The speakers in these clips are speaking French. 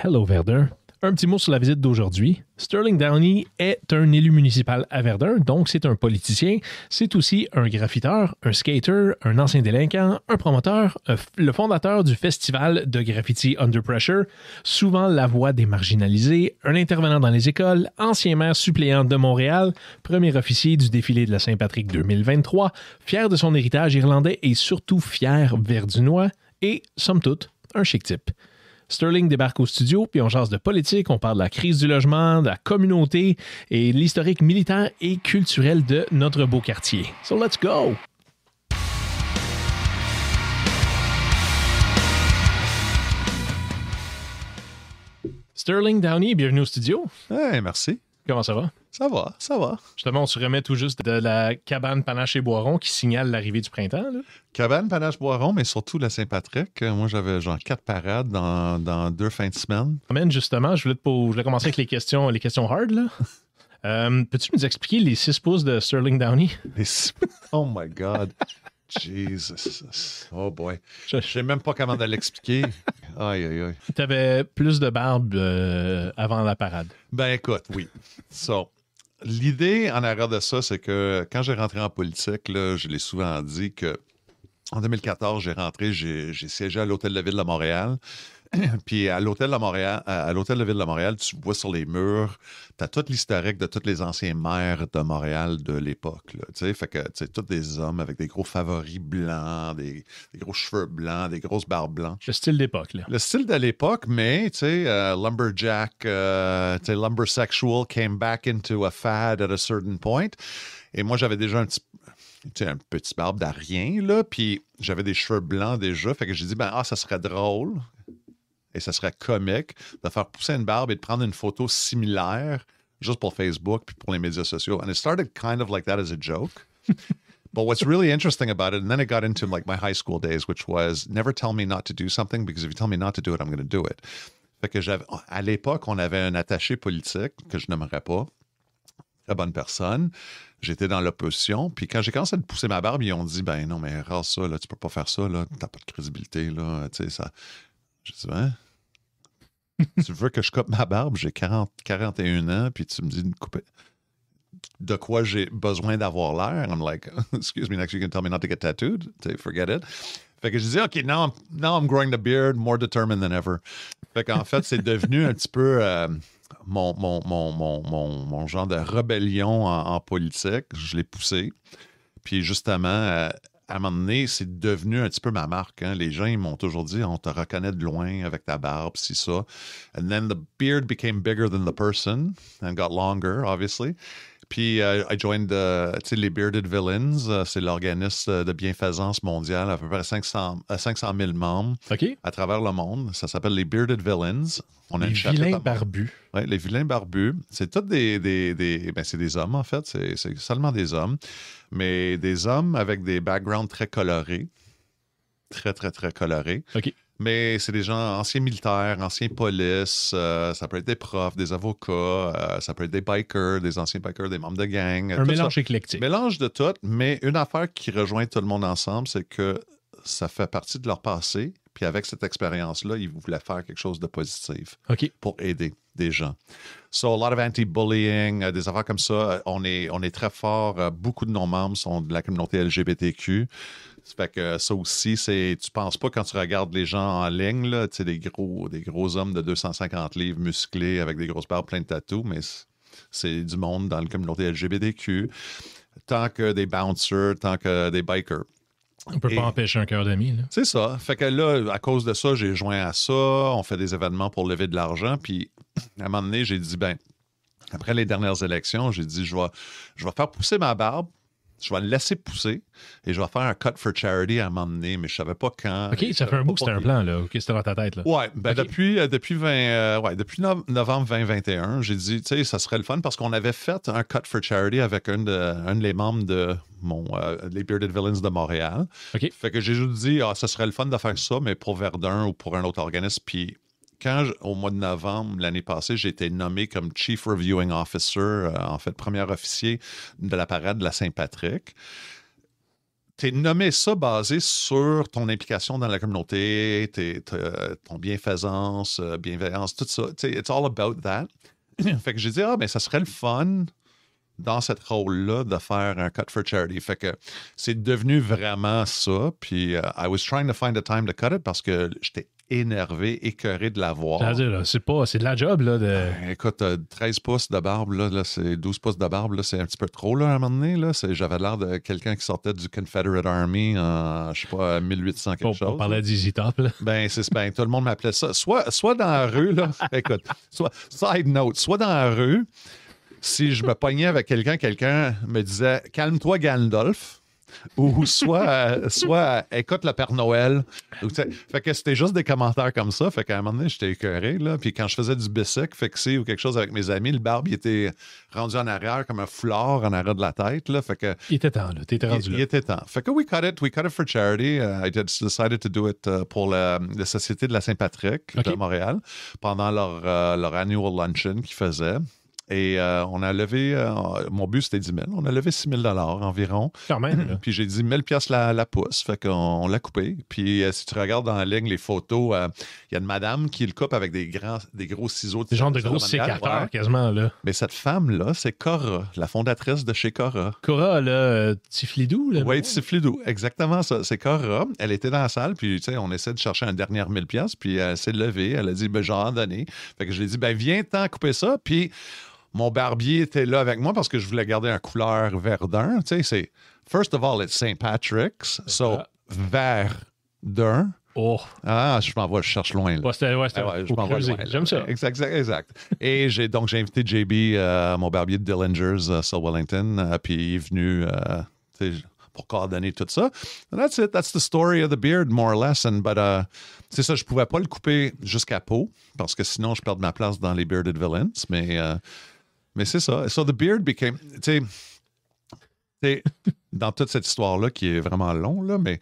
Hello Verdun. Un petit mot sur la visite d'aujourd'hui. Sterling Downey est un élu municipal à Verdun, donc c'est un politicien. C'est aussi un graffiteur, un skater, un ancien délinquant, un promoteur, euh, le fondateur du festival de graffiti Under Pressure, souvent la voix des marginalisés, un intervenant dans les écoles, ancien maire suppléant de Montréal, premier officier du défilé de la Saint-Patrick 2023, fier de son héritage irlandais et surtout fier verdunois, et, somme toute, un chic type. Sterling débarque au studio, puis on jase de politique, on parle de la crise du logement, de la communauté et l'historique militaire et culturel de notre beau quartier. So let's go! Sterling Downey, bienvenue au studio. Hey, merci. Comment ça va? Ça va, ça va. Justement, on se remet tout juste de la cabane Panache et Boiron qui signale l'arrivée du printemps. Cabane Panache Boiron, mais surtout la Saint-Patrick. Euh, moi, j'avais genre quatre parades dans, dans, deux fins de semaine. justement, je voulais, commencer avec les questions, les questions hard. Là. Euh, peux-tu nous expliquer les six pouces de Sterling Downey? Oh my God! Jesus. Oh boy. Je sais même pas comment l'expliquer. Aïe, aïe, aïe. Tu avais plus de barbe euh, avant la parade. Ben écoute, oui. So, l'idée en arrière de ça, c'est que quand j'ai rentré en politique, je l'ai souvent dit que en 2014, j'ai rentré, j'ai siégé à l'Hôtel de la Ville de Montréal. Puis à l'hôtel de Montréal, à l'hôtel de Ville de Montréal, tu vois sur les murs, tu as toute l'historique de toutes les anciens maires de Montréal de l'époque. Fait que c'est tous des hommes avec des gros favoris blancs, des, gros cheveux blancs, des grosses barbes blanches. Le style d'époque, là. Le style de l'époque, mais tu sais, euh, lumberjack, Lumberjack, euh, sais, Lumbersexual came back into a fad at a certain point. Et moi, j'avais déjà un petit un petit barbe d'Arien, là, puis j'avais des cheveux blancs déjà, fait que j'ai dit, ben, ah, ça serait drôle et ça serait comique de faire pousser une barbe et de prendre une photo similaire juste pour Facebook puis pour les médias sociaux. And it started kind of like that as a joke. But what's really interesting about it, and then it got into like my high school days, which was never tell me not to do something because if you tell me not to do it, I'm going to do it. Fait que à l'époque, on avait un attaché politique que je n'aimerais pas, très bonne personne. J'étais dans l'opposition. Puis quand j'ai commencé à pousser ma barbe, ils ont dit Ben non, mais rase ça, là, tu peux pas faire ça, là, t'as pas de crédibilité, là, tu sais, ça. Je dis, hein? tu veux que je coupe ma barbe, j'ai 41 ans, puis tu me dis de couper. De quoi j'ai besoin d'avoir l'air? I'm like, excuse me, next you can tell me not to get tattooed. Forget it. Fait que je disais, OK, now I'm, now I'm growing the beard, more determined than ever. Fait qu'en fait, c'est devenu un petit peu euh, mon, mon, mon, mon, mon, genre de rébellion en, politique. Je l'ai poussé. Puis justement, euh, à un moment donné, c'est devenu un petit peu ma marque. Hein. Les gens, m'ont toujours dit, on te reconnaît de loin avec ta barbe, si ça. And then the beard became bigger than the person and got longer, obviously. Puis, euh, I joined the, les Bearded Villains. Euh, c'est l'organisme de bienfaisance mondiale, à peu près 500, 500 000 membres à travers le monde. Ça s'appelle les Bearded Villains. On a les vilains barbus. Oui, les vilains barbus. C'est tout des, des, des, ben, des hommes, en fait. C'est seulement des hommes. Mais des hommes avec des backgrounds très colorés. Très, très, très colorés. OK. Mais c'est des gens anciens militaires, anciens polices, euh, ça peut être des profs, des avocats, euh, ça peut être des bikers, des anciens bikers, des membres de gang. Euh, Un mélange éclectique. Mélange de tout, mais une affaire qui rejoint tout le monde ensemble, c'est que ça fait partie de leur passé. Puis avec cette expérience-là, ils voulaient faire quelque chose de positif pour aider des gens. So, a lot of anti-bullying, des affaires comme ça. On est, on est très fort. beaucoup de nos membres sont de la communauté LGBTQ fait que ça aussi, c'est tu penses pas quand tu regardes les gens en ligne, là, des gros, des gros hommes de 250 livres musclés avec des grosses barbes plein de tatous, mais c'est du monde dans la communauté LGBTQ, tant que des bouncers, tant que des bikers. On peut pas empêcher un cœur d'amis. C'est ça. Fait que là, à cause de ça, j'ai joint à ça. On fait des événements pour lever de l'argent. Puis, à un moment donné, j'ai dit, ben, après les dernières élections, j'ai dit, je je vais faire pousser ma barbe je vais le laisser pousser et je vais faire un cut for charity à m'emmener, mais je savais pas quand. OK, ça fait un bout que c'était un plan, là. OK, c'était dans ta tête, là. Ouais, ben depuis, euh, depuis, 20, euh, depuis novembre 2021, j'ai dit, tu sais, ça serait le fun parce qu'on avait fait un cut for charity avec un de, membres de mon, euh, les Bearded Villains de Montréal. OK. Fait que j'ai juste dit, ah, ça serait le fun de faire ça, mais pour Verdun ou pour un autre organisme. Puis quand, au mois de novembre l'année passée, j'ai été nommé comme Chief Reviewing Officer, euh, en fait, premier officier de la parade de la Saint-Patrick. Tu es nommé ça basé sur ton implication dans la communauté, ton bienfaisance, euh, bienveillance, tout ça. it's all about that. fait que j'ai dit, ah, ben, ça serait le fun dans cette rôle-là de faire un cut for charity. Fait que c'est devenu vraiment ça. Puis euh, I was trying to find the time to cut it parce que j'étais énervé, écœuré de la voir. C'est pas, de la job, là. Ben, écoute, 13 euh, pouces de barbe, là, 12 pouces de barbe, c'est un petit peu trop, là, à un moment donné, là. J'avais l'air de quelqu'un qui sortait du Confederate Army en, je sais pas, 1800 quelque chose. On parlait d'Easy Ben, c'est, ben, tout le monde m'appelait ça. Soit, soit dans la rue, là, écoute, soit, side note, soit dans la rue, si je me pognais avec quelqu'un, quelqu'un me disait « Calme-toi, Gandolf » ou soit, euh, soit euh, écoute le Père Noël. fait que c'était juste des commentaires comme ça. Fait qu'à un moment donné, j'étais écœuré. Là. Puis quand je faisais du bicycle fixé ou quelque chose avec mes amis, le barbe était rendu en arrière comme un flore en arrière de la tête. Là. Fait que, il était temps, là. était rendu il, était temps. Fait que we cut it. We for charity. Euh, I decided to do it pour la, Société de la Saint-Patrick de Montréal pendant leur, leur annual luncheon qu'ils faisaient. Et euh, on a levé, euh, mon but c'était 10 000. On a levé 6 000 environ. Quand même. puis j'ai dit 1000 pièces la, la, pousse. Fait qu'on l'a coupé. Puis euh, si tu regardes dans la ligne les photos, il y a une madame qui le coupe avec des, grands, des gros ciseaux. Des gens de gros sécateurs quasiment. là. Mais cette femme-là, c'est Cora, la fondatrice de chez Cora. Cora, là, Tiflidou. Là, oui, Tiflidou. Exactement ça. C'est Cora. Elle était dans la salle. Puis tu sais, on essaie de chercher un dernier 1000 pièces Puis elle s'est levée. Elle a dit, ben, j'en donné. Fait que je lui ai dit, ben, viens t'en couper ça. Puis mon barbier était là avec moi parce que je voulais garder un couleur verdun. Tu sais, c'est first of all, it's St. Patrick's, so verdun. Oh. Ah, je m'en je cherche loin. Là. Ouais, ah ouais, je J'aime ça. Exact, exact, exact. Et j'ai donc j'ai invité JB, euh, mon barbier de Dillinger's à euh, sur Wellington, euh, puis il est venu pour coordonner tout ça. And that's it. That's the story of the beard, more or less. but, uh, c'est ça, je pouvais pas le couper jusqu'à peau parce que sinon je perds ma place dans les bearded villains. Mais mais c'est ça. So the beard became. Tu sais, dans toute cette histoire-là qui est vraiment long, là, mais.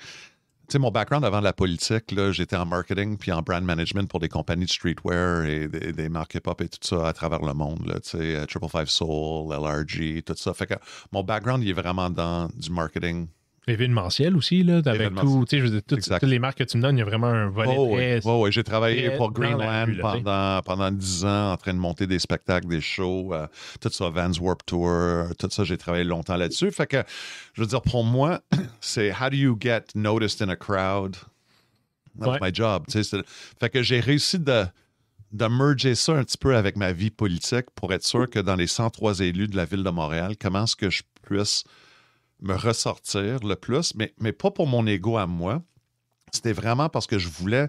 sais, mon background avant la politique, j'étais en marketing puis en brand management pour des compagnies de streetwear et des, des marques et tout ça à travers le monde, là, euh, Triple Five Soul, LRG, tout ça. Fait que mon background, il est vraiment dans du marketing événementiel aussi, là, avec toutes, les marques que tu me donnes, il y a vraiment un volet oh Oui, oh oui. j'ai travaillé pour Greenland pendant, pendant 10 ans en train de monter des spectacles, des shows, euh, tout ça, Vans Warp Tour, tout ça, j'ai travaillé longtemps là-dessus. Fait que, je veux dire, pour moi, c'est « How do you get noticed in a crowd? » That's my job, Fait que j'ai réussi de de merger ça un petit peu avec ma vie politique pour être sûr que dans les 103 élus de la ville de Montréal, comment est-ce que je puisse me ressortir le plus, mais, mais pas pour mon ego à moi. C'était vraiment parce que je voulais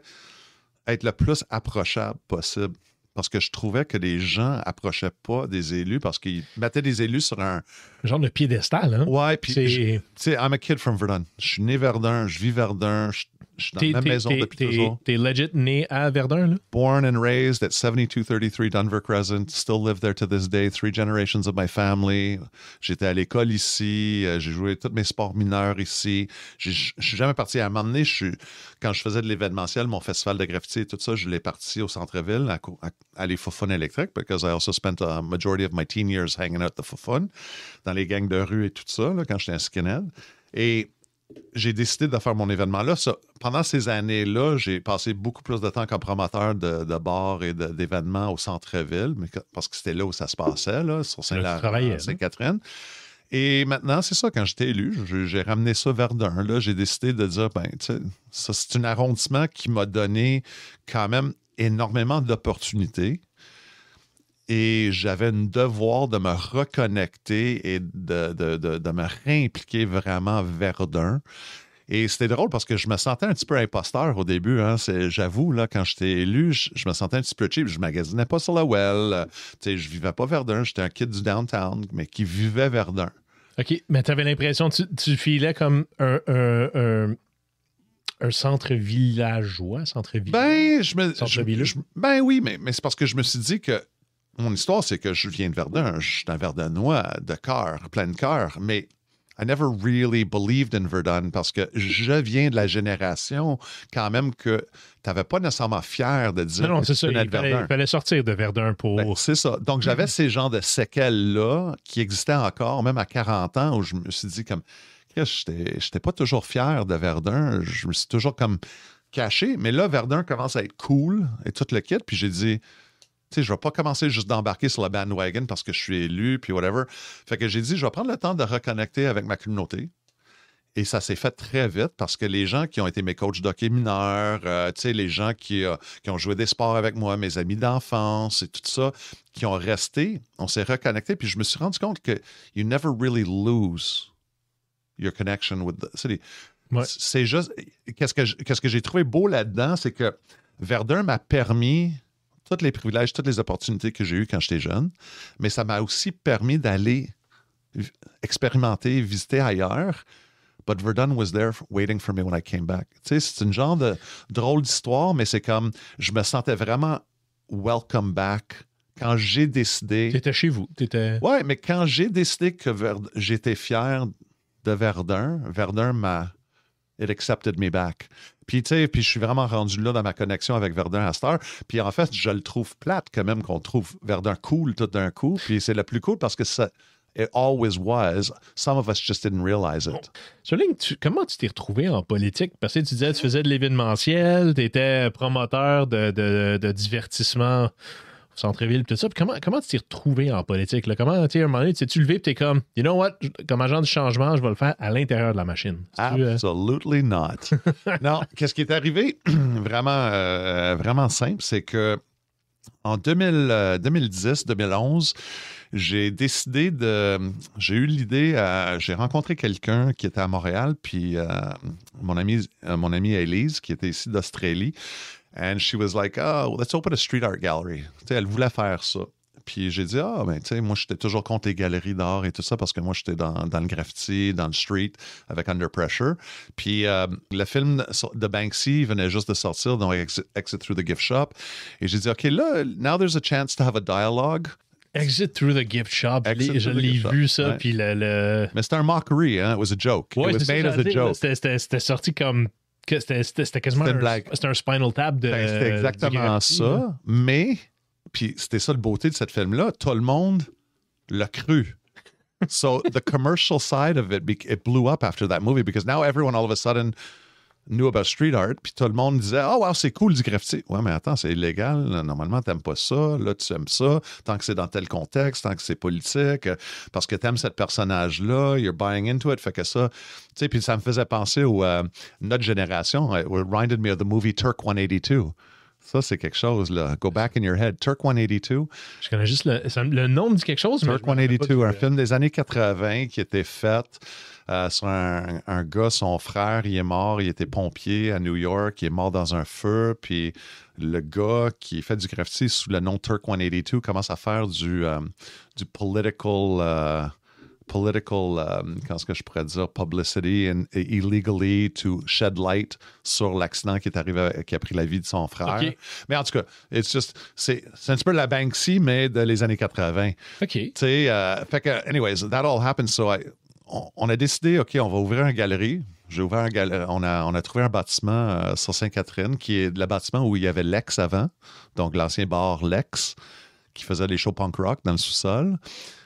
être le plus approchable possible. Parce que je trouvais que les gens approchaient pas des élus parce qu'ils mettaient des élus sur un. Genre de piédestal, hein? Ouais, puis. Tu sais, I'm a kid from Verdun. Je suis né Verdun, je vis Verdun, je suis dans la maison depuis toujours. T'es legit né à Verdun, là? Born and raised at 7233 Denver Crescent. Still live there to this day. Three generations of my family. J'étais à l'école ici. Euh, j'ai joué tous mes sports mineurs ici. Je suis jamais parti. À un moment donné, quand je faisais de l'événementiel, mon festival de graffiti et tout ça, je l'ai parti au centre-ville à, à, à les Fofun électriques because I also spent a majority of my teen years hanging out the Fofun dans les gangs de rue et tout ça, là, quand j'étais un skinhead. Et j'ai décidé de faire mon événement-là. Pendant ces années-là, j'ai passé beaucoup plus de temps comme promoteur de, bars et d'événements au centre-ville, parce que c'était là où ça se passait, là, sur Saint-Catherine. Et maintenant, c'est ça, quand j'étais élu, j'ai ramené ça vers d'un. j'ai décidé de dire, ben, ça, c'est un arrondissement qui m'a donné quand même énormément d'opportunités et j'avais un devoir de me reconnecter et de, de, de, de me réimpliquer vraiment Verdun. Et c'était drôle parce que je me sentais un petit peu imposteur au début. Hein. J'avoue, là, quand j'étais élu, je, me sentais un petit peu cheap. Je magasinais pas sur la well. Je je vivais pas Verdun. J'étais un kid du downtown, mais qui vivait Verdun. OK, mais tu avais l'impression, tu, tu filais comme un, centre villageois, centre ville. Ben, je me, centre ben oui, mais, mais c'est parce que je me suis dit que mon histoire, c'est que je viens de Verdun. Je suis un Verdunois de cœur, plein de cœur, mais I never really believed in Verdun parce que je viens de la génération quand même que tu n'avais pas nécessairement fier de dire non, non, c'est ça, il fallait, sortir de Verdun pour. Ben, c'est ça. Donc j'avais mhm. ces genres de séquelles-là qui existaient encore, même à 40 ans, où je me suis dit comme je n'étais pas toujours fier de Verdun. Je me suis toujours comme caché. Mais là, Verdun commence à être cool et tout le kit. Puis j'ai dit sais, je vais pas commencer juste d'embarquer sur la bandwagon parce que je suis élu, puis whatever. Fait que j'ai dit, je vais prendre le temps de reconnecter avec ma communauté. Et ça s'est fait très vite parce que les gens qui ont été mes coachs d'hockey mineurs, euh, tu sais, les gens euh, qui, ont joué des sports avec moi, mes amis d'enfance et tout ça, qui ont resté, on s'est reconnecté. Puis je me suis rendu compte que you never really lose your connection with the... city. » C'est juste. Qu'est-ce que j'ai que trouvé beau là-dedans, c'est que Verdun m'a permis tous les privilèges, toutes les opportunités que j'ai eues quand j'étais jeune, mais ça m'a aussi permis d'aller expérimenter, visiter ailleurs. But Verdun was there waiting for me when I came back. Tu sais, c'est une genre de drôle d'histoire, mais c'est comme je me sentais vraiment welcome back quand j'ai décidé. T'étais chez vous. T'étais... Ouais, mais quand j'ai décidé que j'étais fier de Verdun, Verdun m'a. It accepted me back. Puis, tu sais, puis je suis vraiment rendu là dans ma connexion avec Verdun à Puis, en fait, je le trouve plate quand même qu'on trouve Verdun cool tout d'un coup. Puis, c'est le plus cool parce que ça. It always was. Some of us just didn't realize it. Soling, comment tu t'es retrouvé en politique? Parce que tu disais, tu faisais de l'événementiel, tu étais promoteur de, de, de divertissement centre-ville, tout ça. Puis comment, comment tu t'es retrouvé en politique? Là? Comment, tu sais, un moment tu levé et t'es comme, you know what, comme agent du changement, je vais le faire à l'intérieur de la machine. Euh? Absolutely not. non, qu'est-ce qui est arrivé? vraiment, euh, vraiment simple, c'est que en 2010-2011, euh, j'ai décidé de. J'ai eu l'idée, j'ai rencontré quelqu'un qui était à Montréal, puis mon, ami, mon amie Elise, qui était ici d'Australie, And she was like, oh, let's open a street art gallery. elle voulait faire ça. Puis j'ai dit, ah, ben, tu sais, moi, j'étais toujours contre les galeries d'art et tout ça parce que moi, j'étais dans, le graffiti, dans le street avec Under Pressure. Puis euh, le film de Banksy venait juste de sortir, donc Exit, Through the Gift Shop. Et j'ai dit, OK, là, now there's a chance to have a dialogue. Exit Through the Gift Shop. Les, je l'ai vu, ça. Puis le, Mais c'était un mockery, hein? It was a joke. It was made as a joke. C'était sorti comme C'était quasiment un, blague. un Spinal Tap de. Ben, c'était exactement ça. Mais, puis c'était ça le beauté de cette film-là. Tout le monde l'a cru. so the commercial side of it, it blew up after that movie because now everyone all of a sudden New About Street Art, puis tout le monde disait Ah, oh, wow, c'est cool du graffiti. Ouais, mais attends, c'est illégal. Normalement, t'aimes pas ça. Là, tu aimes ça. Tant que c'est dans tel contexte, tant que c'est politique, euh, parce que t'aimes cette personnage-là, you're buying into it. Fait que ça, tu sais, puis ça me faisait penser à euh, notre génération. Euh, it reminded me of the movie Turk 182. Ça, c'est quelque chose, là. Go back in your head. Turk 182. Je connais juste le, nom, du quelque chose. Turk 182, un film des années 80 qui était fait. Euh, sur un, un, gars, son frère, il est mort, il était pompier à New York, il est mort dans un feu, puis le gars qui fait du graffiti sous le nom Turk 182 commence à faire du, euh, du political... Euh, political, qu'est-ce que je pourrais dire, publicity and, illegally to shed light sur l'accident qui est arrivé, qui a pris la vie de son frère. Mais en tout cas, it's just, c'est, un petit peu la Banksy, mais de les années 80. OK. Tu sais, fait que, anyways, that all happened. So I, on, a décidé, OK, on va ouvrir une galerie. J'ai ouvert un on, a, on a trouvé un bâtiment euh, sur Sainte-Catherine qui est le bâtiment où il y avait l'ex avant, donc l'ancien bar Lex, qui faisait des shows punk rock dans le sous-sol.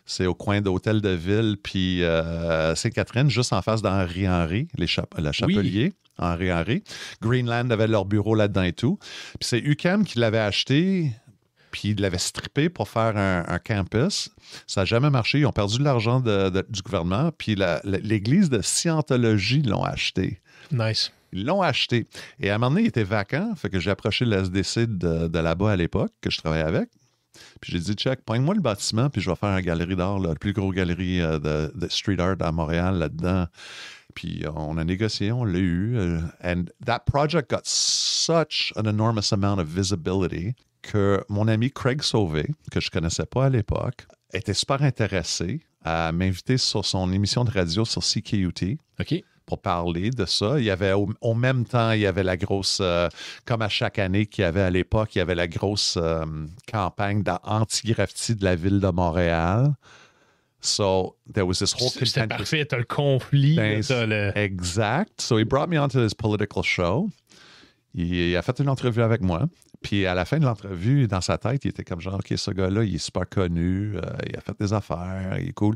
C'est au coin d'Hôtel de Ville, puis euh, Sainte-Catherine, juste en face d'Henri-Henri, le chapelier. Henri Henri. Greenland avait leur bureau là-dedans et tout. Puis c'est UCAM qui l'avait acheté puis ils l'avaient strippé pour faire un, campus. Ça n'a jamais marché. Ils ont perdu de l'argent du gouvernement. Puis l'église de Scientologie l'ont acheté. Nice. Ils l'ont acheté. Et à un moment donné, il était vacant. Fait que j'ai approché le SDC de, là-bas à l'époque, que je travaillais avec. Puis j'ai dit, check, prends-moi le bâtiment, puis je vais faire une galerie d'art, la plus grosse galerie euh, de, de, street art à Montréal là-dedans. Puis on a négocié, on l'a eu. Euh, and that project got such an enormous amount of visibility que mon ami Craig Sauvé, que je ne connaissais pas à l'époque, était super intéressé à m'inviter sur son émission de radio sur CKUT. pour parler de ça. Il y avait au, même temps, il y avait la grosse, euh, comme à chaque année qu'il y avait à l'époque, il y avait la grosse euh, campagne danti graffiti de la ville de Montréal. So there was this whole C'était parfait, t'as le conflit. Ben, exact. So he brought me onto this political show. Il, il a fait une entrevue avec moi. Puis à la fin de l'entrevue, dans sa tête, il était comme genre, OK, ce gars-là, il est super connu, euh, il a fait des affaires, il est cool.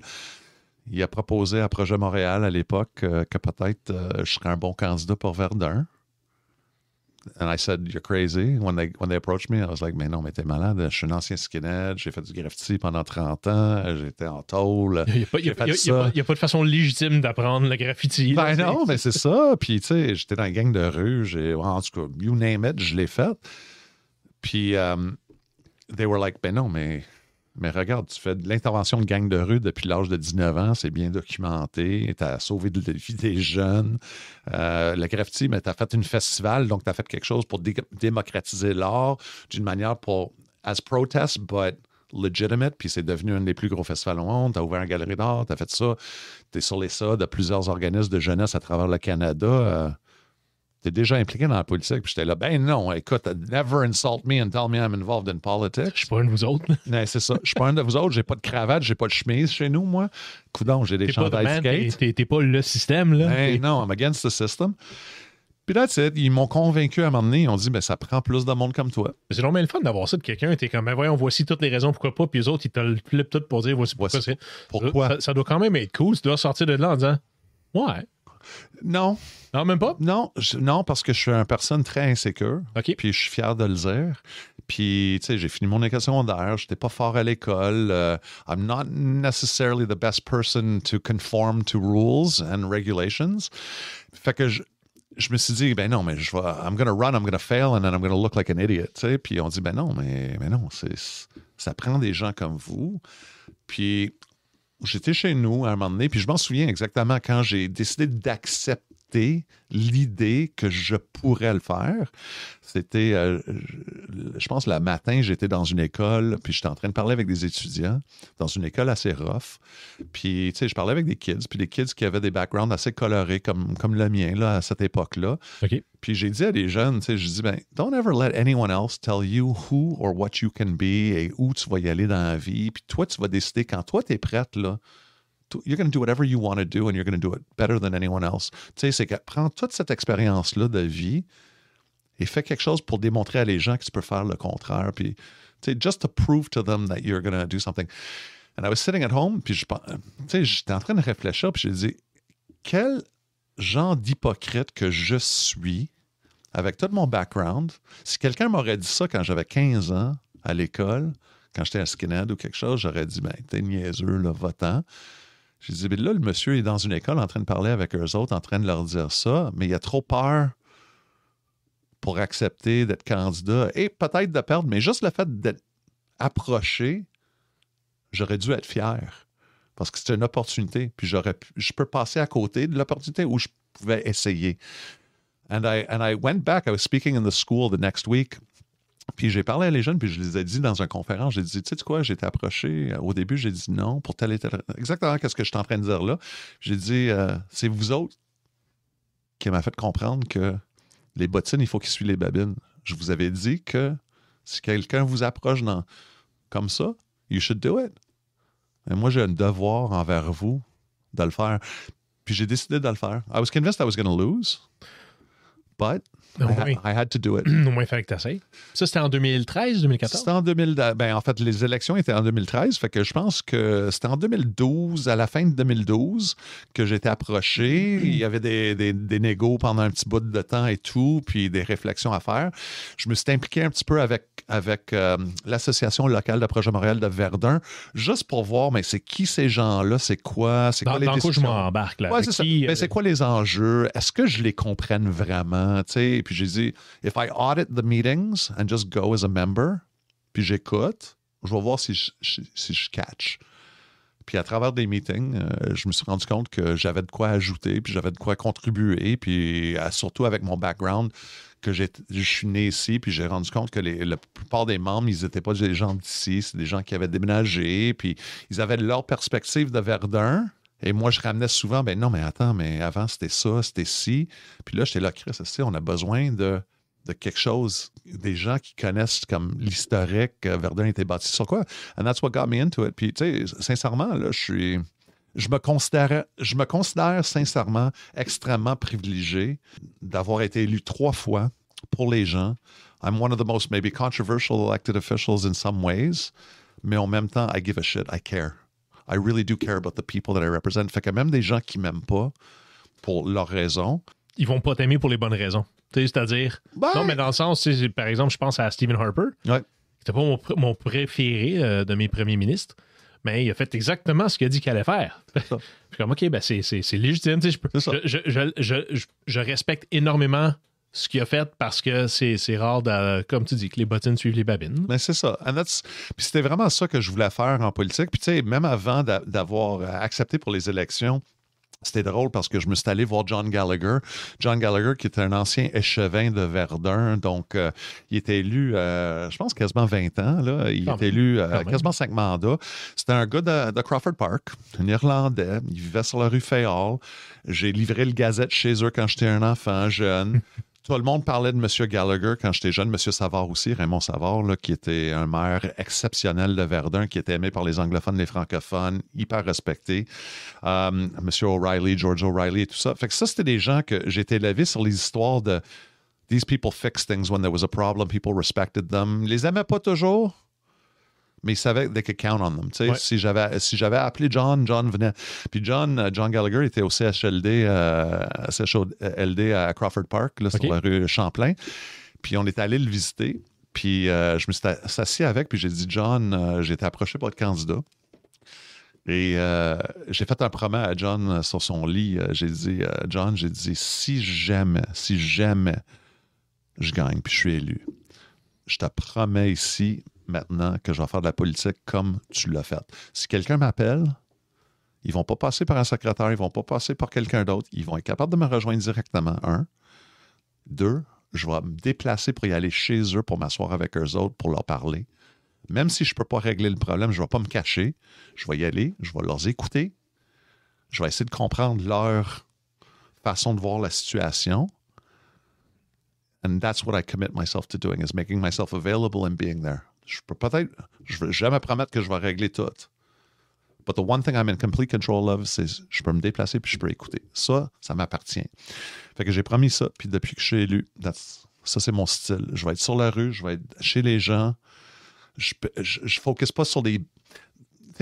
Il a proposé à Projet Montréal à l'époque euh, que peut-être euh, je serais un bon candidat pour Verdun. And I said, You're crazy. When they, when they approached me, I was like, Mais non, mais t'es malade. Je suis un ancien skinhead. J'ai fait du graffiti pendant 30 ans. J'étais en tôle. Il n'y a, pas, de façon légitime d'apprendre le graffiti. Ben non, mais c'est ça. Puis, tu sais, j'étais dans la gang de rue. En tout cas, you name it, je l'ai fait. Puis, euh, they were like, ben non, mais, regarde, tu fais de l'intervention de gang de rue depuis l'âge de 19 ans, c'est bien documenté, tu as sauvé de la vie des jeunes. La euh, le graffiti, mais tu as fait une festival, donc tu as fait quelque chose pour démocratiser l'art d'une manière pour, as protest, but legitimate, puis c'est devenu un des plus gros festivals au monde. Tu as ouvert une galerie d'art, tu as fait ça. Tu es sur les ça de plusieurs organismes de jeunesse à travers le Canada. Euh, déjà impliqué dans la politique. Puis j'étais là, ben non, écoute, never insult me and tell me I'm involved in politics. Je suis pas un de vous autres. non, ben, c'est ça. Je suis pas un de vous autres. J'ai pas de cravate, j'ai pas de chemise chez nous, moi. Coudon, j'ai des chandails skate. T'es, pas le système, là. Ben, non, I'm against the system. Puis là, ils m'ont convaincu à un moment Ils ont dit, ben, ça prend plus de monde comme toi. C'est normal le fun d'avoir ça de quelqu'un. es comme, ben, voyons, voici toutes les raisons pourquoi pas. Puis les autres, ils te le flippent tout pour dire, voici pourquoi. Voici. Pourquoi? Ça, ça, doit quand même être cool. Tu dois sortir de là en disant, ouais. Non. Non, même pas? Non, non parce que je suis une personne très insécure. OK. Puis je suis fier de le dire. Puis, tu sais, j'ai fini mon école secondaire, j'étais pas fort à l'école. Euh, I'm not necessarily the best person to conform to rules and regulations. Fait que je, je me suis dit, ben non, mais je vais, I'm going run, I'm going fail, and then I'm going look like an idiot. Tu sais? Puis on dit, ben non, mais, mais non, ça prend des gens comme vous. Puis j'étais chez nous à un moment donné, puis je m'en souviens exactement quand j'ai décidé d'accepter l'idée que je pourrais le faire. C'était, euh, je pense, le matin, j'étais dans une école, puis j'étais en train de parler avec des étudiants, dans une école assez rough. Puis, tu sais, je parlais avec des kids, puis des kids qui avaient des backgrounds assez colorés, comme, comme le mien, là, à cette époque-là. Puis j'ai dit à des jeunes, tu sais, je dis, ben, don't ever let anyone else tell you who or what you can be et où tu vas y aller dans la vie. Puis toi, tu vas décider quand toi, tu es prête, là you're going to do whatever you want to do and you're going to do it better than anyone else. Tu sais, c'est que prends toute cette expérience-là de vie et fais quelque chose pour démontrer à les gens que tu peux faire le contraire. Puis, tu sais, just to prove to them that you're going to do something. And I was sitting at home, puis je, euh, tu sais, j'étais en train de réfléchir, puis j'ai dit, quel genre d'hypocrite que je suis avec tout mon background. Si quelqu'un m'aurait dit ça quand j'avais 15 ans à l'école, quand j'étais à skinhead ou quelque chose, j'aurais dit, ben, t'es niaiseux, là, votant. Je dit, mais ben là, le monsieur est dans une école en train de parler avec eux autres, en train de leur dire ça, mais il a trop peur pour accepter d'être candidat et peut-être de perdre, mais juste le fait d'être approché, j'aurais dû être fier parce que c'était une opportunité, puis j'aurais je peux passer à côté de l'opportunité où je pouvais essayer. And I, and I went back, I was speaking in the school the next week, puis j'ai parlé à les jeunes, puis je les ai dit dans une conférence, j'ai dit, tu sais quoi, j'ai été approché. Euh, au début, j'ai dit non pour tel et tel. Exactement ce que je suis en train de dire là. J'ai dit, euh, c'est vous autres qui m'a fait comprendre que les bottines, il faut qu'ils suivent les babines. Je vous avais dit que si quelqu'un vous approche comme ça, you should do it. Et moi, j'ai un devoir envers vous de le faire. Puis j'ai décidé de le faire. I was convinced I was going to lose, but ben I, had to do it. moins, Ça, c'était en 2013, 2014? C'était en 2000. Ben, en fait, les élections étaient en 2013. Fait que je pense que c'était en 2012, à la fin de 2012, que j'étais approché. Il y avait des, des, négos pendant un petit bout de temps et tout, puis des réflexions à faire. Je me suis impliqué un petit peu avec, avec euh, l'association locale de Projet Montréal de Verdun, juste pour voir, mais c'est qui ces gens-là? C'est quoi? C'est quoi les dans quoi je m'embarque, ben, euh, c'est quoi les enjeux? Est-ce que je les comprenne vraiment? sais puis j'ai dit, if I audit the meetings and just go as a member, puis j'écoute, je vais voir si je, catch. Puis à travers des meetings, euh, je me suis rendu compte que j'avais de quoi ajouter, puis j'avais de quoi contribuer, puis surtout avec mon background, que je suis né ici, puis j'ai rendu compte que la plupart des membres, ils n'étaient pas des gens d'ici, c'est des gens qui avaient déménagé, puis ils avaient leur perspective de Verdun, et moi, je ramenais souvent, ben non, mais attends, mais avant, c'était ça, c'était ci. Puis là, j'étais là, Chris, on a besoin de, de quelque chose, des gens qui connaissent comme l'historique, euh, Verdun était bâti sur quoi. And that's what got me into it. Puis, tu sais, sincèrement, là, je suis. Je me, considère, je me considère sincèrement extrêmement privilégié d'avoir été élu trois fois pour les gens. I'm one of the most maybe controversial elected officials in some ways, mais en même temps, I give a shit, I care. I really do care about the people that I represent. Fait que même des gens qui m'aiment pas pour leurs raisons. Ils vont pas t'aimer pour les bonnes raisons. C'est-à-dire. Ben non, mais dans le sens, par exemple, je pense à Stephen Harper. Ouais. C'était pas mon, préféré euh, de mes premiers ministres mais il a fait exactement ce qu'il a dit qu'il allait faire. je suis comme, OK, ben c'est légitime. Je, peux, je, je, je, respecte énormément ce qu'il a fait parce que c'est rare, comme tu dis, que les bottines suivent les babines. Mais c'est ça. Puis c'était vraiment ça que je voulais faire en politique. Puis tu sais, même avant d'avoir accepté pour les élections, c'était drôle parce que je me suis allé voir John Gallagher. John Gallagher, qui était un ancien échevin de Verdun, donc euh, il était élu, euh, je pense, quasiment 20 ans. Là. Il était élu euh, quasiment cinq mandats. C'était un gars de, Crawford Park, un Irlandais. Il vivait sur la rue Fayol. J'ai livré le gazette chez eux quand j'étais un enfant jeune. tout le monde parlait de M. Gallagher quand j'étais jeune, M. Savard aussi, Raymond Savard, qui était un maire exceptionnel de Verdun, qui était aimé par les anglophones, les francophones, hyper respecté. Euh, Monsieur M. O'Reilly, George O'Reilly et tout ça. Fait que ça, c'était des gens que j'étais élevé sur les histoires de These people fixed things when there was a problem, people respected them. les aimaient pas toujours, mais ils savaient they could count on them. Si j'avais si j'avais appelé John, John venait. Puis John, euh, John Gallagher était au CHLD, euh, CHLD euh, à Crawford Park, là, sur la rue Champlain. Puis on est allé le visiter. Puis je me suis assis avec, puis j'ai dit, John, j'ai été approché par le candidat. Et j'ai fait un promet à John sur son lit. J'ai dit, John, j'ai dit, si jamais, si jamais je gagne, puis je suis élu, je te promets ici, maintenant que je vais faire de la politique comme tu l'as fait. Si quelqu'un m'appelle, ils ne vont pas passer par un secrétaire, ils ne vont pas passer par quelqu'un d'autre. Ils vont être capables de me rejoindre directement, un. Deux, je vais me déplacer pour y aller chez eux, pour m'asseoir avec eux autres, pour leur parler. Même si je ne peux pas régler le problème, je ne vais pas me cacher. Je vais y aller, je vais leur écouter. Je vais essayer de comprendre leur façon de voir la situation. And that's what I commit myself to doing, is making myself available and being there je peux peut-être, je vais jamais promettre que je vais régler tout. But the one thing I'm in complete control of, c'est je peux me déplacer puis je peux écouter. Ça, ça m'appartient. Fait que j'ai promis ça, puis depuis que je suis élu, ça, c'est mon style. Je vais être sur la rue, je vais être chez les gens. Je ne focus pas sur des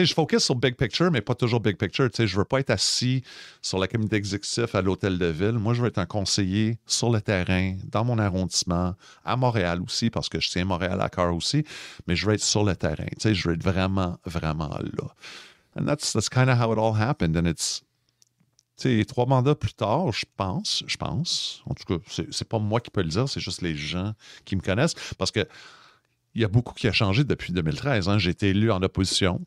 je focus sur big picture, mais pas toujours big picture. Je je veux pas être assis sur la comité exécutif à l'hôtel de ville. Moi, je veux être un conseiller sur le terrain, dans mon arrondissement, à Montréal aussi, parce que je tiens Montréal à cœur aussi, mais je veux être sur le terrain. je veux être vraiment, vraiment là. And that's, that's kind of how it all happened. And it's, trois mandats plus tard, je pense, je pense, en tout cas, c'est pas moi qui peux le dire, c'est juste les gens qui me connaissent, parce que il y a beaucoup qui a changé depuis 2013. Hein. J'ai été élu en opposition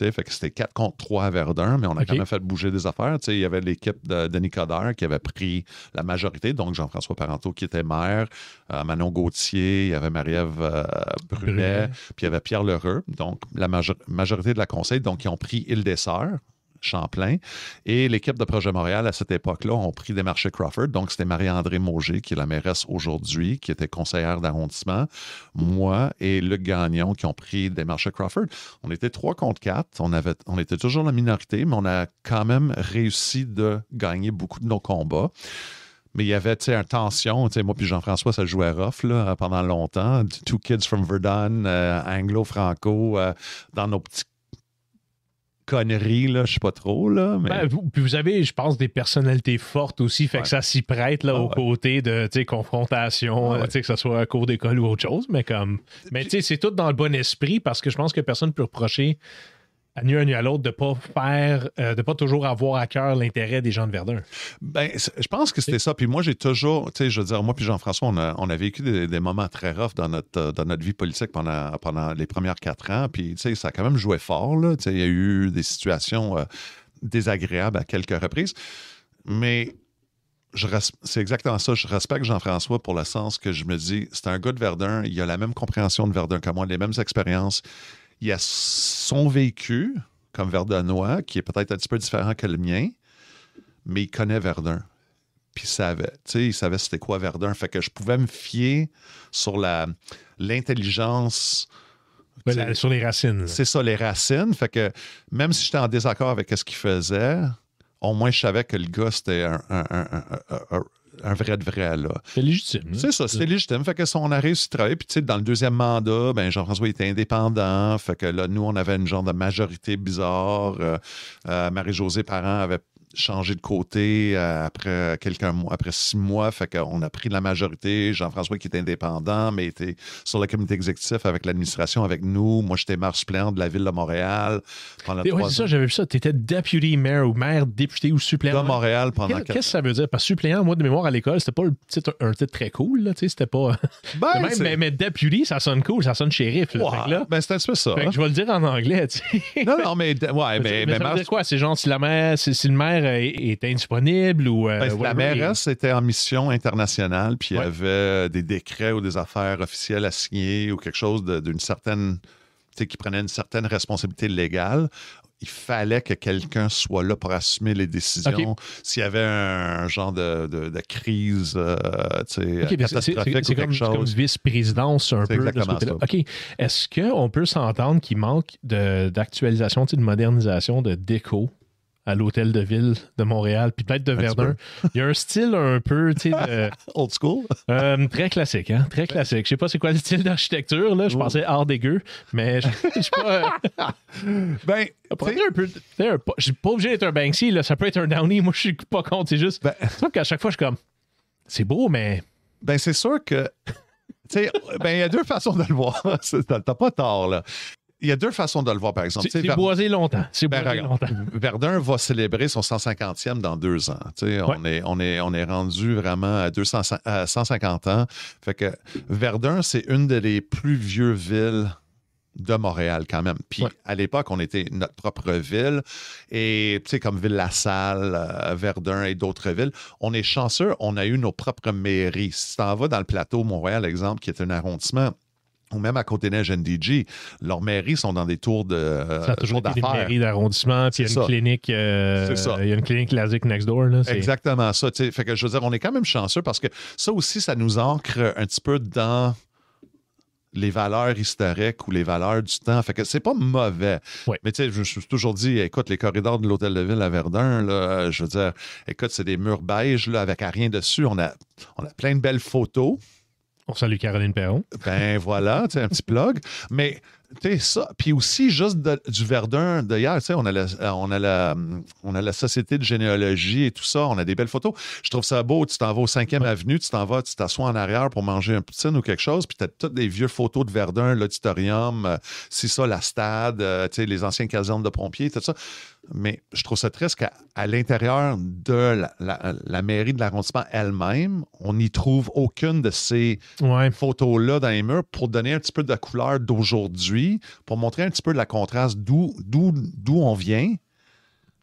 fait que c'était 4 contre 3 à Verdun, mais on a quand même fait bouger des affaires. il y avait l'équipe de Denis Coderre qui avait pris la majorité, donc Jean-François Parenteau qui était maire, euh, Manon Gauthier, il y avait Marie-Ève euh, Brunet, puis il y avait Pierre Lheureux, donc la majorité de la conseil, donc ils ont pris Île-des-Sœurs, Champlain. Et l'équipe de Projet Montréal, à cette époque-là, ont pris des marchés Crawford. Donc, c'était Marie-André Mauger, qui est la mairesse aujourd'hui, qui était conseillère d'arrondissement, moi et Luc Gagnon, qui ont pris des marchés Crawford. On était trois contre quatre, On, avait, on était toujours la minorité, mais on a quand même réussi de gagner beaucoup de nos combats. Mais il y avait une tension. Moi puis Jean-François, ça jouait rough pendant longtemps. Two kids from Verdun, euh, anglo-franco, euh, dans nos petits conneries, là, je sais pas trop, là. Mais... Ben, vous, puis vous avez, je pense, des personnalités fortes aussi, fait que ça s'y prête, là, aux ah au côté de, tu sais, confrontation, ah euh, tu sais, que ce soit à cours d'école ou autre chose, mais comme... Mais, tu sais, c'est tout dans le bon esprit, parce que je pense que personne ne peut reprocher à nu à à l'autre, de ne pas faire, euh, de pas toujours avoir à cœur l'intérêt des gens de Verdun. Ben, je pense que c'était ça. Puis moi, j'ai toujours, tu sais, je veux dire, moi puis Jean-François, on a, on a vécu des, moments très rough dans notre, euh, dans notre vie politique pendant, pendant les premières quatre ans. Puis, tu sais, ça a quand même joué fort, là. Tu sais, il y a eu des situations euh, désagréables à quelques reprises. Mais c'est exactement ça. Je respecte Jean-François pour le sens que je me dis, c'est un gars de Verdun, il a la même compréhension de Verdun que moi, les mêmes expériences il a son vécu comme Verdunois, qui est peut-être un petit peu différent que le mien, mais il connaît Verdun. Puis il savait, tu sais, il savait c'était quoi Verdun. Fait que je pouvais me fier sur l'intelligence. sur les racines. C'est ça, les racines. Fait que même si j'étais en désaccord avec ce qu'il faisait, au moins je savais que le gars, c'était un, un vrai de vrai. là. C'est légitime. Hein. C'est ça, c'est légitime. Fait que son arrêt sur travail, puis tu sais dans le deuxième mandat, ben, Jean-François était indépendant. Fait que là, nous, on avait une genre de majorité bizarre. Euh, euh, Marie-Josée Parent avait changé de côté euh, après quelques mois, après six mois. Fait qu'on a pris la majorité. Jean-François qui est indépendant, mais était sur le comité exécutif avec l'administration, avec nous. Moi, j'étais maire suppléant de la ville de Montréal pendant trois ans. ça, j'avais vu ça. Tu étais deputy maire ou maire député ou suppléant. De Montréal pendant Qu'est-ce que ça veut dire? Parce que suppléant, moi, de mémoire à l'école, c'était pas un titre très cool. Là, c'était pas. Ben, même, mais, deputy, ça sonne cool, ça sonne shérif. Là, Mais ben, ça. Hein. je vais le dire en anglais. Non, non, mais. Ouais, mais, ben, mais, ça veut dire quoi? C'est genre si la mère, si le maire était euh, indisponible ou. Euh, ben, la mairesse était en mission internationale, puis il y avait des décrets ou des affaires officielles à signer ou quelque chose d'une certaine. Tu sais, qui prenait une certaine responsabilité légale il fallait que quelqu'un soit là pour assumer les décisions. S'il y avait un, genre de, de, de crise euh, okay, c'est, comme, vice-présidence un peu. OK. Est-ce qu'on peut s'entendre qu'il manque de, d'actualisation, de modernisation, de déco à l'hôtel de ville de Montréal, puis peut-être de Verdun. Il y a un style un peu, tu sais, old school. Euh, très classique, hein, très classique. Je sais pas c'est quoi le style d'architecture là. Je pensais art dégueu, mais je sais pas. Euh, ben, un peu. Je suis pas obligé d'être un Banksy là. Ça peut être un Downey. Moi, je suis pas contre. C'est juste. Ben c'est sûr qu'à chaque fois, je suis comme, c'est beau, mais. Ben, c'est sûr que. tu sais, ben, il y a deux façons de le voir. T'as pas tort, là il y a deux façons de le voir, par exemple. C'est boisé longtemps. C'est ben, Verdun va célébrer son 150e dans deux ans. On, est, on, est, on est rendu vraiment à, 200, 150 ans. Fait que Verdun, c'est une des plus vieux villes de Montréal quand même. Puis à l'époque, on était notre propre ville. Et tu comme Ville-la-Salle, euh, Verdun et d'autres villes, on est chanceux, on a eu nos propres mairies. Si tu t'en vas dans le plateau Montréal, exemple, qui est un arrondissement, ou même à côté neige NDG, leurs mairies sont dans des tours de Ça a toujours des mairies d'arrondissement, euh, il y a une clinique il y a une clinique LASIC next door là, Exactement ça, fait que je veux dire on est quand même chanceux parce que ça aussi ça nous ancre un petit peu dans les valeurs historiques ou les valeurs du temps. Fait que c'est pas mauvais. Mais tu sais, je me suis toujours dit, écoute, les corridors de l'Hôtel de Ville à Verdun, je veux dire, écoute, c'est des murs beige là, avec à rien dessus. On on a plein de belles photos. On salue Caroline Perron. Ben voilà, c'est un petit blog, Mais ça. Puis aussi, juste du Verdun d'ailleurs, tu sais, on, a la, on, on a la Société de généalogie et tout ça. On a des belles photos. Je trouve ça beau. Tu t'en vas au 5e Avenue, tu t'en vas, tu t'assois en arrière pour manger un poutine ou quelque chose. Puis tu as toutes les vieux photos de Verdun, l'auditorium, c'est euh, ça, la stade, euh, tu sais, les anciennes casernes de pompiers, tout ça. Mais je trouve ça triste qu'à l'intérieur de la, mairie de l'arrondissement elle-même, on n'y trouve aucune de ces photos-là dans les murs pour donner un petit peu de couleur d'aujourd'hui pour montrer un petit peu la contraste d'où on vient.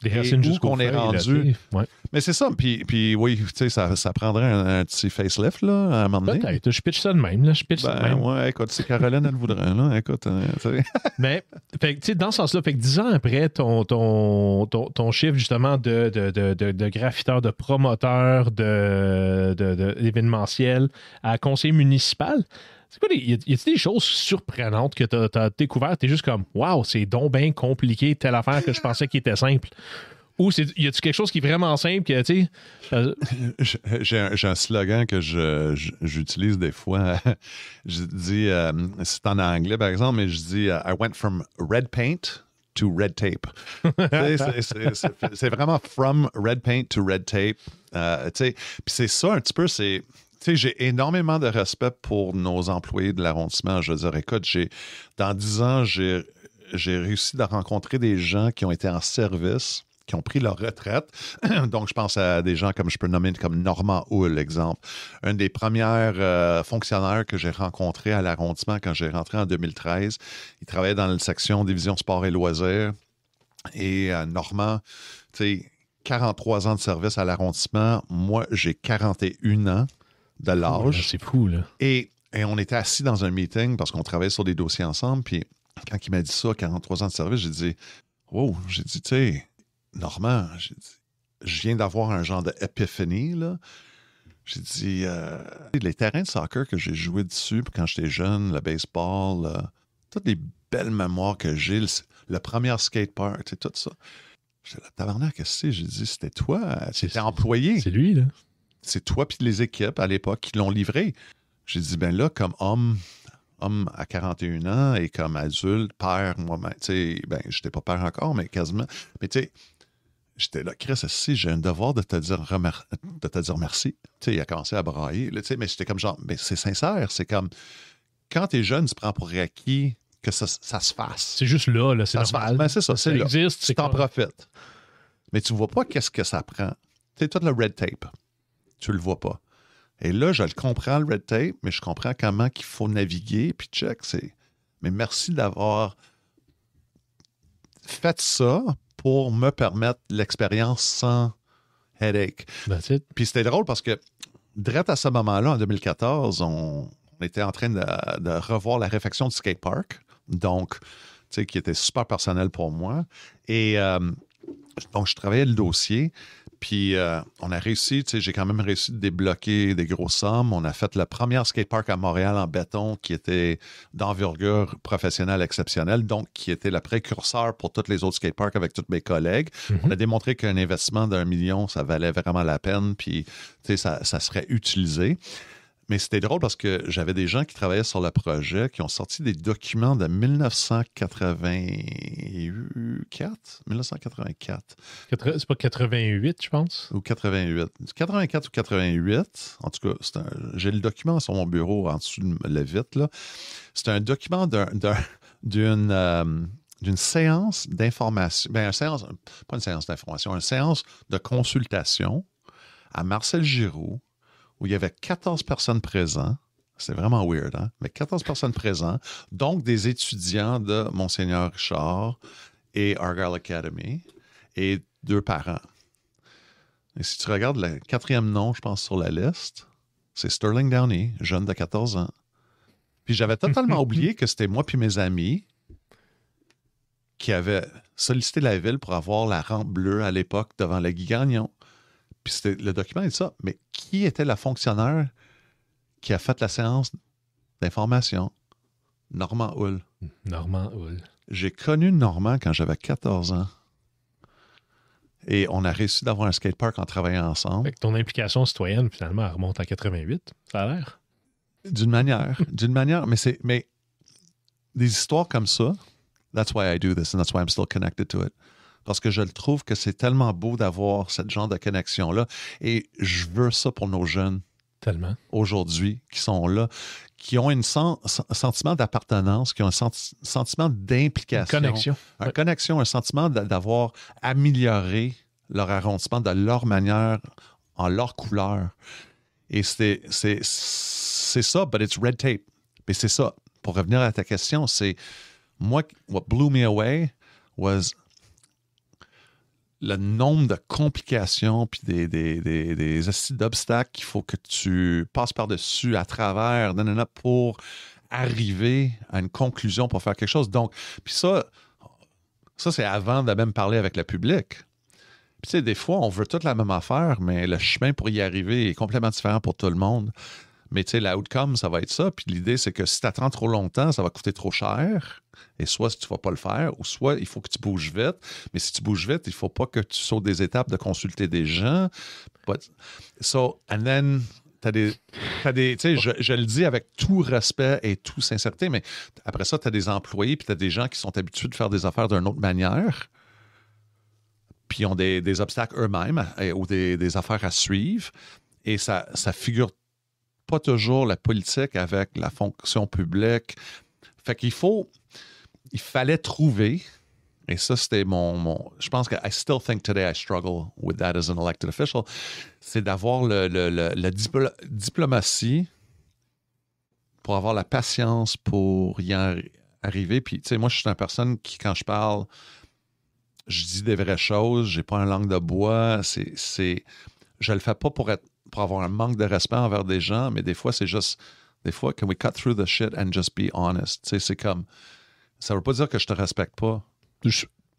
Et où qu'on est rendu. Mais c'est ça. Puis, puis oui, tu sais, ça, ça, prendrait un, petit facelift là, à un moment donné. Je pitch ça de même. Là. Je pitch ça de ben, même. Ouais, écoute, c'est Caroline, elle voudrait. Là, écoute, euh, Mais, dans ce sens-là, fait que dix ans après ton, ton, ton, ton chiffre justement de, de, de, de, graffiteur, de promoteur, de, d'événementiel à conseiller municipal, c'est y a-t-il des choses surprenantes que tu as, as, découvert? Tu es juste comme, waouh, c'est donc bien compliqué, telle affaire que je pensais qu'il était simple. Ou y a-tu quelque chose qui est vraiment simple que, tu sais... Euh, j'ai un, slogan que j'utilise des fois. je dis, euh, c'est en anglais par exemple, mais je dis, euh, I went from red paint to red tape. c'est vraiment from red paint to red tape. Puis c'est ça un petit peu, c'est sais, j'ai énormément de respect pour nos employés de l'arrondissement. Je veux dire, écoute, dans dix ans, j'ai, réussi à rencontrer des gens qui ont été en service qui ont pris leur retraite. Donc, je pense à des gens comme je peux nommer comme Normand Hull, exemple. Un des premiers euh, fonctionnaires que j'ai rencontré à l'arrondissement quand j'ai rentré en 2013. Il travaillait dans la section division sport et loisirs. Et euh, Normand, tu sais, 43 ans de service à l'arrondissement. Moi, j'ai 41 ans de ah, l'âge. C'est fou, là. Et, on était assis dans un meeting parce qu'on travaillait sur des dossiers ensemble. Puis quand il m'a dit ça, 43 ans de service, j'ai dit Wow, j'ai dit, tu sais, Normand, j'ai dit, je viens d'avoir un genre d'épiphanie, là. J'ai dit, euh, les terrains de soccer que j'ai joué dessus quand j'étais jeune, le baseball, toutes les belles mémoires que j'ai, le, skate premier skatepark, tout ça. J'ai dit, la taverne que c'est? J'ai dit, c'était toi, c'était employé. C'est lui, là. C'est toi puis les équipes à l'époque qui l'ont livré. J'ai dit, ben là, comme homme, homme à 41 ans et comme adulte, père moi-même, tu sais, ben, j'étais pas père encore, mais quasiment. Mais tu sais, j'étais là, Chris, si j'ai un devoir de te dire, de te dire merci. Tu sais, il a commencé à brailler, tu sais, mais c'était comme genre, mais c'est sincère, c'est comme, quand t'es jeune, tu prends pour acquis que ça, se fasse. C'est juste là, là c'est normal. Ben, c'est ça, Existe, tu t'en profites. Mais tu vois pas qu'est-ce que ça prend. Tu sais, tout le red tape tu le vois pas. Et là, je le comprends, le red tape, mais je comprends comment qu'il faut naviguer, puis check, c'est... Mais merci d'avoir fait ça pour me permettre l'expérience sans headache. Puis c'était drôle parce que, direct à ce moment-là, en 2014, on, était en train de, revoir la réfection du skate park, donc, tu sais, qui était super personnel pour moi. Et euh, donc, je travaillais le dossier. Puis euh, on a réussi, tu sais, j'ai quand même réussi de débloquer des grosses sommes. On a fait le premier skatepark à Montréal en béton qui était d'envergure professionnelle exceptionnelle, donc qui était le précurseur pour tous les autres skateparks avec tous mes collègues. Mm-hmm. On a démontré qu'un investissement d'un million, ça valait vraiment la peine, puis tu ça, ça serait utilisé. Mais c'était drôle parce que j'avais des gens qui travaillaient sur le projet qui ont sorti des documents de 1984. 1984. C'est pas 88, je pense. Ou 88. 84 ou 88. En tout cas, j'ai le document sur mon bureau en dessous de la vitre. C'est un document d'une. Euh, d'une séance d'information, ben, une séance, pas une séance d'information, une séance de consultation à Marcel Giraud, où il y avait 14 personnes présentes. C'est vraiment weird, hein? Mais 14 personnes présentes, donc des étudiants de Monseigneur Richard et Argyle Academy et deux parents. Et si tu regardes le quatrième nom, je pense, sur la liste, c'est Sterling Downey, jeune de 14 ans. Puis j'avais totalement oublié que c'était moi puis mes amis qui avaient sollicité la ville pour avoir la rampe bleue à l'époque devant le Gagnon. Puis le document est ça. Mais qui était la fonctionnaire qui a fait la séance d'information? Normand Hull. Normand Hull. J'ai connu Normand quand j'avais 14 ans. Et on a réussi d'avoir un skatepark en travaillant ensemble. Fait que ton implication citoyenne, finalement, remonte à 88, ça a l'air. D'une manière. d'une manière. Mais c'est. Mais des histoires comme ça, that's why I do this and that's why I'm still connected to it parce que je le trouve que c'est tellement beau d'avoir ce genre de connexion-là. Et je veux ça pour nos jeunes. Tellement. Aujourd'hui, qui sont là, qui ont un sentiment d'appartenance, qui ont un sentiment d'implication. Connexion. Une connexion, un sentiment d'avoir amélioré leur arrondissement de leur manière, en leur couleur. Et c'est ça, but it's red tape. Mais c'est ça. Pour revenir à ta question, c'est moi, what blew me away was le nombre de complications puis des, des, d'obstacles qu'il faut que tu passes par-dessus, à travers, pour arriver à une conclusion, pour faire quelque chose. Donc, puis ça, ça c'est avant de même parler avec le public. Puis tu sais, des fois, on veut toute la même affaire, mais le chemin pour y arriver est complètement différent pour tout le monde. Mais tu sais, l'outcome, ça va être ça. Puis l'idée, c'est que si tu attends trop longtemps, ça va coûter trop cher. Et soit tu ne vas pas le faire, ou soit il faut que tu bouges vite. Mais si tu bouges vite, il ne faut pas que tu sautes des étapes de consulter des gens. so, and then, tu je, le dis avec tout respect et toute sincérité, mais après ça, tu as des employés puis tu as des gens qui sont habitués de faire des affaires d'une autre manière puis ils ont des, obstacles eux-mêmes ou des, des, affaires à suivre. Et ça ne figure pas toujours la politique avec la fonction publique, fait qu'il faut, il fallait trouver, et ça c'était mon, je pense que I still think today I struggle with that as an elected official, c'est d'avoir le, la diplomatie pour avoir la patience pour y arriver. Puis, tu sais, moi, je suis une personne qui, quand je parle, je dis des vraies choses, j'ai pas un langue de bois, c'est, je le fais pas pour être, pour avoir un manque de respect envers des gens, mais des fois, c'est juste, des fois, can we cut through the shit and just be honest? c'est comme. Ça veut pas dire que je te respecte pas.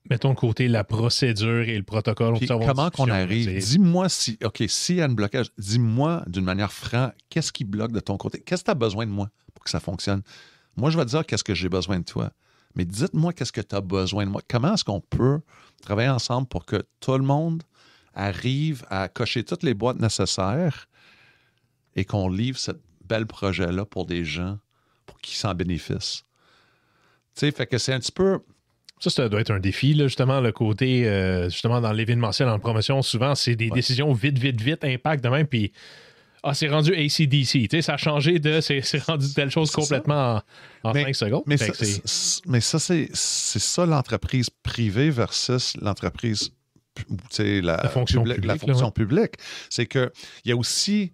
mettons de côté la procédure et le protocole. comment qu'on arrive? Dis-moi si, OK, s'il y a un blocage, dis-moi d'une manière franche, qu'est-ce qui bloque de ton côté? Qu'est-ce que tu as besoin de moi pour que ça fonctionne? Moi, je vais te dire qu'est-ce que j'ai besoin de toi. Mais dites-moi qu'est-ce que tu as besoin de moi. Comment est-ce qu'on peut travailler ensemble pour que tout le monde arrive à cocher toutes les boîtes nécessaires et qu'on livre cette bel projet-là pour des gens pour qu'ils s'en bénéficient. Tu sais, fait que c'est un petit peu. Ça, ça doit être un défi, là, justement, le côté, euh, justement, dans l'événementiel, en promotion, souvent, c'est des décisions vite, vite, vite, impact de même, puis ah, c'est rendu ACDC. Tu sais, ça a changé de. C'est rendu telle chose complètement en, 5 secondes. Mais ça, mais c'est ça l'entreprise privée versus l'entreprise. La, la, fonction publique. C'est que publique. C'est qu'il y a aussi,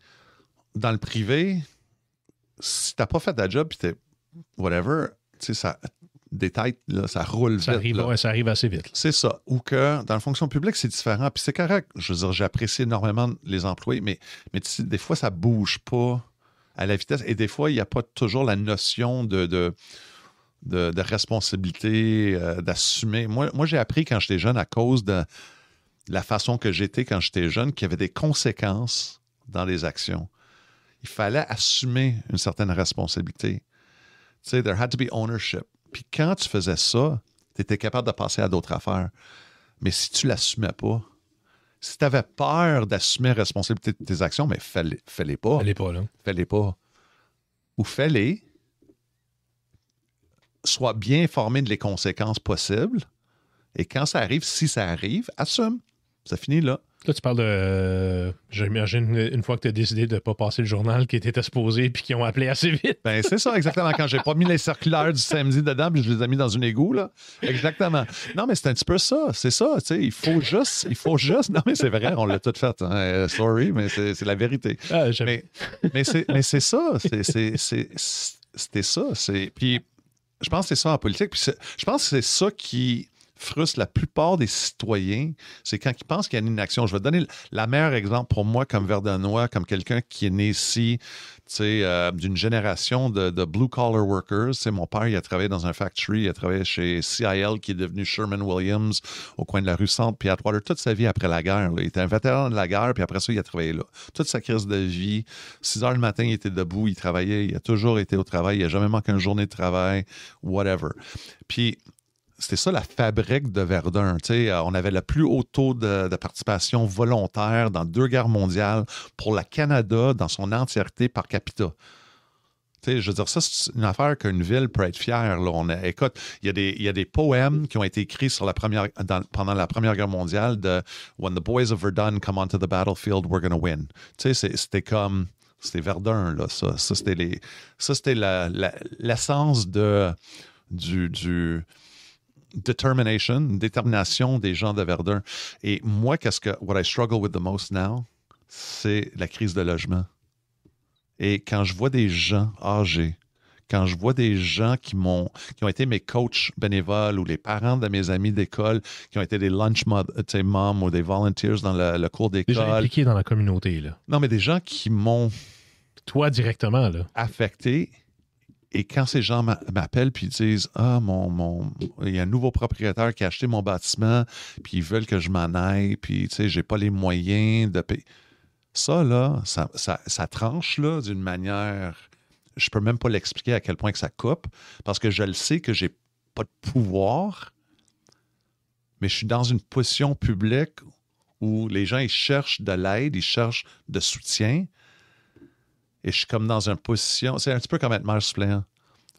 dans le privé, si t'as pas fait ta job, puis t'es whatever, tu sais, ça, des têtes, ça roule ça vite. Arrive, ça arrive assez vite. C'est ça. Ou que dans la fonction publique, c'est différent. Puis c'est correct. Je veux dire, j'apprécie énormément les employés, mais, mais des fois, ça bouge pas à la vitesse. Et des fois, il n'y a pas toujours la notion de, de, responsabilité, euh, d'assumer. Moi, moi j'ai appris quand j'étais jeune à cause de la façon que j'étais quand j'étais jeune qu'il y avait des conséquences dans les actions il fallait assumer une certaine responsabilité. Tu sais, there had to be ownership. Puis quand tu faisais ça, tu étais capable de passer à d'autres affaires. Mais si tu l'assumais pas, si tu avais peur d'assumer la responsabilité de tes actions, mais fais-les pas. Fais-les pas, là. fais pas. Ou fais-les. Sois bien informé de les conséquences possibles. Et quand ça arrive, si ça arrive, assume. Ça finit là. Là, tu parles de. Euh, j'imagine une fois que tu as décidé de ne pas passer le journal qui était exposé puis qui ont appelé assez vite. Ben, c'est ça, exactement. Quand j'ai pas mis les circulaires du samedi dedans puis je les ai mis dans une égout, là. Exactement. Non, mais c'est un petit peu ça. C'est ça, tu sais. Il faut juste. Il faut juste. Non, mais c'est vrai, on l'a tout fait. Hein. Euh, sorry, mais c'est la vérité. Ah, mais mais c'est ça. C'était ça. Puis je pense que c'est ça en politique. Puis je pense que c'est ça qui frustre la plupart des citoyens, c'est quand ils pensent qu'il y a une inaction. Je vais donner la meilleure exemple pour moi comme Verdunois comme quelqu'un qui est né ici, sais, euh, d'une génération de, blue-collar workers. c'est mon père, il a travaillé dans un factory, il a travaillé chez CIL, qui est devenu Sherman-Williams, au coin de la rue Centre, puis à Atwater, toute sa vie après la guerre. Il était un vétéran de la guerre, puis après ça, il a travaillé là. Toute sa crise de vie, 6 heures le matin, il était debout, il travaillait, il a toujours été au travail, il n'a jamais manqué une journée de travail, whatever. Puis c'était ça la fabrique de Verdun. Euh, on avait le plus haut taux de, participation volontaire dans deux guerres mondiales pour le Canada dans son entièreté par capita. je veux dire, ça, c'est une affaire qu'une ville peut être fière. Là. On écoute, il y, a des, a des poèmes qui ont été écrits sur la première, pendant la Première Guerre mondiale de When the boys of Verdun come onto the battlefield, we're going to win. C'était comme. C'était Verdun, là, ça. Ça, c'était l'essence de. Du, du, determination, détermination des gens de Verdun. Et moi, qu'est-ce que, what I struggle with the most now, c'est la crise de logement. Et quand je vois des gens âgés, quand je vois des gens qui m'ont, qui ont été mes coachs bénévoles ou les parents de mes amis d'école, qui ont été des lunch moms ou des volunteers dans le, cours d'école. Déjà impliqués dans la communauté, là. Non, mais des gens qui m'ont. Toi directement, là. Affecté et quand ces gens m'appellent puis disent Ah, mon, mon, il y a un nouveau propriétaire qui a acheté mon bâtiment, puis ils veulent que je m'en aille, puis tu sais, j'ai pas les moyens de payer. Ça, là, ça, ça tranche là d'une manière. Je peux même pas l'expliquer à quel point que ça coupe, parce que je le sais que j'ai pas de pouvoir, mais je suis dans une position publique où les gens ils cherchent de l'aide, ils cherchent de soutien, et je suis comme dans une position. C'est un petit peu comme être mère suppléant.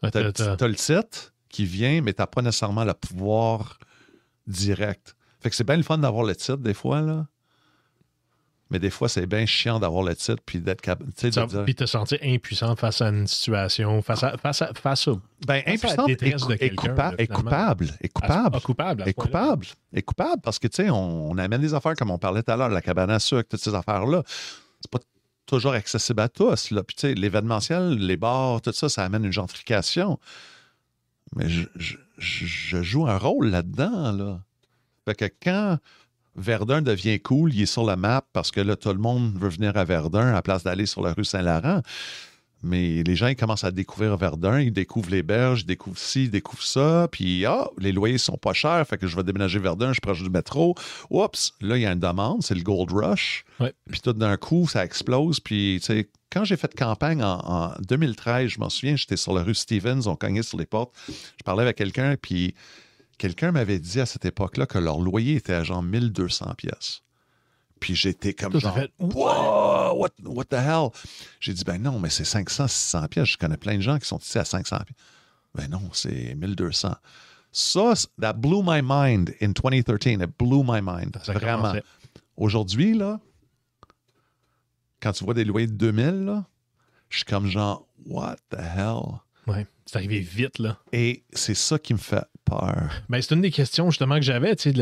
Tu le titre qui vient, mais tu pas nécessairement le pouvoir direct. Fait que c'est bien le fun d'avoir le titre des fois, là. Mais des fois, c'est bien chiant d'avoir le titre puis d'être capable. De... Puis te sentir impuissant face à une situation, face à. Face à, face ben, impuissant et, coupable. Et coupable. Et ah, ah, coupable. Et coupable. Parce que, tu sais, on, on, amène des affaires comme on parlait tout à l'heure, la cabane à sucre, toutes ces affaires-là. C'est pas toujours accessible à tous. Là. Puis, l'événementiel, les bars, tout ça, ça amène une gentrification. Mais je, joue un rôle là-dedans, là. Fait que quand Verdun devient cool, il est sur la map parce que là, tout le monde veut venir à Verdun à place d'aller sur la rue Saint-Laurent. Mais les gens, commencent à découvrir Verdun, ils découvrent les berges, ils découvrent ci, ils découvrent ça, puis ah, les loyers sont pas chers, fait que je vais déménager Verdun, je suis proche du métro. Oups, là, il y a une demande, c'est le Gold Rush. Puis tout d'un coup, ça explose, puis tu sais, quand j'ai fait campagne en, en 2013, je m'en souviens, j'étais sur la rue Stevens, on cognait sur les portes, je parlais avec quelqu'un, puis quelqu'un m'avait dit à cette époque-là que leur loyer était à genre 1200 pièces. Puis j'étais comme genre, wow, what, what, the hell? J'ai dit, ben non, mais c'est 500, 600 pièces. Je connais plein de gens qui sont ici à 500 pièces. Ben non, c'est 1200. Ça, that blew my mind in 2013. It blew my mind. Vraiment. Aujourd'hui, là, quand tu vois des loyers de 2000, là, je suis comme genre, what the hell? Ouais, c'est arrivé vite, là. Et c'est ça qui me fait peur? Ben, c'est une des questions justement que j'avais tu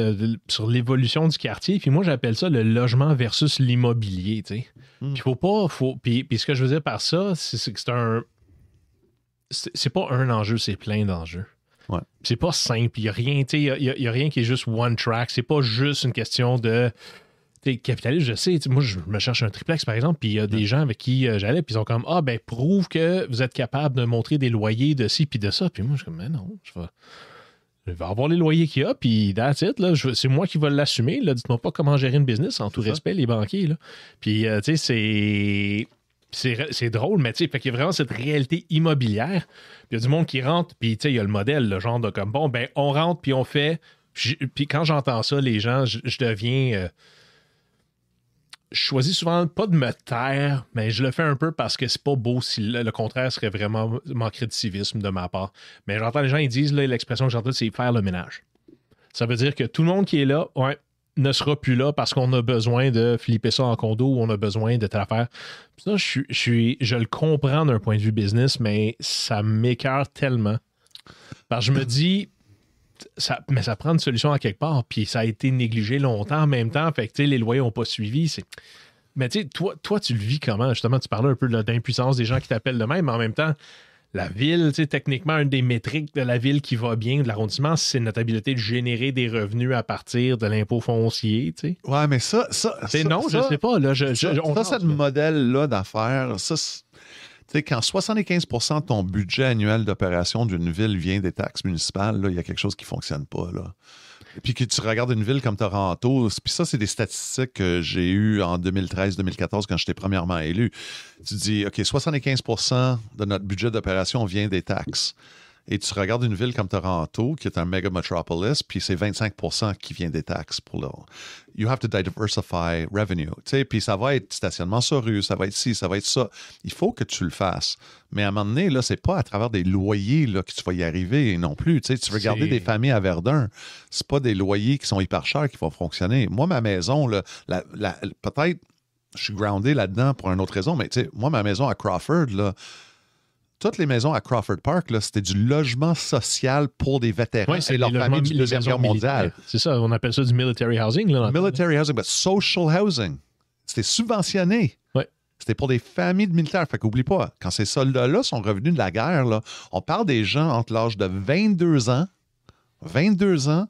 sur l'évolution du quartier. Puis moi, j'appelle ça le logement versus l'immobilier. sais. Hmm. Puis faut pas. Faut, puis, ce que je veux dire par ça, c'est, que c'est un. C'est, pas un enjeu, c'est plein d'enjeux. Ouais. C'est pas simple. Il n'y a, rien, y a, y a rien qui est juste one track. C'est pas juste une question de. T'es capitaliste, je sais. Moi, je me cherche un triplex, par exemple, puis il y a des gens avec qui euh, j'allais, puis ils sont comme Ah, ben, prouve que vous êtes capable de montrer des loyers de ci, puis de ça. Puis moi, je suis comme Mais ben non, je vais il va avoir les loyers qu'il y a, puis that's it. c'est moi qui vais l'assumer. dites-moi pas comment gérer une business, en tout respect, les banquiers. Puis, euh, tu sais, c'est drôle, mais tu sais, il y a vraiment cette réalité immobilière. Il y a du monde qui rentre, puis tu sais, il y a le modèle, le genre de comme bon, ben on rentre, puis on fait. Puis quand j'entends ça, les gens, je deviens. Euh, je choisis souvent pas de me taire, mais je le fais un peu parce que c'est pas beau si le, contraire serait vraiment manquer de civisme de ma part. Mais j'entends les gens, ils disent, l'expression que j'entends, c'est faire le ménage. Ça veut dire que tout le monde qui est là, ouais, ne sera plus là parce qu'on a besoin de flipper ça en condo ou on a besoin de telle affaire. Ça, je, je le comprends d'un point de vue business, mais ça m'écœure tellement. Parce que je me dis, mais ça prend une solution à quelque part, puis ça a été négligé longtemps en même temps, fait que les loyers n'ont pas suivi. Mais tu sais, toi, tu le vis comment? Justement, tu parlais un peu d'impuissance des gens qui t'appellent de même, mais en même temps, la ville, tu techniquement, une des métriques de la ville qui va bien, de l'arrondissement, c'est notre habileté de générer des revenus à partir de l'impôt foncier, tu sais. Ouais, mais ça, ça. C'est non, je sais pas, ça, on ça, modèle-là d'affaires, ça, sais, quand 75 de ton budget annuel d'opération d'une ville vient des taxes municipales, il y a quelque chose qui ne fonctionne pas. Là. Puis que tu regardes une ville comme Toronto, puis ça, c'est des statistiques que j'ai eues en 2013-2014 quand j'étais premièrement élu. Tu dis, OK, 75 de notre budget d'opération vient des taxes et tu regardes une ville comme Toronto, qui est un méga metropolis, puis c'est 25 qui vient des taxes pour le. You have to diversify revenue. Puis ça va être stationnement sur rue, ça va être ci, ça va être ça. Il faut que tu le fasses. Mais à un moment donné, là, c'est pas à travers des loyers là, que tu vas y arriver non plus. tu veux garder des familles à Verdun. C'est pas des loyers qui sont hyper chers qui vont fonctionner. Moi, ma maison, là, peut-être je suis groundé là-dedans pour une autre raison, mais moi, ma maison à Crawford, là, toutes les maisons à Crawford Park, c'était du logement social pour des vétérans c'est leur famille du Deuxième Guerre mondiale. C'est ça, on appelle ça du military housing. military housing, mais social housing. C'était subventionné. Ouais. C'était pour des familles de militaires. Fait qu'oublie pas, quand ces soldats-là sont revenus de la guerre, là, on parle des gens entre l'âge de 22 ans, 22 ans,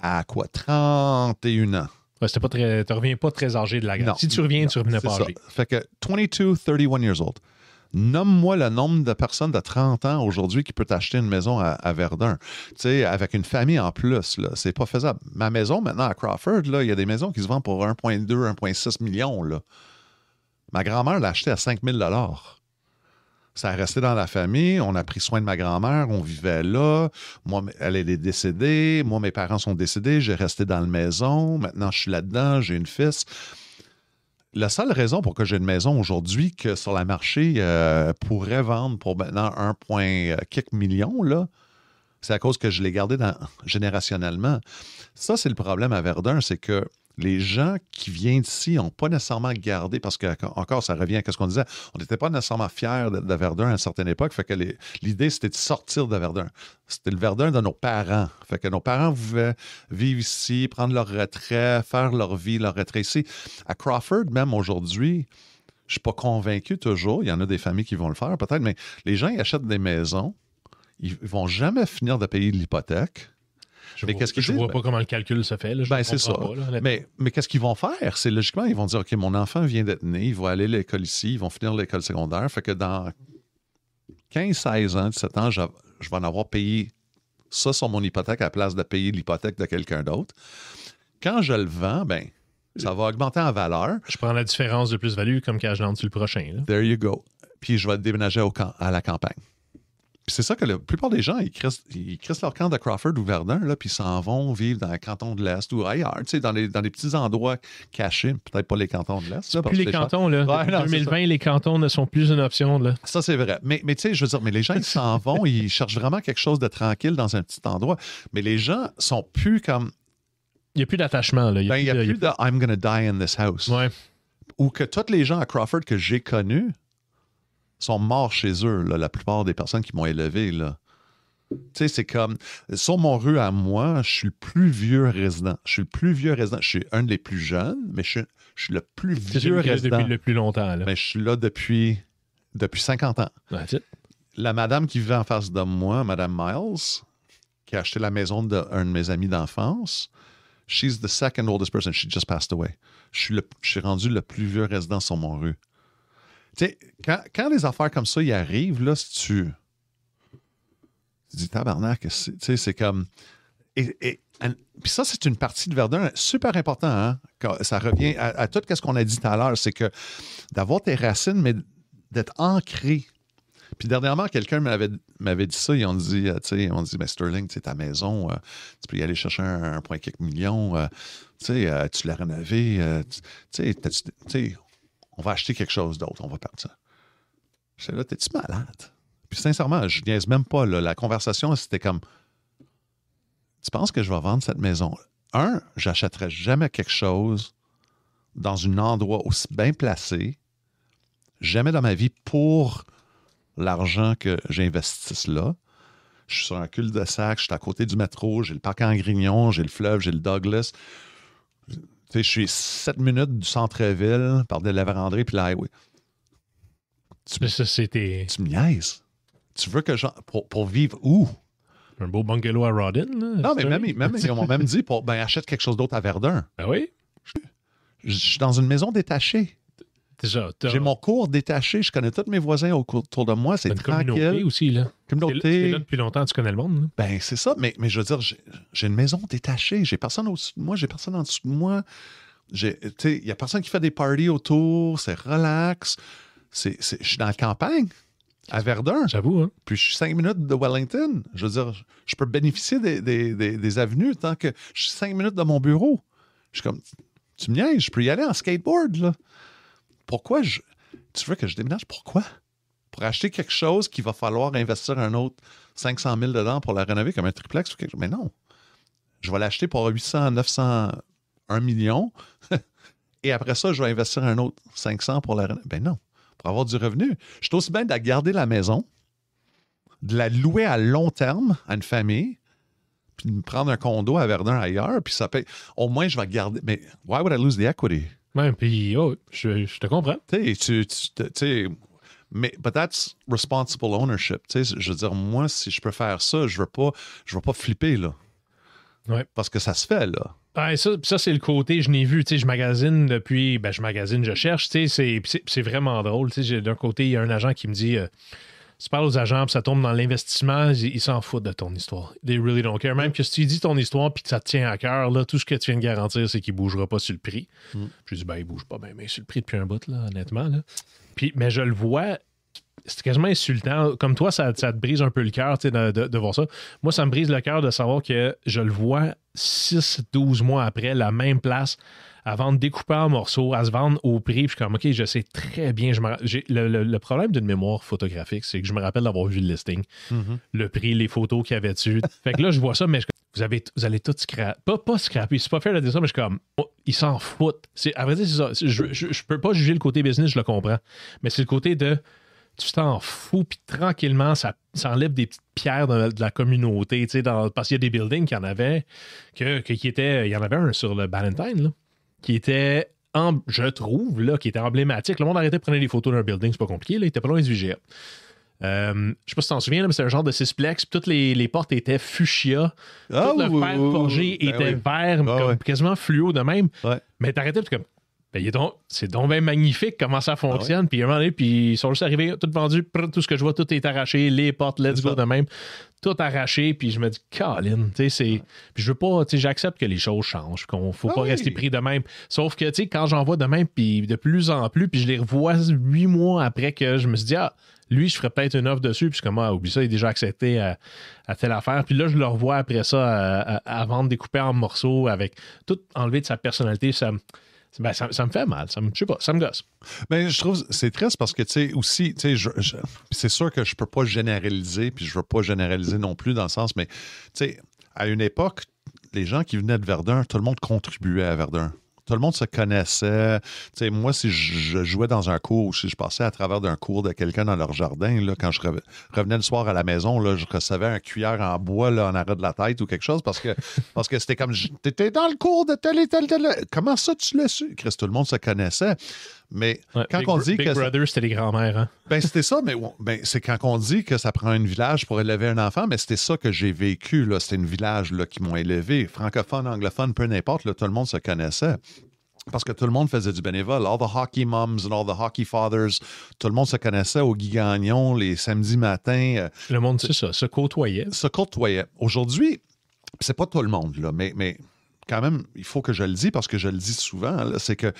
à quoi, 31 ans. Ouais, c'était pas très, tu reviens pas très âgé de la guerre. si tu reviens, tu reviens pas âgé. Fait que 22, 31 years old. Nomme-moi le nombre de personnes de 30 ans aujourd'hui qui peut acheter une maison à, Verdun. Tu sais, avec une famille en plus, c'est pas faisable. Ma maison, maintenant, à Crawford, là, il y a des maisons qui se vendent pour 1,2, 1,6 millions, là. Ma grand-mère l'a acheté à 5 000 ça a resté dans la famille. On a pris soin de ma grand-mère. On vivait là. Moi, elle, est décédée. Moi, mes parents sont décédés. J'ai resté dans la maison. Maintenant, je suis là-dedans. J'ai une fille la seule raison pour que j'ai une maison aujourd'hui que sur le marché euh, pourrait vendre pour maintenant un point euh, quelques millions, là, c'est à cause que je l'ai gardé dans, générationnellement. Ça, c'est le problème à Verdun, c'est que les gens qui viennent ici n'ont pas nécessairement gardé, parce que encore, ça revient à ce qu'on disait, on n'était pas nécessairement fiers de, Verdun à une certaine époque, fait que l'idée, c'était de sortir de Verdun. C'était le Verdun de nos parents. Fait que nos parents pouvaient vivre ici, prendre leur retrait, faire leur vie, leur retrait ici. À Crawford, même aujourd'hui, je ne suis pas convaincu toujours, il y en a des familles qui vont le faire peut-être, mais les gens achètent des maisons, ils ne vont jamais finir de payer l'hypothèque mais quest Je vois pas comment le calcul se fait. Ben, c'est ça. mais, qu'est-ce qu'ils vont faire? C'est logiquement, ils vont dire OK, mon enfant vient d'être né, il va aller à l'école ici, ils vont finir l'école secondaire. Fait que dans 15, 16 ans, 17 ans, je, vais en avoir payé ça sur mon hypothèque à la place de payer l'hypothèque de quelqu'un d'autre. Quand je le vends, ben, ça va augmenter en valeur. Je prends la différence de plus-value comme cash je l'entends le prochain. There you go. Puis je vais déménager au camp à la campagne c'est ça que la plupart des gens, ils crissent, leur camp de Crawford ou Verdun, là, puis s'en vont vivre dans les cantons de l'Est ou ailleurs, dans les, dans les petits endroits cachés, peut-être pas les cantons de l'Est. Plus les cantons, là. 2020, les cantons ne sont plus une option, là. Ça, c'est vrai. Mais, mais tu sais, je veux dire, mais les gens, ils s'en vont, ils cherchent vraiment quelque chose de tranquille dans un petit endroit. Mais les gens sont plus comme. Il n'y a plus d'attachement, Il n'y ben, a, plus de, I'm to die in this house. Ou que toutes les gens à Crawford que j'ai connus, sont morts chez eux, la plupart des personnes qui m'ont élevé. Tu sais, c'est comme. Sur mon rue à moi, je suis le plus vieux résident. Je suis le plus vieux résident. Je suis un des plus jeunes, mais je suis, le plus vieux résident. depuis le plus longtemps. Mais je suis là depuis, depuis 50 ans. La madame qui vivait en face de moi, Madame Miles, qui a acheté la maison d'un de, de mes amis d'enfance, she's the second oldest person. She just passed away. Je suis, je suis rendu le plus vieux résident sur mon rue. Tu quand, quand les affaires comme ça y arrivent, là, si tu. Tu dis tabarnak, tu sais, c'est comme. Et, puis ça, c'est une partie de Verdun super importante. Hein? Ça revient à, tout ce qu'on a dit tout à l'heure, c'est que d'avoir tes racines, mais d'être ancré. Puis dernièrement, quelqu'un m'avait dit ça, ils ont dit, euh, tu sais, on dit, mais Sterling, tu ta maison, euh, tu peux y aller chercher un, point quelques millions, euh, tu sais, tu l'as rénové, tu sais, on va acheter quelque chose d'autre, on va partir. dis « là, t'es-tu malade? Puis sincèrement, je niaise même pas. la conversation, c'était comme Tu penses que je vais vendre cette maison? Un, j'achèterai jamais quelque chose dans un endroit aussi bien placé, jamais dans ma vie pour l'argent que j'investisse là. Je suis sur un cul-de-sac, je suis à côté du métro, j'ai le parc en Grignon, j'ai le fleuve, j'ai le Douglas, je suis 7 minutes du centre-ville par de la puis là oui Tu, ça, c'était... tu me niaises. Tu veux que je. Pour, vivre où? Un beau bungalow à Rodin. Là, non, mais même, même ils m'ont même dit pour, ben, achète quelque chose d'autre à Verdun. Ah ben oui? je, suis dans une maison détachée. J'ai mon cours détaché, je connais tous mes voisins autour de moi, c'est tranquille. Communauté aussi, là. là depuis longtemps, tu connais le monde. Ben, c'est ça, mais, mais je veux dire, j'ai une maison détachée, j'ai personne au-dessus de moi, j'ai personne en dessous de moi. Il n'y a personne qui fait des parties autour, c'est relax. Je suis dans la campagne à Verdun. J'avoue. Hein. Puis je suis cinq minutes de Wellington. Je veux dire, je peux bénéficier des, avenues tant que je suis cinq minutes de mon bureau. Je suis comme, tu me niaises, je peux y aller en skateboard, là pourquoi je, tu veux que je déménage? Pourquoi? Pour acheter quelque chose qu'il va falloir investir un autre 500 000 dedans pour la rénover comme un triplex ou quelque chose. Mais non, je vais l'acheter pour 800, 900, 1 million. et après ça, je vais investir un autre 500 pour la rénover. Ben non, pour avoir du revenu. Je suis aussi bien de garder la maison, de la louer à long terme à une famille, puis de me prendre un condo à Verdun ailleurs, puis ça paye. Au moins, je vais garder. Mais why would I lose the equity? Ouais, puis, oh, je, te comprends. tu sais, mais but that's responsible ownership. sais je veux dire, moi, si je peux faire ça, je veux pas, je veux pas flipper, là. Ouais. Parce que ça se fait, là. Ah, ça, ça c'est le côté, je n'ai vu, tu sais, je magasine depuis, ben, je magasine, je cherche, tu sais, c'est vraiment drôle, tu sais, d'un côté, il y a un agent qui me dit, euh, tu parles aux agents, ça tombe dans l'investissement, ils s'en foutent de ton histoire. They really don't care. Même que si tu dis ton histoire puis que ça te tient à cœur, tout ce que tu viens de garantir, c'est qu'il ne bougera pas sur le prix. Mm. Je lui dis, ben, il ne bouge pas ben, sur le prix depuis un bout, là, honnêtement. Puis, mais je le vois, c'est quasiment insultant. Comme toi, ça, te brise un peu le cœur de, de, voir ça. Moi, ça me brise le cœur de savoir que je le vois 6-12 mois après, la même place, à de découper en morceaux, à se vendre au prix. je suis comme, OK, je sais très bien. Je le, problème d'une mémoire photographique, c'est que je me rappelle d'avoir vu le listing, mm-hmm. le prix, les photos qu'il y avait dessus. fait que là, je vois ça, mais je... vous, avez, vous allez tout scraper. Pas, pas scraper, c'est pas faire de dire mais je suis comme, il oh, ils s'en foutent. À vrai dire, c'est ça. Je, peux pas juger le côté business, je le comprends. Mais c'est le côté de tu t'en fous, puis tranquillement, ça, enlève des petites pierres de, la communauté, dans, parce qu'il y a des buildings qu'il y en avait, que, qui étaient, il y en avait un sur le Valentine, là qui était je trouve, là, qui était emblématique. Le monde arrêtait de prendre des photos d'un building, c'est pas compliqué, là, il était pas loin du VGA. Euh, je sais pas si t'en souviens, mais c'est un genre de cisplex. Toutes les, portes étaient fuchsia. tout le fer forgé était vert, comme, quasiment fluo de même. Ouais. Mais t'arrêtais, comme, ben, c'est donc, bien magnifique comment ça ah fonctionne. Puis un moment donné, puis ils sont juste arrivés, tout vendu, tout ce que je vois, tout est arraché, les portes, let's go de même. Tout arraché, puis je me dis, Colin, tu sais, c'est Puis je veux pas, tu sais, j'accepte que les choses changent, qu'on faut ah pas rester pris de même. Sauf que, tu sais, quand j'en vois de même, puis de plus en plus, puis je les revois huit mois après que je me suis dit, ah, lui, je ferais peut-être une offre dessus, puisque moi, ah, oublie ça, il est déjà accepté à, telle affaire. Puis là, je le revois après ça, à, de découper vendre découpé en morceaux, avec tout enlevé de sa personnalité. Ça ben, ça, me fait mal, ça me, sais pas, ça me gosse. Ben, je trouve c'est triste parce que, tu sais, aussi, tu sais, c'est sûr que je peux pas généraliser, puis je veux pas généraliser non plus dans le sens, mais, tu à une époque, les gens qui venaient de Verdun, tout le monde contribuait à Verdun tout le monde se connaissait. moi, si je, jouais dans un cours ou si je passais à travers d'un cours de quelqu'un dans leur jardin, là, quand je revenais le soir à la maison, là, je recevais un cuillère en bois là, en arrêt de la tête ou quelque chose parce que parce que c'était comme t'étais dans le cours de tel et tel, tel, Comment ça tu l'as su? Chris, tout le monde se connaissait. Mais quand on dit Big que. c'était les grands-mères. Hein? Ben, c'était ça, mais ben, c'est quand on dit que ça prend un village pour élever un enfant, mais c'était ça que j'ai vécu. là. C'était une village là, qui m'ont élevé. Francophone, anglophone, peu importe, là, tout le monde se connaissait parce que tout le monde faisait du bénévole. All the hockey moms and all the hockey fathers, tout le monde se connaissait au Guigagnon les samedis matins. Euh, le monde, c'est ça, se côtoyait. Se côtoyait. Aujourd'hui, c'est pas tout le monde, là, mais, mais quand même, il faut que je le dise parce que je le dis souvent, c'est que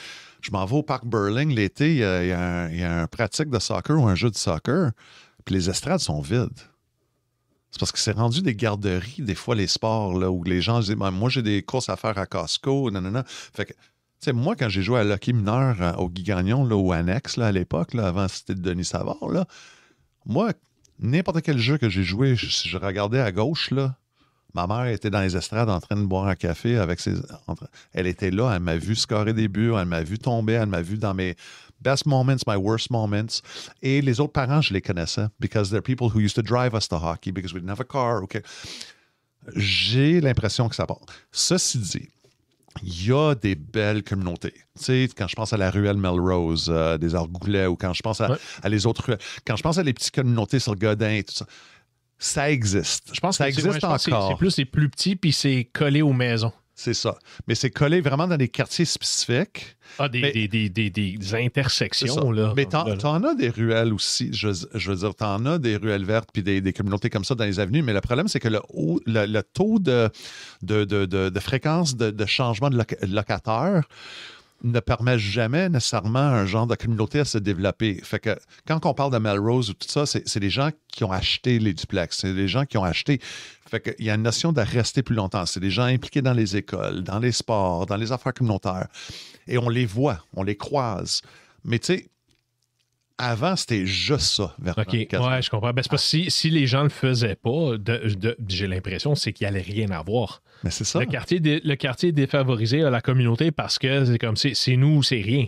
je m'en vais au parc Burling l'été, il y, a, un, pratique de soccer ou un jeu de soccer, puis les estrades sont vides. C'est parce que c'est rendu des garderies, des fois, les sports, là, où les gens disent Moi, j'ai des courses à faire à Costco, non. » Fait que, tu sais, moi, quand j'ai joué à Lucky Mineur euh, au Guy là, au Annex, là, à l'époque, là, avant c'était de Denis Savard, là, moi, n'importe quel jeu que j'ai joué, si je regardais à gauche, là, Ma mère était dans les estrades en train de boire un café avec ses. Elle était là, elle m'a vu scorer des buts, elle m'a vu tomber, elle m'a vu dans mes best moments, my worst moments. Et les autres parents, je les connaissais because they're people who used to drive us to hockey because we didn't have a car. Okay. J'ai l'impression que ça part. Ceci dit, il y a des belles communautés. Tu sais, quand je pense à la ruelle Melrose, euh, des Argoulets, ou quand je pense à, les autres quand je pense à les petites communautés sur Godin et tout ça, ça existe. Je pense ça existe encore. C'est plus petit plus petit, puis c'est collé aux maisons. C'est ça. Mais c'est collé vraiment dans des quartiers spécifiques. Ah, des, intersections, là. Mais t'en, en as des ruelles aussi. Je, veux dire, t'en as des ruelles vertes puis des, communautés comme ça dans les avenues. Mais le problème, c'est que le, taux de, de, de fréquence de, changement de locataire ne permet jamais nécessairement un genre de communauté à se développer. Fait que quand on parle de Melrose ou tout ça, c'est des gens qui ont acheté les duplex, c'est des gens qui ont acheté. Fait qu'il y a une notion de rester plus longtemps. C'est des gens impliqués dans les écoles, dans les sports, dans les affaires communautaires. Et on les voit, on les croise. Mais tu sais, avant, c'était juste ça, OK, je comprends. Ben, c'est si, les gens ne le faisaient pas, j'ai l'impression c'est qu'il n'y allait rien avoir. Mais c'est ça. Le quartier, le quartier défavorisé à la communauté parce que c'est comme c'est, c'est nous, c'est rien.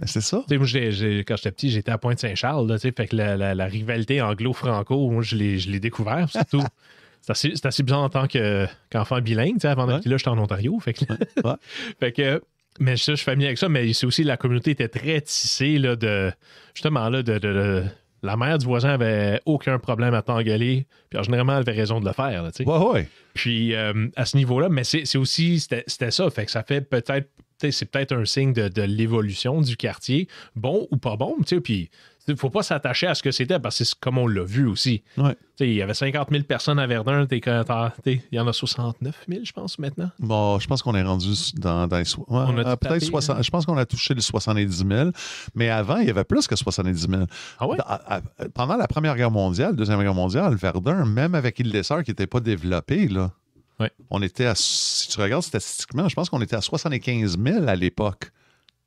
Ben, c'est ça. quand j'étais petit, j'étais à Pointe-Saint-Charles, fait que la, rivalité anglo-franco, je l'ai, je l'ai découvert, surtout. C'est assez, bizarre en tant qu'enfant bilingue, avant d'être là, j'étais en Ontario. fait que Mais ça, je suis familier avec ça, mais c'est aussi la communauté était très tissée là, de justement là, de, la mère du voisin avait aucun problème à t'engueuler. Puis généralement, elle avait raison de le faire. Là, ouais, ouais. Puis euh, à ce niveau-là, mais c'est aussi, c'était ça. Fait que ça fait peut-être, c'est peut-être un signe de, de l'évolution du quartier, bon ou pas bon. Puis il ne faut pas s'attacher à ce que c'était parce que c'est comme on l'a vu aussi. Il y avait 50 000 personnes à Verdun, il y en a 69 000, je pense, maintenant. Bon, je pense qu'on est rendu dans, euh, peut-être 60. Hein. Je pense qu'on a touché les 70 000, mais avant, il y avait plus que 70 000. Ah ouais? pendant la Première Guerre mondiale, la Deuxième Guerre mondiale, Verdun, même avec île des qui n'était pas développé, là, on était Si tu regardes statistiquement, je pense qu'on était à 75 000 à l'époque.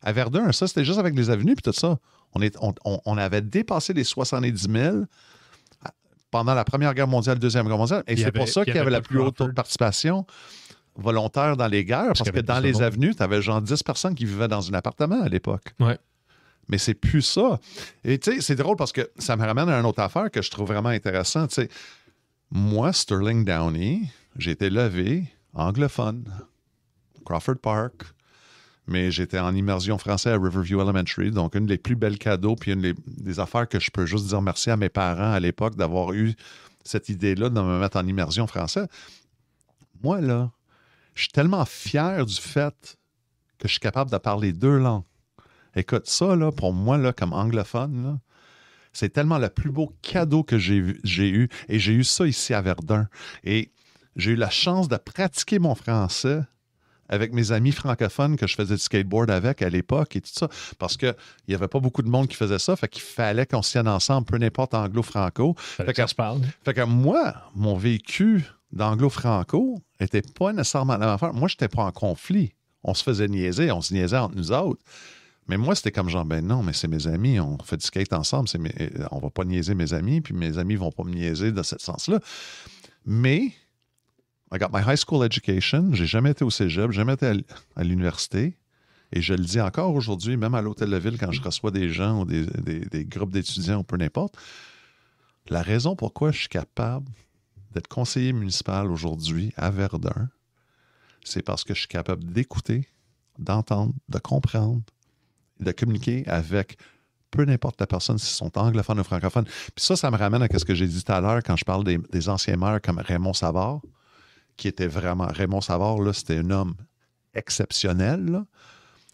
À Verdun, ça, c'était juste avec les avenues et tout ça. On, est, on, avait dépassé les 70 000 pendant la Première Guerre mondiale, Deuxième Guerre mondiale. Et c'est pour ça qu'il y avait, la plus haute de participation volontaire dans les guerres, parce, que dans les avenues, tu avais genre 10 personnes qui vivaient dans un appartement à l'époque. Mais c'est plus ça. Et tu sais, c'est drôle parce que ça me ramène à une autre affaire que je trouve vraiment intéressante. moi, Sterling Downey, j'ai été levé anglophone, Crawford Park, mais j'étais en immersion français à Riverview Elementary, donc une des plus belles cadeaux, puis une des, affaires que je peux juste dire merci à mes parents à l'époque d'avoir eu cette idée-là de me mettre en immersion français. Moi, là, je suis tellement fier du fait que je suis capable de parler deux langues. Écoute, ça, là, pour moi, là, comme anglophone, c'est tellement le plus beau cadeau que j'ai eu. Et j'ai eu ça ici à Verdun. Et j'ai eu la chance de pratiquer mon français avec mes amis francophones que je faisais du skateboard avec à l'époque et tout ça, parce qu'il n'y avait pas beaucoup de monde qui faisait ça, fait qu'il fallait qu'on tienne ensemble, peu n'importe anglo-franco. Hein. Fait que, moi, mon vécu d'anglo-franco n'était pas nécessairement la même affaire. Moi, je n'étais pas en conflit. On se faisait niaiser, on se niaisait entre nous autres. Mais moi, c'était comme genre, ben non, mais c'est mes amis, on fait du skate ensemble, c'est mes... on va pas niaiser mes amis, puis mes amis vont pas me niaiser dans ce sens-là. Mais I got my high school education. J'ai jamais été au cégep, jamais été à l'université. Et je le dis encore aujourd'hui, même à l'hôtel de ville, quand je reçois des gens ou des, groupes d'étudiants ou peu importe, la raison pourquoi je suis capable d'être conseiller municipal aujourd'hui à Verdun, c'est parce que je suis capable d'écouter, d'entendre, de comprendre, de communiquer avec peu n'importe la personne, s'ils sont anglophones ou francophones. Puis ça, ça me ramène à ce que j'ai dit tout à l'heure quand je parle des anciens maires comme Raymond Savard qui était vraiment. Raymond Savard, c'était un homme exceptionnel,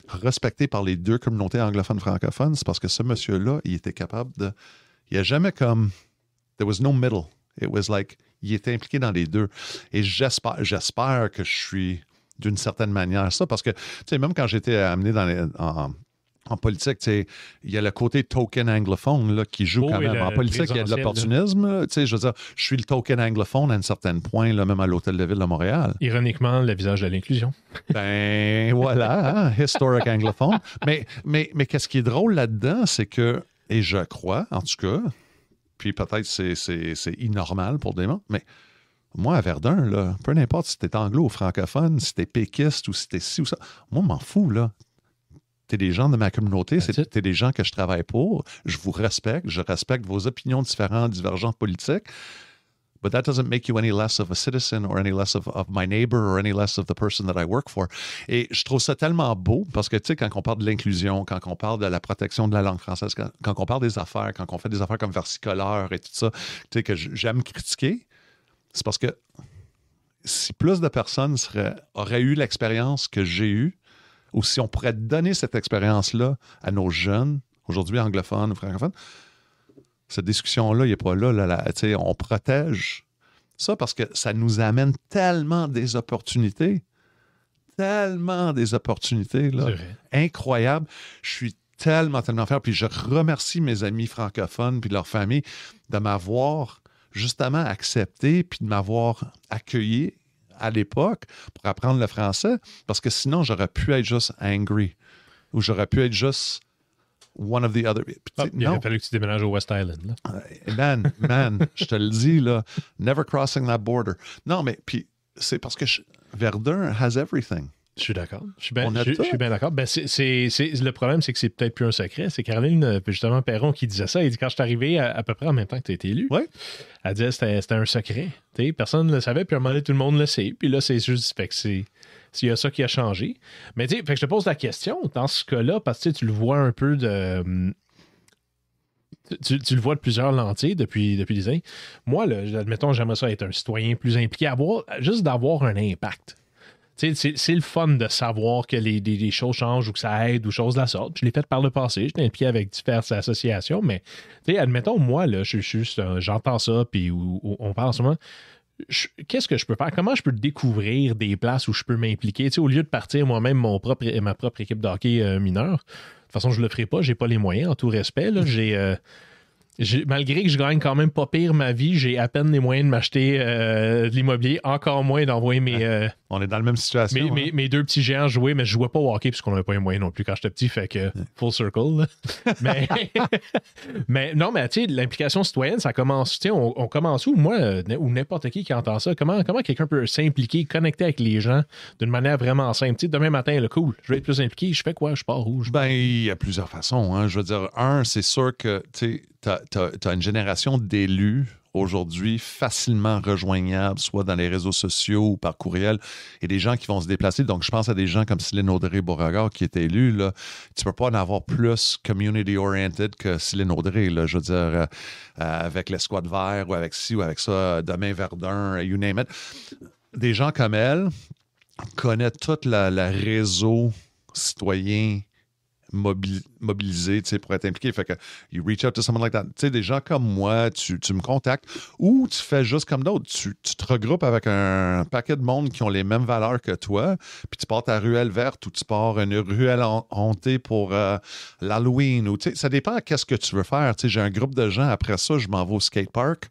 respecté par les deux communautés anglophones francophones. C'est parce que ce monsieur-là, il était capable de. Il n'y a jamais comme. There was no middle. It was like. Il était impliqué dans les deux. Et j'espère, j'espère que je suis d'une certaine manière ça, parce que, tu sais, même quand j'étais amené dans les, en politique, il y a le côté token anglophone là, qui joue oh quand même. En politique, il y a de l'opportunisme. Je veux dire, je suis le token anglophone à un certain point, même à l'Hôtel de Ville de Montréal. Ironiquement, le visage de l'inclusion. Ben voilà, hein, historic anglophone. Mais, mais, mais qu'est-ce qui est drôle là-dedans, c'est que, et je crois, en tout cas, puis peut-être c'est, c'est, c'est inormal pour des gens, mais moi, à Verdun, là, peu importe si t'es anglo ou francophone, si t'es péquiste ou si t'es ci ou ça, moi, m'en fous, là. T'es des gens de ma communauté, c'est des gens que je travaille pour. Je vous respecte, je respecte vos opinions différentes, divergentes politiques. But that doesn't make you any less of a citizen or any less of, of my neighbor or any less of the person that I work for. Et je trouve ça tellement beau parce que, tu sais, quand on parle de l'inclusion, quand on parle de la protection de la langue française, quand, on parle des affaires, quand on fait des affaires comme versicoleur et tout ça, tu sais, que j'aime critiquer, c'est parce que si plus de personnes auraient eu l'expérience que j'ai eue, ou si on pourrait donner cette expérience-là à nos jeunes, aujourd'hui anglophones ou francophones, cette discussion-là, il n'est pas là. là, là on protège ça parce que ça nous amène tellement des opportunités, tellement des opportunités là, incroyables. Je suis tellement, tellement fier. Puis je remercie mes amis francophones puis leur famille de m'avoir justement accepté puis de m'avoir accueilli à l'époque pour apprendre le français, parce que sinon, j'aurais pu être juste angry ou j'aurais pu être juste one of the other. Ah, il aurait fallu que tu déménages au West Island. Là. Euh, man, man, je te le dis, là, never crossing that border. Non, mais puis c'est parce que Verdun has everything. Je suis d'accord. Je suis bien, d'accord. le problème, c'est que c'est peut-être plus un secret. C'est Caroline, euh, justement, Perron qui disait ça. Il dit quand je suis arrivé à, peu près en même temps que tu as été élu, ouais. elle disait que c'était un secret. personne ne le savait, puis à un moment donné, tout le monde le sait. Puis là, c'est juste fait que c'est. y a ça qui a changé. Mais tu que je te pose la question, dans ce cas-là, parce que tu le vois un peu de. Hum, tu, le vois de plusieurs lentilles depuis, depuis des années. Moi, là, admettons, j'aimerais ça être un citoyen plus impliqué, avoir, juste d'avoir un impact c'est le fun de savoir que les, choses changent ou que ça aide ou choses de la sorte. Je l'ai fait par le passé, j'étais impliqué avec diverses associations, mais admettons, moi, là, je, juste j'entends ça, puis on parle en qu'est-ce que je peux faire? Comment je peux découvrir des places où je peux m'impliquer? au lieu de partir moi-même mon propre, ma propre équipe de hockey euh, mineure, de toute façon, je ne le ferai pas, j'ai pas les moyens, en tout respect. j'ai, euh, malgré que je gagne quand même pas pire ma vie, j'ai à peine les moyens de m'acheter euh, de l'immobilier, encore moins d'envoyer mes. Ah, euh, on est dans la même situation. Hein. Mes, deux petits géants jouer, mais je jouais pas au hockey puisqu'on n'avait pas les moyens non plus quand j'étais petit, fait que full circle. mais, non, mais tu sais, l'implication citoyenne, ça commence, tu sais, on, commence où, moi, euh, ou n'importe qui qui entend ça, comment, comment quelqu'un peut s'impliquer, connecter avec les gens d'une manière vraiment simple? Tu sais, demain matin, le cool, je vais être plus impliqué, je fais quoi, je pars rouge. Ben, il y a plusieurs façons. Hein. Je veux dire, un, c'est sûr que, tu sais, tu as, une génération d'élus aujourd'hui facilement rejoignables, soit dans les réseaux sociaux ou par courriel, et des gens qui vont se déplacer. Donc, je pense à des gens comme Céline Audrey-Beauregard qui est élue. Tu ne peux pas en avoir plus community-oriented que Céline Audrey. je veux dire, euh, euh, avec l'escouade vert ou avec ci ou avec ça, Demain Verdun, you name it. Des gens comme elle connaissent tout le réseau citoyen tu mobilisé pour être impliqué. Fait que, you reach out to someone like that. Tu sais, des gens comme moi, tu, me contactes ou tu fais juste comme d'autres. Tu, te regroupes avec un paquet de monde qui ont les mêmes valeurs que toi, puis tu pars ta ruelle verte ou tu pars une ruelle hantée pour euh, l'Halloween. Ça dépend qu'est-ce que tu veux faire. Tu j'ai un groupe de gens, après ça, je m'en vais au skatepark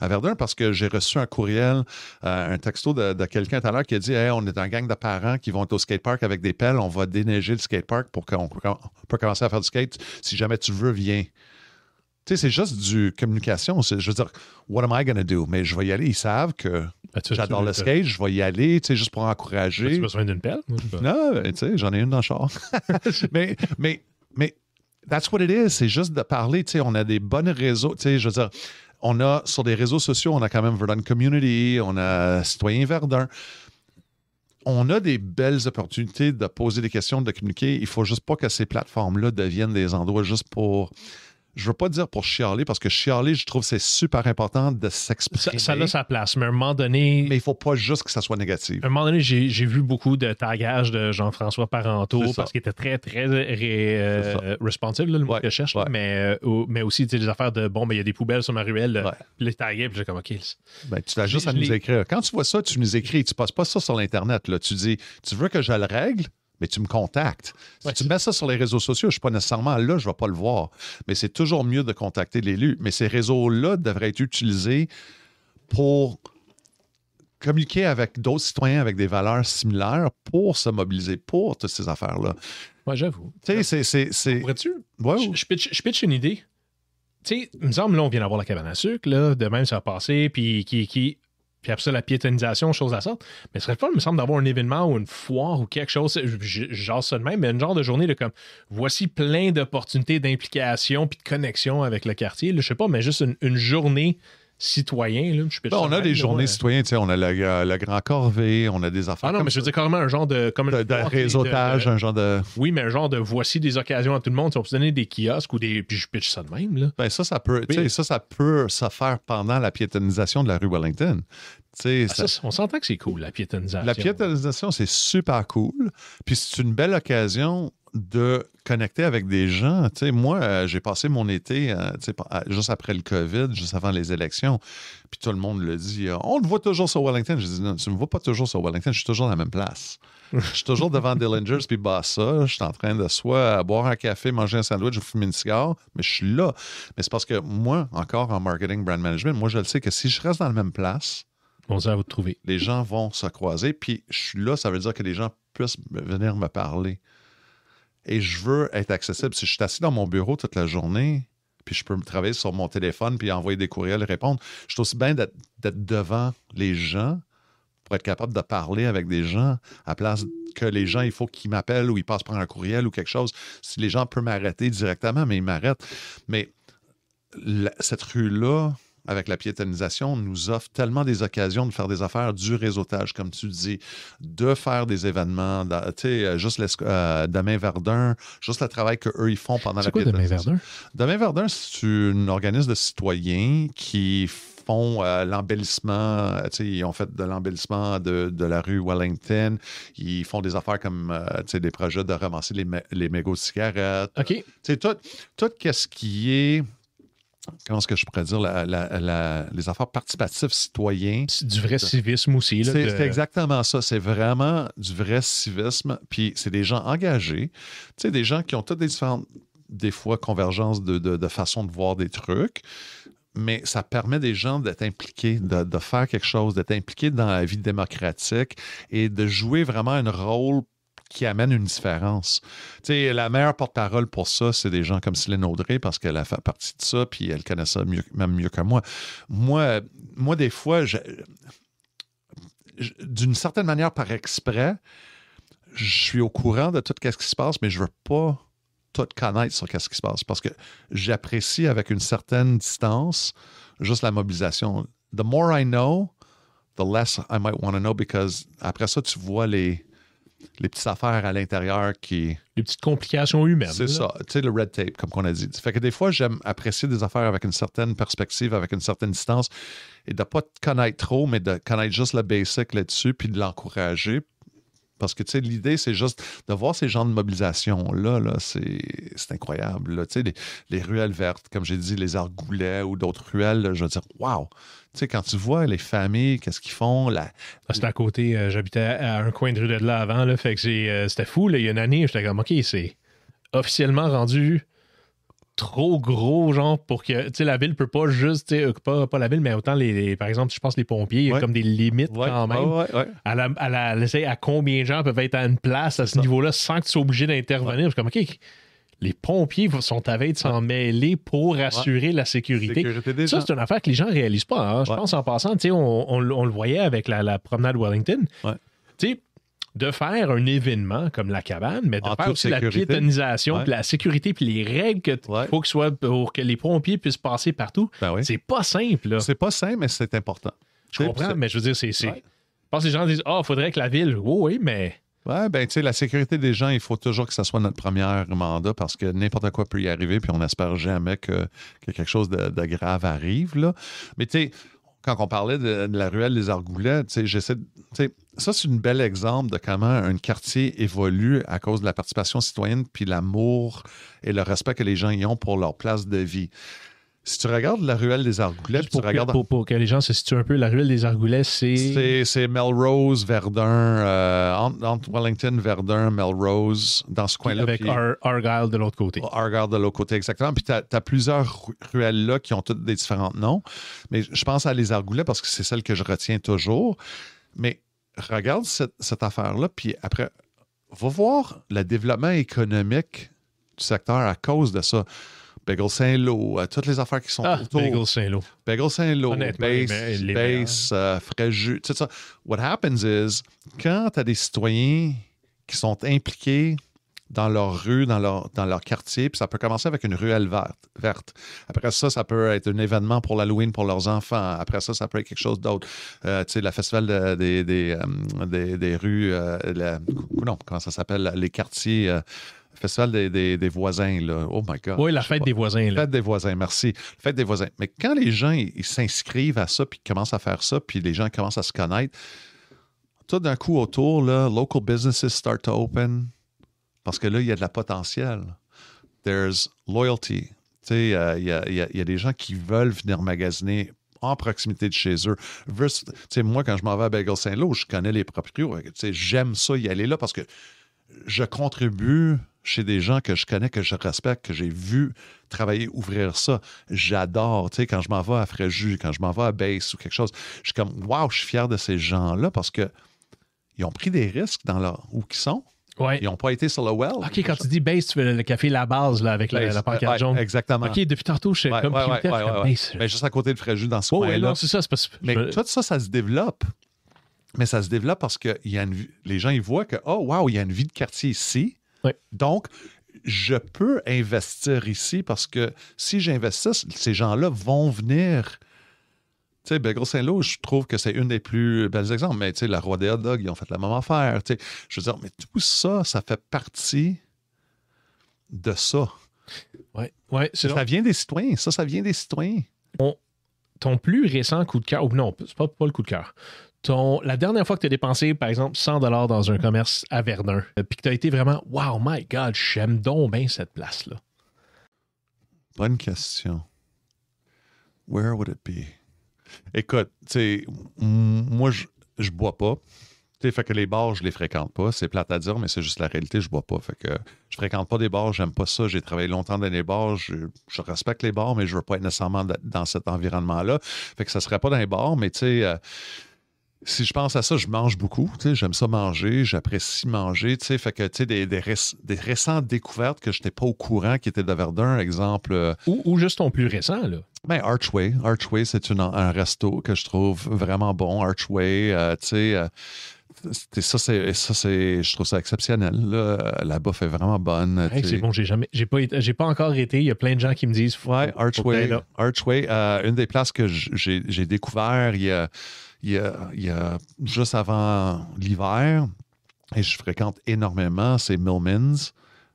à Verdun parce que j'ai reçu un courriel, euh, un texto de, quelqu'un tout à l'heure qui a dit hey, on est un gang de parents qui vont au skatepark avec des pelles, on va déneiger le skatepark pour qu'on puisse commencer à faire du skate. Si jamais tu veux, viens. Tu sais, c'est juste du communication. Je veux dire, what am I going to do? Mais je vais y aller. Ils savent que ah, j'adore le skate, je vais y aller, tu sais, juste pour encourager. Tu As besoin d'une pelle? Non, ben, tu sais, j'en ai une dans le char. mais, mais, mais, that's what it is. C'est juste de parler. Tu sais, on a des bonnes réseaux. Tu sais, je veux dire, on a sur des réseaux sociaux, on a quand même Verdun Community, on a Citoyen Verdun. On a des belles opportunités de poser des questions, de communiquer. Il faut juste pas que ces plateformes-là deviennent des endroits juste pour je veux pas dire pour chialer, parce que chialer, je trouve que c'est super important de s'exprimer. Ça, a sa place, mais à un moment donné. Mais il faut pas juste que ça soit négatif. À un moment donné, j'ai vu beaucoup de tagages de Jean-François Parenteau, parce qu'il était très, très euh, euh, responsable, le mot que je cherche, mais, euh, mais aussi des affaires de bon, mais il y a des poubelles sur ma ruelle, les taguer, puis j'ai comme OK. Ben, tu as juste à nous écrire. Quand tu vois ça, tu nous écris, tu passes pas ça sur l'Internet. Tu dis, tu veux que je le règle? mais tu me contactes. Si tu mets ça sur les réseaux sociaux, je ne suis pas nécessairement là, je ne vais pas le voir. Mais c'est toujours mieux de contacter l'élu. Mais ces réseaux-là devraient être utilisés pour communiquer avec d'autres citoyens avec des valeurs similaires pour se mobiliser pour toutes ces affaires-là. Moi, j'avoue. Tu sais, c'est. Pourrais-tu? Ouais, je, je, une idée tu sais, il me semble, là, on vient d'avoir la cabane à sucre, là, de ça va passer, puis qui, qui, puis après ça, la piétonisation, chose à sorte. Mais ce serait pas, il me semble, d'avoir un événement ou une foire ou quelque chose, genre ça de même, mais une genre de journée de comme, voici plein d'opportunités d'implication puis de connexion avec le quartier. je sais pas, mais juste une journée citoyens. on a des journées citoyennes, on a la, Grand Corvée, on a des affaires. Ah non, mais je veux dire carrément un genre de. Comme un genre de. Oui, mais un genre de voici des occasions à tout le monde. Si on peut donner des kiosques ou des. Puis je pitch ça de même. Ben, ça, ça peut, ça, ça peut se faire pendant la piétonisation de la rue Wellington. Ah, on s'entend que c'est cool, la piétonisation. La piétonisation, c'est super cool. Puis c'est une belle occasion de connecter avec des gens. moi, euh, j'ai passé mon été euh, juste après le COVID, juste avant les élections. Puis tout le monde le dit euh, On te voit toujours sur Wellington. Je dis Non, tu ne me vois pas toujours sur Wellington, je suis toujours dans la même place. je suis toujours devant Dillinger's puis ça, Je suis en train de soit boire un café, manger un sandwich ou fumer une cigare, mais je suis là. Mais c'est parce que moi, encore en marketing, brand management, moi, je le sais que si je reste dans la même place, vous trouver. Les gens vont se croiser. Puis je suis là, ça veut dire que les gens puissent venir me parler et je veux être accessible. Si je suis assis dans mon bureau toute la journée, puis je peux travailler sur mon téléphone, puis envoyer des courriels, répondre, je suis aussi bien d'être devant les gens pour être capable de parler avec des gens à place que les gens, il faut qu'ils m'appellent ou ils passent par un courriel ou quelque chose. Si les gens peuvent m'arrêter directement, mais ils m'arrêtent. Mais cette rue-là, avec la piétonisation nous offre tellement des occasions de faire des affaires du réseautage, comme tu dis, de faire des événements, tu sais, euh, juste euh, Demain Verdun, juste le travail qu'eux, ils font pendant la quoi, piétonisation. Demain Verdun? Verdun, c'est une organisation de citoyens qui font euh, euh, Tu l'embellissement, ils ont fait de l'embellissement de, de, la rue Wellington, ils font des affaires comme sais, des projets de ramasser les, mégots de cigarettes. OK. Tout, tout ce qui est comment est-ce que je pourrais dire, les affaires participatives citoyens. C'est du vrai civisme aussi. c'est, exactement ça. C'est vraiment du vrai civisme. Puis c'est des gens engagés, tu sais, des gens qui ont toutes des différentes, des fois, convergences de, de, de façon de voir des trucs mais ça permet des gens d'être impliqués, de, de, faire quelque chose, d'être impliqués dans la vie démocratique et de jouer vraiment un rôle qui amène une différence. Tu sais, la meilleure porte-parole pour ça, c'est des gens comme Céline Audrey, parce qu'elle a fait partie de ça, puis elle connaît ça même mieux que moi. Moi, moi des fois, d'une certaine manière, par exprès, je suis au courant de tout ce qui se passe, mais je veux pas tout connaître sur qu'est-ce qui se passe parce que j'apprécie avec une certaine distance juste la mobilisation. The more I know, the less I might want to know because après ça, tu vois les, les petites affaires à l'intérieur qui. Les petites complications humaines. C'est ça. Tu sais, le red tape, comme on a dit. Fait que des fois, j'aime apprécier des affaires avec une certaine perspective, avec une certaine distance, et de ne pas te connaître trop, mais de connaître juste le basic là-dessus, puis de l'encourager, parce que l'idée, c'est juste de voir ces genres de mobilisation-là, c'est incroyable. Tu Les, les ruelles vertes, comme j'ai dit, les argoulets ou d'autres ruelles, je veux dire, waouh! quand tu vois les familles, qu'est-ce qu'ils font? là... Ah, c'était à côté, euh, j'habitais à un coin de rue de là avant, fait que euh, c'était fou. Là, il y a une année, j'étais comme, OK, c'est officiellement rendu trop gros, genre, pour que, tu sais, la ville peut pas juste, tu sais, pas, la ville, mais autant, les, par exemple, je pense, les pompiers, il y a comme des limites quand même. à, à, à, combien de gens peuvent être à une place à ce niveau-là sans que tu sois obligé d'intervenir. Je suis comme, OK, les pompiers sont à veille de s'en mêler pour assurer la sécurité. ça, c'est une affaire que les gens réalisent pas. Hein. Je pense, en passant, tu sais, on, le voyait avec la, promenade Wellington. Tu sais, de faire un événement comme la cabane, mais de faire aussi la piétonisation, la sécurité, puis les règles faut que soit pour que les pompiers puissent passer partout. Ben c'est pas simple. C'est pas simple, mais c'est important. Je comprends, mais je veux dire, c'est. Je pense que les gens disent Ah, il faudrait que la ville. oui, mais. Oui, ben tu sais, la sécurité des gens, il faut toujours que ça soit notre premier mandat parce que n'importe quoi peut y arriver, puis on n'espère jamais que, quelque chose de, grave arrive. Là. Mais tu sais, quand on parlait de, la ruelle des Argoulets, j'essaie ça, c'est un bel exemple de comment un quartier évolue à cause de la participation citoyenne, puis l'amour et le respect que les gens y ont pour leur place de vie si tu regardes la ruelle des Argoulets, pour, tu regardes... pour, que les gens se situent un peu, la ruelle des Argoulets, c'est. C'est Melrose, Verdun, euh, entre, Wellington, Verdun, Melrose, dans ce coin-là. Avec Argyle de l'autre côté. Argyle de l'autre côté, exactement. Puis tu as, plusieurs ruelles-là qui ont toutes des différents noms. Mais je pense à les Argoulets parce que c'est celle que je retiens toujours. Mais regarde cette affaire-là, puis après, va voir le développement économique du secteur à cause de ça. Bagel Saint-Lô, euh, toutes les affaires qui sont ah, autour. Bagel Saint-Lô. Bagel Saint-Lô, base, euh, frais jus, tout ça. What happens is, quand tu as des citoyens qui sont impliqués dans leur rue, dans leur, dans leur quartier, puis ça peut commencer avec une ruelle verte, verte. Après ça, ça peut être un événement pour l'Halloween pour leurs enfants. Après ça, ça peut être quelque chose d'autre. Euh, tu sais, la festival des, des, rues, la, non, comment ça s'appelle, les quartiers... Festival des, voisins, là. Oh my God. Oui, la fête des voisins, là. Fête des voisins, merci. Fête des voisins. Mais quand les gens ils s'inscrivent à ça, puis commencent à faire ça, puis les gens commencent à se connaître, tout d'un coup autour, là, local businesses start to open parce que là, il y a de la potentiel. There's loyalty. Tu sais, euh, il y, a, des gens qui veulent venir magasiner en proximité de chez eux. Tu sais, moi, quand je m'en vais à Bagel Saint-Lô, je connais les propriétaires. Tu sais, j'aime ça y aller là parce que je contribue chez des gens que je connais, que je respecte, que j'ai vu travailler, ouvrir ça. J'adore, tu sais, quand je m'en vais à Fréjus, quand je m'en vais à Base ou quelque chose, je suis comme, waouh, je suis fier de ces gens-là parce que ils ont pris des risques dans leur, où ils sont. Ils n'ont pas été sur le well. OK, quand tu dis base, tu veux le café La Base là, avec la, la pancarte jaune. Exactement. OK, depuis tantôt, je suis comme ouais, base. Mais juste à côté de Fréjus, dans ce oh, coin-là. c'est Mais tout ça, ça se développe. Mais ça se développe parce que y a une... les gens ils voient que, oh, wow, il y a une vie de quartier ici. Donc, je peux investir ici parce que si j'investis, ces gens-là vont venir. Tu sais, ben, Saint-Lô, je trouve que c'est une des plus belles exemples. Mais tu sais, la Roi des Hot Dogs, ils ont fait la même affaire. je veux dire, mais tout ça, ça fait partie de ça. Oui, ouais, Ça vient des citoyens. Ça, ça vient des citoyens. ton plus récent coup de cœur, ou non, c'est pas, pas le coup de cœur, ton, la dernière fois que tu as dépensé, par exemple, 100 dollars dans un commerce à Verdun, euh, puis que tu as été vraiment, wow, my God, j'aime donc bien cette place-là? Bonne question. Where would it be? Écoute, tu sais, moi, je, bois pas. Tu sais, fait que les bars, je les fréquente pas. C'est plate à dire, mais c'est juste la réalité, je bois pas. Fait que je fréquente pas des bars, j'aime pas ça. J'ai travaillé longtemps dans les bars, je, respecte les bars, mais je veux pas être nécessairement dans cet environnement-là. Fait que ça serait pas dans les bars, mais tu sais. Euh, si je pense à ça, je mange beaucoup. J'aime ça manger, j'apprécie manger. Fait que des, des, des, récentes découvertes que je n'étais pas au courant qui étaient de Verdun, exemple. Euh, ou, juste ton plus récent, là. Ben, Archway. Archway, c'est un resto que je trouve vraiment bon. Archway, euh, tu sais. Euh, ça c'est c'est je trouve ça exceptionnel la bof est vraiment bonne c'est bon j'ai jamais j'ai pas j'ai pas encore été il y a plein de gens qui me disent Archway Archway une des places que j'ai découvert il y a il y a, juste avant l'hiver, et je fréquente énormément, c'est Millmans.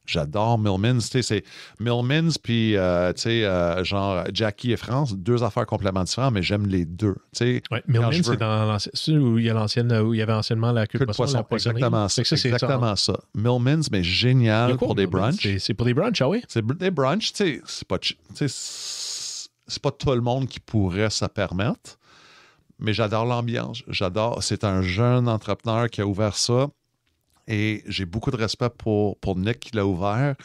J'adore Millmans. C'est Millmans, puis tu sais, euh, euh, genre Jackie et France, deux affaires complètement différentes, mais j'aime les deux. Ouais, Millmans, c'est dans l'ancienne, où il y, l'ancienne, où il y avait anciennement la queue de poisson. exactement ça. exactement ça. Millmans, mais génial pour des brunchs. C'est pour des brunchs, ah oui? C'est des brunchs, tu sais, c'est pas, c'est pas tout le monde qui pourrait se permettre mais j'adore l'ambiance. J'adore. C'est un jeune entrepreneur qui a ouvert ça. Et j'ai beaucoup de respect pour, Nick qui l'a ouvert.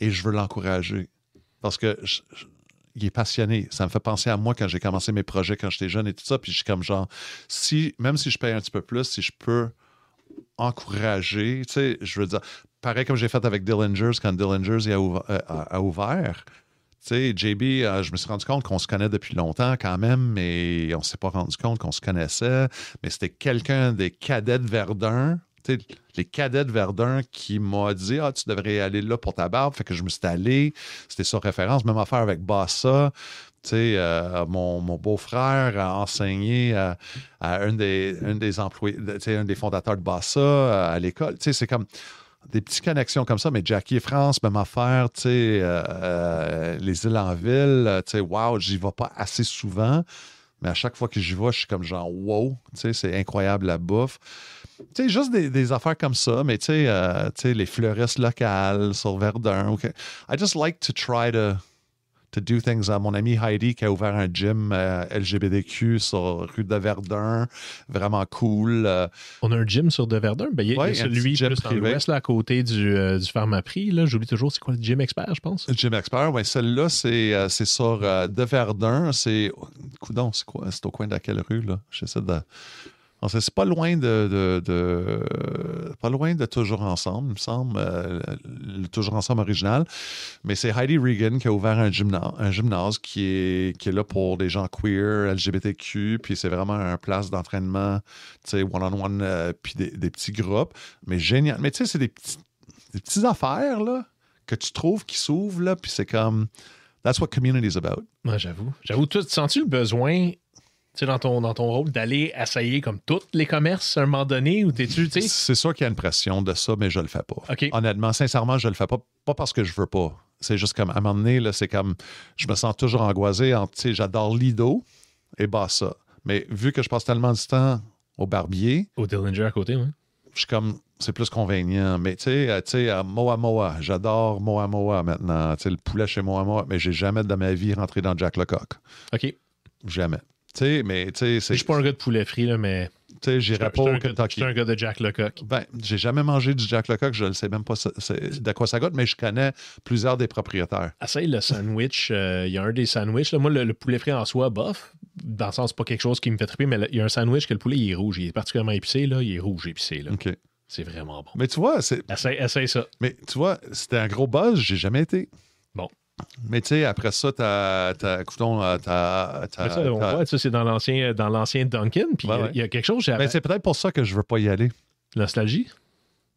Et je veux l'encourager. Parce que il est passionné. Ça me fait penser à moi quand j'ai commencé mes projets quand j'étais jeune et tout ça. Puis je suis comme genre, si, même si je paye un petit peu plus, si je peux encourager, tu sais, je veux dire, pareil comme j'ai fait avec Dillingers quand Dillingers a, euh, a ouvert sais, JB, euh, je me suis rendu compte qu'on se connaît depuis longtemps quand même, mais on ne s'est pas rendu compte qu'on se connaissait. Mais c'était quelqu'un des cadets de Verdun, les cadets de Verdun qui m'a dit Ah, tu devrais aller là pour ta barbe. Fait que je me suis allé. C'était sur référence. Même affaire avec Bassa. Euh, mon, beau-frère a enseigné à, un des, des employés, un des fondateurs de Bassa euh, à l'école. c'est comme des petites connexions comme ça, mais Jackie et France, même affaire, tu sais, euh, euh, les îles en ville, euh, tu sais, wow, j'y vais pas assez souvent, mais à chaque fois que j'y vais, je suis comme genre, wow, tu sais, c'est incroyable la bouffe. Tu sais, juste des, affaires comme ça, mais tu sais, les fleuristes locales sur Verdun. Okay. I just like to try to to do things. Euh, mon ami Heidi qui a ouvert un gym euh, LGBTQ sur rue de Verdun, vraiment cool. Euh. On a un gym sur de Verdun? Ben, il celui juste plus privé. dans l'ouest, à côté du, euh, du Pharmaprix. J'oublie toujours, c'est quoi le Gym Expert, je pense? Le Gym Expert, oui. Celui là c'est sur de Verdun. C'est... Coudon, c'est quoi? C'est au coin de la quelle rue? là J'essaie de c'est pas loin de, pas loin de Toujours Ensemble, il me semble, euh, le Toujours Ensemble original. Mais c'est Heidi Regan qui a ouvert un gymnase, un gymnase qui, est, qui est là pour des gens queer, LGBTQ, puis c'est vraiment un place d'entraînement, tu sais, one-on-one, euh, puis des, petits groupes. Mais génial. Mais tu sais, c'est des, petites affaires, là, que tu trouves qui s'ouvrent, là, puis c'est comme... That's what community is about. Moi, j'avoue. J'avoue, tu sens-tu le besoin dans ton, dans ton rôle d'aller essayer comme tous les commerces à un moment donné ou t'es-tu, C'est sûr qu'il y a une pression de ça, mais je le fais pas. Honnêtement, sincèrement, je le fais pas, pas parce que je veux pas. C'est juste comme, à un moment donné, c'est comme, je me sens toujours angoisé j'adore Lido et ça Mais vu que je passe tellement de temps au barbier. Au Dillinger à côté, oui. Je suis comme, c'est plus convenient. Mais tu sais, euh, à Moa Moa, j'adore Moa Moa maintenant. Tu sais, le poulet chez Moa Moa, mais j'ai jamais de ma vie rentré dans Jack Lecoq. OK. Jamais. Je mais Je suis pas un gars de poulet frit, là, mais. Tu pas au Je un gars de Jack Lecoq. Ben, j'ai jamais mangé du Jack Lecoq, je ne sais même pas de quoi ça goûte, mais je connais plusieurs des propriétaires. Essaye le sandwich. Euh, il y a un des sandwichs. moi, le, poulet frit en soi, bof. Dans le sens, pas quelque chose qui me fait triper, mais il y a un sandwich que le poulet, est rouge. Il est particulièrement épicé, là. Il est rouge épicé, C'est vraiment bon. Mais tu vois, c'est. Essaye, essaye ça. Mais tu vois, c'était un gros buzz, j'ai jamais été. Mais tu sais, après ça, t'as. Écoutons, tu Ça, c'est dans l'ancien, dans l'ancien Duncan. Puis il y, a quelque chose. Mais ben, c'est peut-être pour ça que je veux pas y aller. Nostalgie?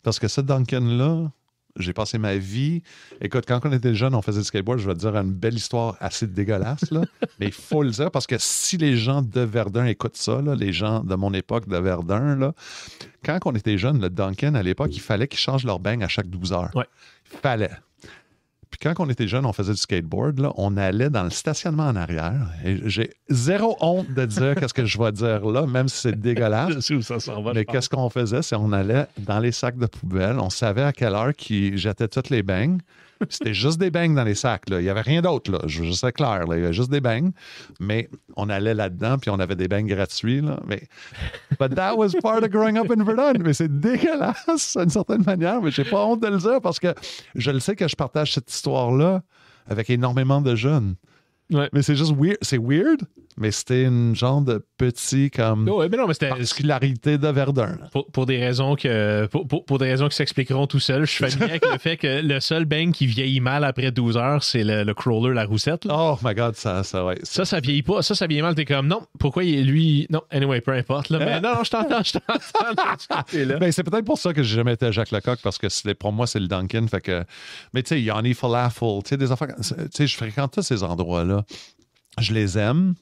Parce que ce Duncan-là, j'ai passé ma vie. Écoute, quand on était jeunes, on faisait du skateboard, je vais te dire une belle histoire assez dégueulasse, là. mais il faut le dire parce que si les gens de Verdun écoutent ça, les gens de mon époque de Verdun, là, quand on était jeunes, le Duncan, à l'époque, il fallait qu'ils changent leur bang à chaque 12 heures. Ouais. Il fallait quand on était jeune, on faisait du skateboard, on allait dans le stationnement en arrière. Et j'ai zéro honte de dire qu'est-ce que je vais dire là, même si c'est dégueulasse. Mais qu'est-ce qu'on faisait, c'est on allait dans les sacs de poubelle. On savait à quelle heure qu'ils jetaient toutes les beignes. C'était juste des bangs dans les sacs. Là. Il n'y avait rien d'autre. Là. Je, sais clair. Il y avait juste des bangs. Mais on allait là-dedans, puis on avait des bangs gratuits. Mais But that was part of growing up in Verdun. Mais c'est dégueulasse, d'une certaine manière. Mais j'ai pas honte de le dire parce que je le sais que je partage cette histoire-là avec énormément de jeunes. Mais c'est juste weird. C'est weird, mais c'était une genre de petit comme oh, mais non, mais particularité de Verdun. Pour, pour, des raisons que pour, pour, des raisons qui s'expliqueront tout seul, je suis familier avec le fait que le seul bang qui vieillit mal après 12 heures, c'est le, crawler la roussette. Oh my god, ça ça ouais. Ça ça vieillit pas, ça ça vieillit mal, t'es comme non, pourquoi lui non, anyway, peu importe mais ah. non, non, je t'entends, je t'entends. mais ben, c'est peut-être pour ça que j'ai jamais été à Jacques Lecoq parce que pour moi c'est le Duncan fait que mais tu sais, Yanni Falafel, tu sais des enfants... tu sais je fréquente tous ces endroits là. Je les aime.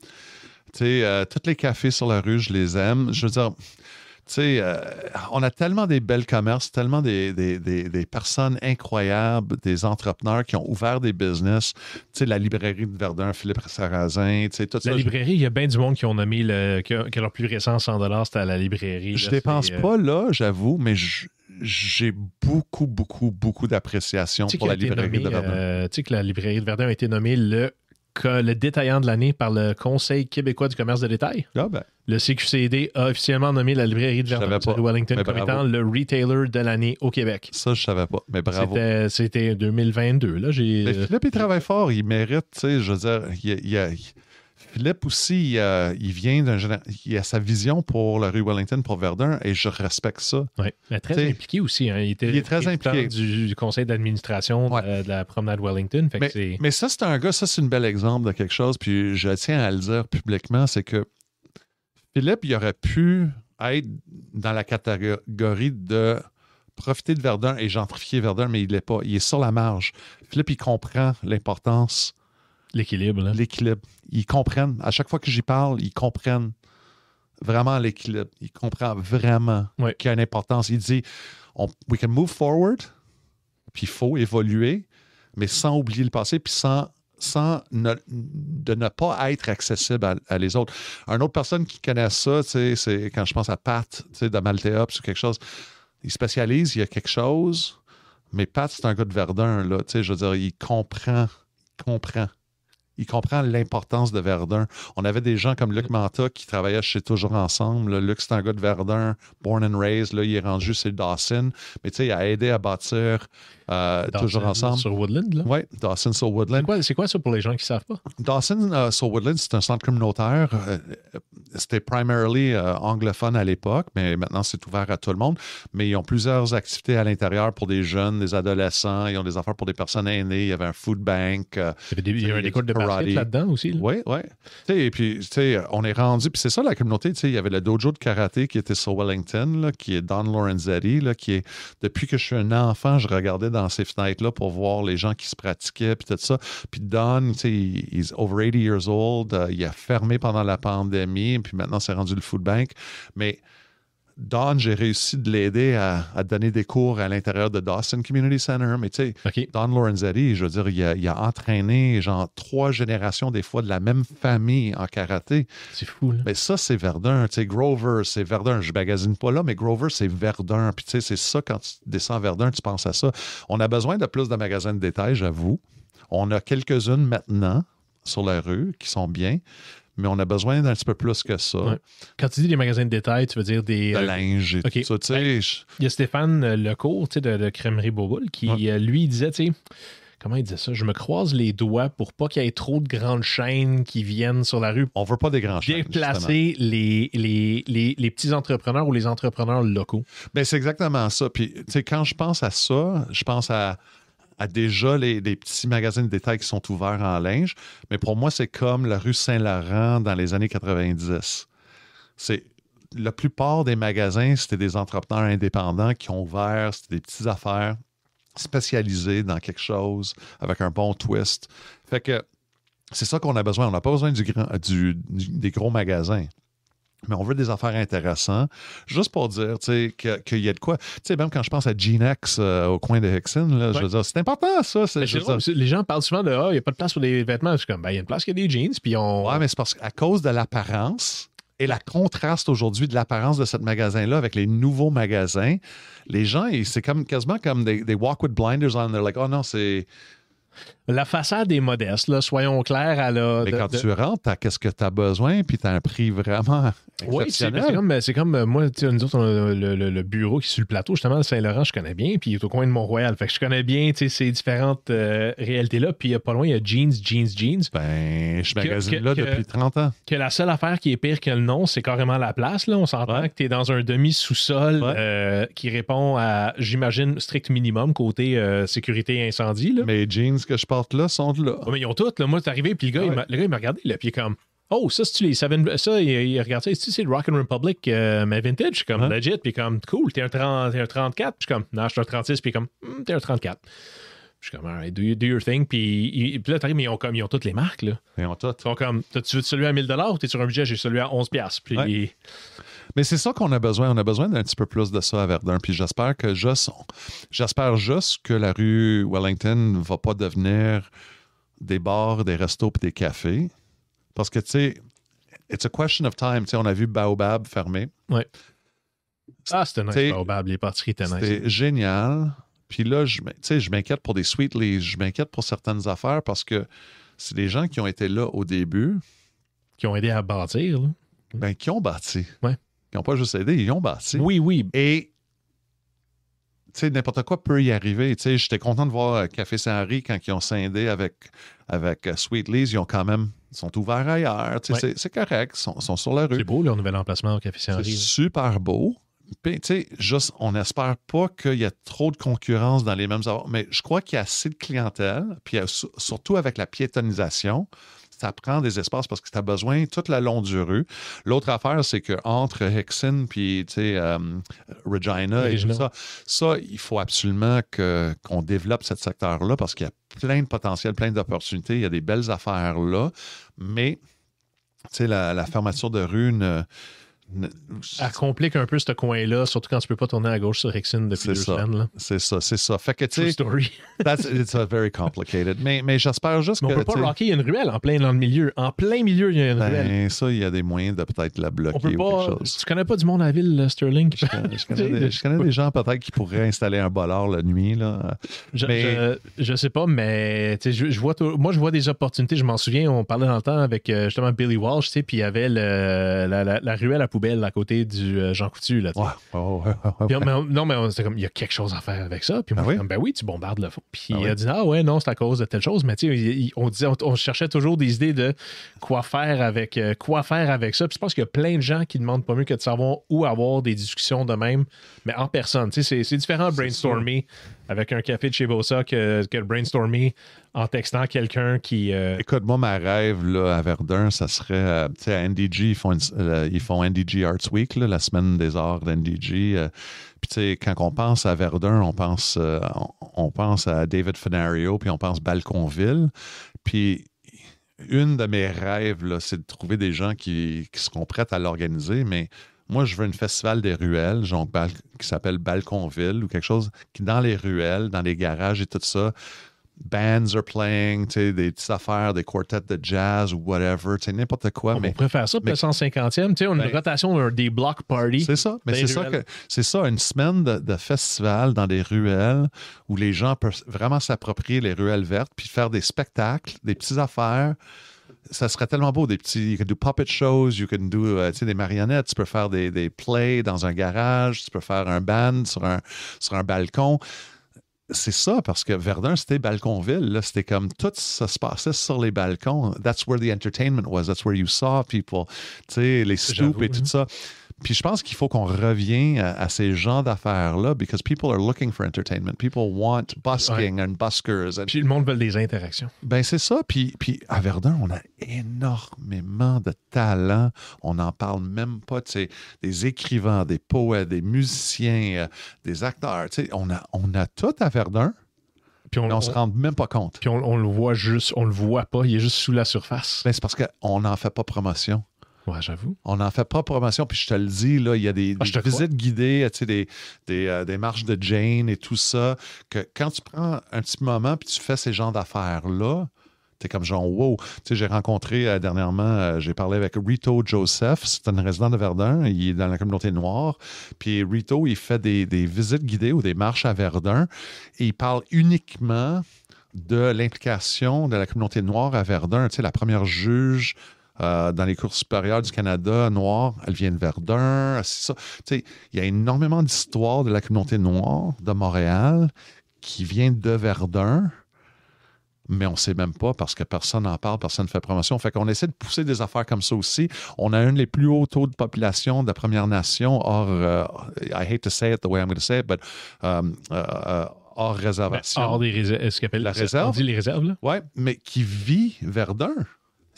Tu euh, tous les cafés sur la rue, je les aime. Je veux dire, euh, on a tellement des belles commerces, tellement des, personnes incroyables, des entrepreneurs qui ont ouvert des business. la librairie de Verdun, Philippe Sarrazin, la librairie, il y a bien du monde qui ont nommé le, que, leur plus récent 100 c'était à la librairie. Je ne dépense euh, pas là, j'avoue, mais j'ai beaucoup, beaucoup, beaucoup d'appréciation pour la librairie de Verdun. tu sais que la librairie de Verdun a été nommée le le détaillant de l'année par le Conseil québécois du commerce de détail. Ah, ben. Le CQCD a officiellement nommé la librairie de verdun Wellington comme étant le retailer de l'année au Québec. Ça, je savais pas, mais bravo. C'était 2022. Là, Philippe, il euh, travaille fort, il mérite, tu sais, je veux dire, il, Philippe aussi, il euh, vient d'un il a sa vision pour la rue Wellington pour Verdun et je respecte ça. Oui, mais très impliqué aussi. Hein. Il, était, est très impliqué. Du, conseil d'administration euh, de, la promenade Wellington. mais, ça, c'est un gars, ça, c'est un bel exemple de quelque chose. Puis je tiens à le dire publiquement c'est que Philippe, il aurait pu être dans la catégorie de profiter de Verdun et gentrifier Verdun, mais il ne l'est pas. Il est sur la marge. Philippe, il comprend l'importance L'équilibre. L'équilibre. Ils comprennent. À chaque fois que j'y parle, ils comprennent vraiment l'équilibre. Ils comprennent vraiment qu'il y a une importance. Ils disent on, we can move forward, puis il faut évoluer, mais sans oublier le passé, puis sans, sans ne, de ne pas être accessible à, les autres. Une autre personne qui connaît ça, c'est quand je pense à Pat de Malteops ou quelque chose, il spécialise, il y a quelque chose, mais Pat, c'est un gars de Verdun, là, je veux dire, il comprend, il comprend il comprend l'importance de Verdun. On avait des gens comme Luc Manta qui travaillaient chez Toujours Ensemble. Luc, c'est un gars de Verdun, born and raised. Là, il est rendu chez Dawson. Mais tu sais, il a aidé à bâtir euh, toujours ensemble. Sur Woodland, là? Oui, Dawson sur Woodland. C'est quoi, ça pour les gens qui ne savent pas? Dawson euh, sur Woodland, c'est un centre communautaire. Euh, c'était primarily anglophone à l'époque, mais maintenant c'est ouvert à tout le monde. Mais ils ont plusieurs activités à l'intérieur pour des jeunes, des adolescents. Ils ont des affaires pour des personnes aînées. Il y avait un food bank. il y avait des, il de basket là-dedans aussi. Oui, oui. et puis, on est rendu. Puis c'est ça la communauté. Il y avait le dojo de karaté qui était sur Wellington, là, qui est Don Lorenzetti, là, qui est. Depuis que je suis un enfant, je regardais dans dans ces fenêtres-là pour voir les gens qui se pratiquaient, puis tout ça. Puis Don, tu sais, il over 80 years old, euh, il a fermé pendant la pandémie, puis maintenant, c'est rendu le food bank. Mais Don, j'ai réussi de l'aider à, donner des cours à l'intérieur de Dawson Community Center. Mais tu sais, Don Lorenzetti, je veux dire, il a, entraîné genre trois générations des fois de la même famille en karaté. C'est fou. Mais ça, c'est Verdun. Tu sais, Grover, c'est Verdun. Je magasine pas là, mais Grover, c'est Verdun. Puis tu sais, c'est ça, quand tu descends Verdun, tu penses à ça. On a besoin de plus de magasins de détails, j'avoue. On a quelques-unes maintenant sur la rue qui sont bien mais on a besoin d'un petit peu plus que ça. Quand tu dis des magasins de détail, tu veux dire des. De euh, linge et tout ça. Ben, il y a Stéphane euh, Lecourt de, de Crèmerie qui, euh, lui, disait, tu sais, comment il disait ça? Je me croise les doigts pour pas qu'il y ait trop de grandes chaînes qui viennent sur la rue. On veut pas des grandes chaînes. Déplacer les, les, les, petits entrepreneurs ou les entrepreneurs locaux. Ben, c'est exactement ça. Puis, tu sais, quand je pense à ça, je pense à a déjà les, petits magasins de détail qui sont ouverts en linge. Mais pour moi, c'est comme la rue Saint-Laurent dans les années 90. C'est la plupart des magasins, c'était des entrepreneurs indépendants qui ont ouvert, des petites affaires spécialisées dans quelque chose avec un bon twist. Fait que c'est ça qu'on a besoin. On n'a pas besoin du grand, des gros magasins mais on veut des affaires intéressantes, juste pour dire qu'il y a de quoi. Tu sais, même quand je pense à Genex euh, au coin de Hexen, je veux dire, c'est important ça. Ben, les gens parlent souvent de Ah, il n'y a pas de place pour des vêtements. Je suis comme, ben, il y a une place, qui y a des jeans. Puis on... Ouais, mais c'est parce qu'à cause de l'apparence, et la contraste aujourd'hui de l'apparence de ce magasin-là avec les nouveaux magasins, les gens, c'est comme, quasiment comme des, walk with blinders on. They're like, oh non, c'est. La façade est modeste, là, soyons clairs. À mais quand tu rentres, qu'est-ce que tu as besoin, puis t'as un prix vraiment exceptionnel. Oui, c'est comme, comme, moi, nous autres, le, bureau qui est sur le plateau, justement, le Saint-Laurent, je connais bien, puis est au coin de Mont-Royal. Fait que je connais bien ces différentes euh, réalités-là. Puis pas loin, il y a Jeans, Jeans, Jeans. Ben, je magasine là depuis 30 ans. Que la seule affaire qui est pire que le nom, c'est carrément la place. Là. On s'entend que tu es dans un demi-sous-sol euh, qui répond à, j'imagine, strict minimum côté euh, sécurité incendie. Mais Jeans, que je pense là sont là. mais ils ont toutes. Là. Moi, c'est arrivé, puis le gars, il m'a regardé, là, puis il est comme. Oh, ça, c'est-tu les Ça, il, regarde C'est-tu, c'est Rock and Republic, euh, mais vintage, comme hein? legit. Puis comme, cool, t'es un, un 34. Puis comme, non, je suis un 36. Puis comme, hmm, t'es un 34. Je suis comme, alright, do, you, do, your thing. Puis, là, t'arrives, mais ils ont, comme, ils ont toutes les marques. Là. Ils ont toutes. Ils sont comme, tu veux celui à 1000$ ou t'es sur un budget, j'ai celui à 11$. Puis. Mais c'est ça qu'on a besoin. On a besoin d'un petit peu plus de ça à Verdun. Puis j'espère que juste, j'espère juste que la rue Wellington ne va pas devenir des bars, des restos et des cafés. Parce que, tu sais, it's a question of time. Tu sais, on a vu Baobab fermer. Oui. Ah, c'était nice, Baobab. Les pâtisseries étaient nice. C'était génial. Puis là, je, je m'inquiète pour des sweet Je m'inquiète pour certaines affaires parce que c'est des gens qui ont été là au début. Qui ont aidé à bâtir. Là. Ben, qui ont bâti. Ouais. Ils n'ont pas juste aidé, ils ont bâti. Oui, oui. Et tu sais, n'importe quoi peut y arriver. Tu sais, J'étais content de voir euh, Café Saint-Henri quand ils ont scindé avec, avec euh, Sweet Ils ont quand même sont ouverts ailleurs. C'est correct. Ils sont, sur la rue. C'est beau, leur nouvel emplacement au Café Saint-Henri. C'est super beau. Puis, juste, on n'espère pas qu'il y ait trop de concurrence dans les mêmes Mais je crois qu'il y a assez de clientèle. Puis, surtout avec la piétonisation, ça prend des espaces parce que tu as besoin toute la longue rue. L'autre affaire, c'est qu'entre Hexen puis euh, Regina et tout ça, ça, il faut absolument qu'on développe ce secteur-là parce qu'il y a plein de potentiel, plein d'opportunités. Il y a des belles affaires là, mais la, la fermeture de rue ne ça complique un peu ce coin-là, surtout quand tu peux pas tourner à gauche sur Hexine depuis deux semaines. C'est ça, c'est ça. Fait que tu story. that's, it's a very complicated. Mais, mais j'espère juste mais on que. On peut pas rocker une ruelle en plein milieu. En plein milieu, il y a une ruelle. ruelle. Ben, ça, il y a des moyens de peut-être la bloquer ou quelque chose. Tu connais pas du monde à la ville, euh, Sterling? je, connais des, gens peut-être qui pourraient installer un bolard la nuit. Là. Je, mais... je, sais pas, mais je, vois moi, je vois des opportunités. Je m'en souviens, on parlait dans le temps avec euh, justement Billy Walsh, puis il y avait le, la, la, ruelle à belle à côté du euh, Jean Coutu. Là, mais on, non, comme, il y a quelque chose à faire avec ça. Puis ah ben oui, tu bombardes le fond. Puis ah il a dit, ah ouais, non, c'est à cause de telle chose. Mais tu sais, on, on, cherchait toujours des idées de quoi faire avec, euh, quoi faire avec ça. Puis je pense qu'il y a plein de gens qui demandent pas mieux que de savoir où avoir des discussions de même, mais en personne. Tu c'est différent brainstormer avec un café de chez Bossa que, que le brainstormer en textant quelqu'un qui. Euh, Écoute, moi, ma rêve là, à Verdun, ça serait. Euh, tu sais, à NDG, ils font, euh, ils font NDG Arts Week, la semaine des arts d'NDG. puis, tu sais, quand on pense à Verdun, on pense, on pense à David Fenario, puis on pense Balconville. Puis, une de mes rêves, c'est de trouver des gens qui, qui seront prêts à l'organiser, mais moi, je veux un festival des ruelles, genre, qui s'appelle Balconville ou quelque chose qui, dans les ruelles, dans les garages et tout ça, bands are playing, des petites affaires, des quartettes de jazz ou whatever, n'importe quoi. On mais, ça pour le 150e, on a une ben rotation des block parties. C'est ça, mais ben c'est ça une semaine de, festival dans des ruelles où les gens peuvent vraiment s'approprier les ruelles vertes puis faire des spectacles, des petites affaires. Ça serait tellement beau, des petits. You do puppet shows, you can do euh, des marionnettes, tu peux faire des, des plays dans un garage, tu peux faire un band sur sur un balcon c'est ça, parce que Verdun, c'était Balconville. C'était comme tout ça se passait sur les balcons. That's where the entertainment was. That's where you saw people. Tu sais, les soupes et tout hein. ça. Puis je pense qu'il faut qu'on revienne à, ces genres d'affaires-là, because people are looking for entertainment. People want busking and buskers. And... Puis le monde veut des interactions. Ben c'est ça. Puis, à Verdun, on a énormément de talent. On n'en parle même pas. Des écrivains, des poètes, des musiciens, euh, des acteurs. On a, on a tout à Verdun. Puis on, ne se rend même pas compte. Puis on, on, le voit juste, on le voit pas, il est juste sous la surface. Ben, c'est parce qu'on n'en fait pas promotion j'avoue. On n'en fait pas promotion, puis je te le dis, là, il y a des, ah, visites guidées, des, euh, des, marches de Jane et tout ça, que quand tu prends un petit moment puis tu fais ces genres d'affaires-là, T'es comme genre, wow. j'ai rencontré euh, dernièrement, euh, j'ai parlé avec Rito Joseph, c'est un résident de Verdun, il est dans la communauté noire. Puis Rito, il fait des, des visites guidées ou des marches à Verdun et il parle uniquement de l'implication de la communauté noire à Verdun. Tu sais, la première juge euh, dans les cours supérieures du Canada noir elles viennent de Verdun. Il y a énormément d'histoires de la communauté noire de Montréal qui vient de Verdun, mais on ne sait même pas parce que personne n'en parle, personne ne fait promotion. Fait qu'on essaie de pousser des affaires comme ça aussi. On a un des plus hauts taux de population de Première Nation hors, euh, I hate to say it the way I'm going to say it, but um, euh, hors ben, réservation. hors des réserves, ce qu'on appelle la réserve. On dit les réserves, Oui, mais qui vit Verdun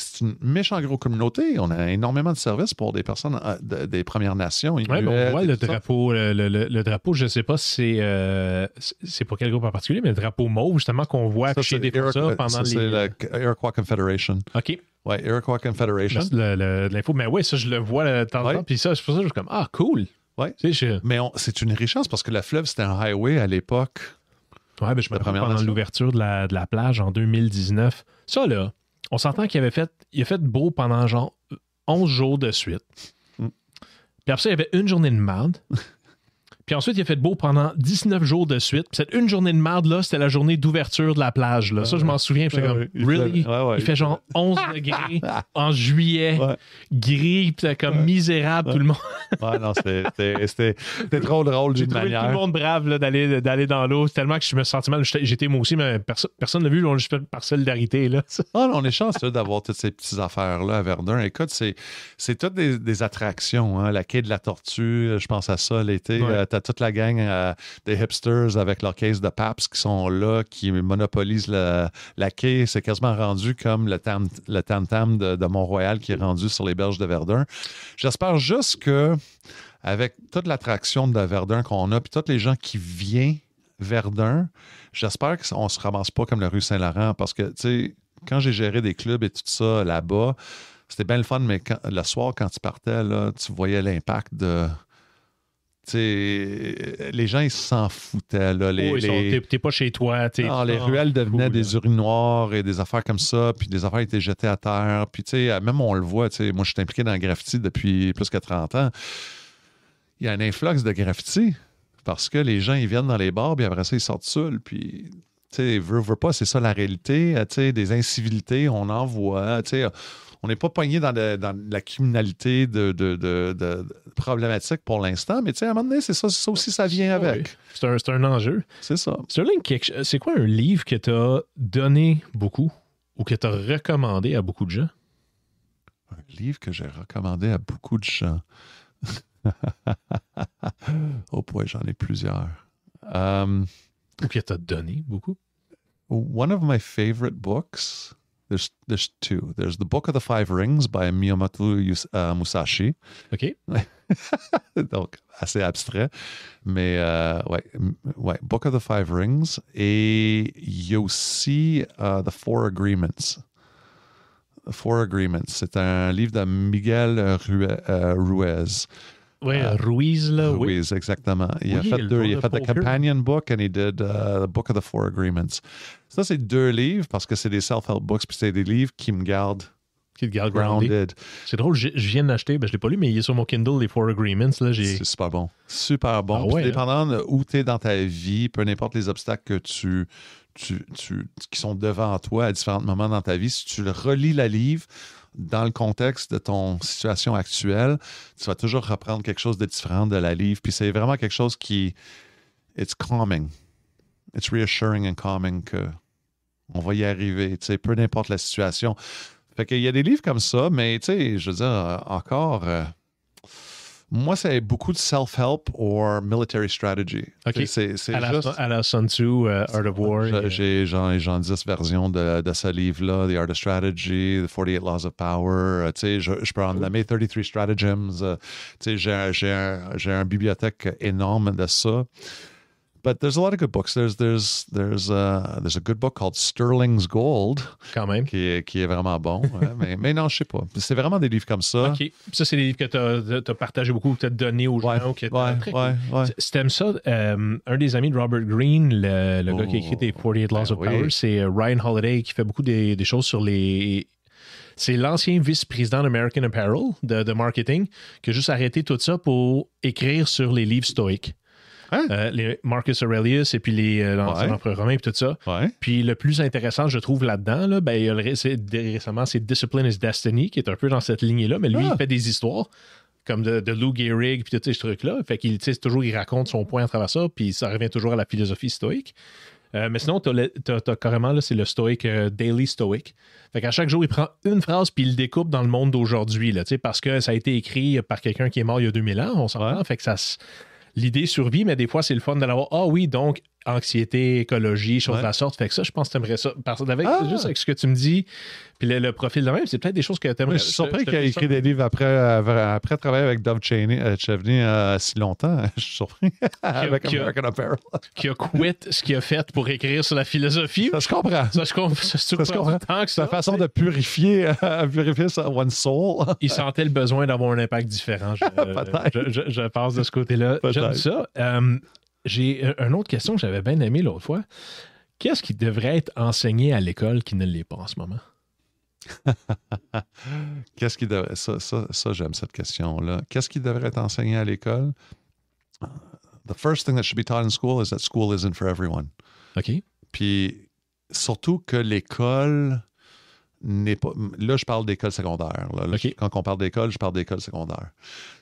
c'est une méchante grosse communauté. On a énormément de services pour des personnes euh, des Premières Nations. Oui, on voit le drapeau, le, drapeau, je ne sais pas si euh, c'est, c'est pour quel groupe en particulier, mais le drapeau mauve, justement, qu'on voit ça, chez des pendant ça, les... C'est la Iroquois Confederation. OK. Oui, Iroquois Confederation. Ben, c'est l'info. Mais oui, ça, je le vois de temps en temps. Puis ça, c'est pour ça que je suis comme, ah, cool. Oui. Mais c'est une richesse parce que le fleuve, c'était un highway à l'époque. Oui, mais ben, je me rappelle pendant l'ouverture de la, de la plage en 2019. Ça, là, on s'entend qu'il avait fait, il a fait beau pendant genre 11 jours de suite. Mm. Puis après ça, il y avait une journée de merde. Puis ensuite, il a fait beau pendant 19 jours de suite. Puis cette une journée de merde, là, c'était la journée d'ouverture de la plage. Là. ça, je m'en souviens. comme, really? il fait genre 11 degrés en juillet, gris, puis comme misérable, tout le monde. ouais, non, c'était trop drôle d'une manière. Tout le monde brave d'aller dans l'eau. Tellement que je me sentais mal. J'étais moi aussi, mais personne personne l'a vu. On a juste fait par solidarité. Là. Ah, on est chanceux d'avoir toutes ces petites affaires-là à Verdun. Écoute, c'est toutes des, attractions. Hein. La quai de la tortue, je pense à ça l'été. Euh, toute la gang euh, des hipsters avec leur caisse de PAPS qui sont là, qui monopolisent la quai. C'est quasiment rendu comme le tam-tam de, Mont-Royal qui est rendu sur les berges de Verdun. J'espère juste que, avec toute l'attraction de Verdun qu'on a, puis tous les gens qui viennent Verdun, j'espère qu'on ne se ramasse pas comme la rue Saint-Laurent parce que, tu sais, quand j'ai géré des clubs et tout ça là-bas, c'était bien le fun, mais le soir, quand tu partais, là, tu voyais l'impact de les gens, ils s'en foutaient. Là. Les, oh, T'es pas chez toi. les ruelles devenaient des urines noires et des affaires comme ça, puis des affaires étaient jetées à terre. Puis, même on le voit, moi, je suis impliqué dans le graffiti depuis plus que 30 ans. Il y a un influx de graffiti parce que les gens, ils viennent dans les bars, puis après ça, ils sortent seuls. Puis, tu sais, pas, c'est ça la réalité. des incivilités, on en voit. Tu on n'est pas pogné dans, la criminalité de, de, problématique pour l'instant, mais tu sais, à un moment donné, c'est ça, aussi, ça ah, vient avec. C'est un, enjeu. C'est ça. c'est quoi un livre que tu as donné beaucoup ou que tu as recommandé à beaucoup de gens? Un livre que j'ai recommandé à beaucoup de gens. oh boy, j'en ai plusieurs. Um, ou que tu as donné beaucoup? One of my favorite books There's there's two. There's the Book of the Five Rings by Miyamoto uh, Musashi. OK. Donc, assez abstrait. Mais euh, ouais, Book of the Five Rings. Et il y a aussi euh, The Four Agreements. The Four Agreements. C'est un livre de Miguel euh, Ruiz. Oui, euh, euh, Ruiz, là. Ruiz, exactement. Il a fait, deux, il a fait The Companion Book and il a fait The Book of the Four Agreements. Ça, c'est deux livres parce que c'est des self-help books puis c'est des livres qui me gardent qui te gardent grounded. C'est drôle, je, viens d'acheter, ben je ne l'ai pas lu, mais il est sur mon Kindle, les Four Agreements. C'est super bon. Super bon. Ah hein? dépendant de où tu es dans ta vie, peu importe les obstacles que tu, tu, tu, qui sont devant toi à différents moments dans ta vie, si tu relis la livre, dans le contexte de ton situation actuelle, tu vas toujours reprendre quelque chose de différent de la livre. Puis c'est vraiment quelque chose qui. It's calming. It's reassuring and calming que on va y arriver, tu sais, peu importe la situation. Fait qu'il y a des livres comme ça, mais tu sais, je veux dire, euh, encore. Euh, moi, c'est beaucoup de self-help or military strategy. OK. C'est, à, la, à la Sun Tzu, euh, Art of War. Euh, j'ai, genre, genre 10 versions de, de ce livre-là, The Art of Strategy, The 48 Laws of Power. Euh, tu sais, je, je, peux en nommer 33 Stratagems. tu sais, j'ai, j'ai, j'ai une bibliothèque énorme de ça but there's a lot of good books. There's there's there's uh, there's a good book called Sterling's Gold. Qui est, vraiment bon. Hein, mais, non, je sais pas. C'est vraiment des livres comme ça. OK. Ça, c'est des livres que tu as, partagé beaucoup, que tu as donné aux gens. Ouais, ouais, ouais, ouais. Si t'aimes ça, euh, un des amis de Robert Greene, le, gars qui a écrit oh. des 48 Laws ben of Power, c'est euh, Ryan Holiday qui fait beaucoup des, choses sur les c'est l'ancien vice-président d'American Apparel, de, marketing, qui a juste arrêté tout ça pour écrire sur les livres stoïques. Hein? Euh, les Marcus Aurelius et puis les euh, romain et tout ça. Puis le plus intéressant, je trouve, là-dedans, là, ben, il récemment, c'est Discipline is Destiny, qui est un peu dans cette lignée-là, mais lui, il ah. fait des histoires comme de, de Lou Gehrig puis tout ce truc-là. Fait qu'il toujours, il raconte son point à travers ça, puis ça revient toujours à la philosophie stoïque. Euh, mais sinon, t'as, carrément, c'est le stoïque, Daily Stoic. Fait qu'à chaque jour, il prend une phrase puis il découpe dans le monde d'aujourd'hui, là, parce que ça a été écrit par quelqu'un qui est mort il y a 2000 ans, on s'en rend. Fait que ça, l'idée survit, mais des fois, c'est le fun de l'avoir. Ah oui, donc anxiété, écologie, choses de la sorte. Fait que ça, je pense que tu aimerais ça. Parce, avec, ah! Juste avec ce que tu me dis, puis le, profil de même, c'est peut-être des choses que tu aimerais. je suis surpris qu'il ait écrit des livres après, euh, après travailler avec Dove Cheney, euh, Chevney euh, si longtemps. Je suis surpris. avec qui American Apparel. qui a quitté ce qu'il a fait pour écrire sur la philosophie. Ça, je comprends. Ça, je, comprends. Ça, je comprends. Tant que sa façon de purifier, euh, purifier one soul. Il sentait le besoin d'avoir un impact différent. Je, être je, pense de ce côté-là. J'aime ça j'ai euh, une autre question que j'avais bien aimée l'autre fois. Qu'est-ce qui devrait être enseigné à l'école qui ne l'est pas en ce moment? Qu'est-ce qui devrait. Ça, j'aime cette question-là. Qu'est-ce qui devrait être enseigné à l'école? Euh, the first thing that should be taught in school is that school isn't for everyone. OK. Puis surtout que l'école n'est pas. Là, je parle d'école secondaire. Quand on parle d'école, je parle d'école secondaire.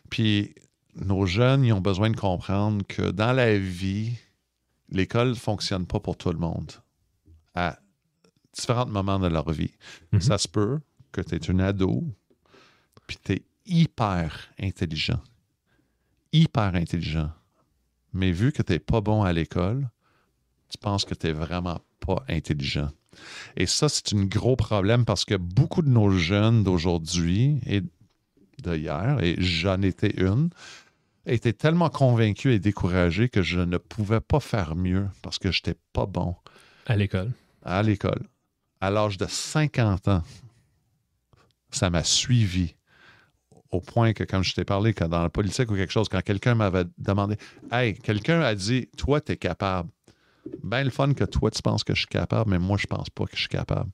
Puis nos jeunes, ils ont besoin de comprendre que dans la vie, l'école ne fonctionne pas pour tout le monde à différents moments de leur vie. Mhm. Ça se peut que tu es un ado, puis tu es hyper intelligent. Hyper intelligent. Mais vu que tu n'es pas bon à l'école, tu penses que tu n'es vraiment pas intelligent. Et ça, c'est un gros problème parce que beaucoup de nos jeunes d'aujourd'hui et d'hier, et j'en étais une, été tellement convaincu et découragé que je ne pouvais pas faire mieux parce que j'étais pas bon. À l'école. À l'école. À l'âge de 50 ans, ça m'a suivi au point que comme je t'ai parlé dans la politique ou quelque chose, quand quelqu'un m'avait demandé Hey, quelqu'un a dit Toi, tu es capable. Ben le fun que toi, tu penses que je suis capable, mais moi, je pense pas que je suis capable.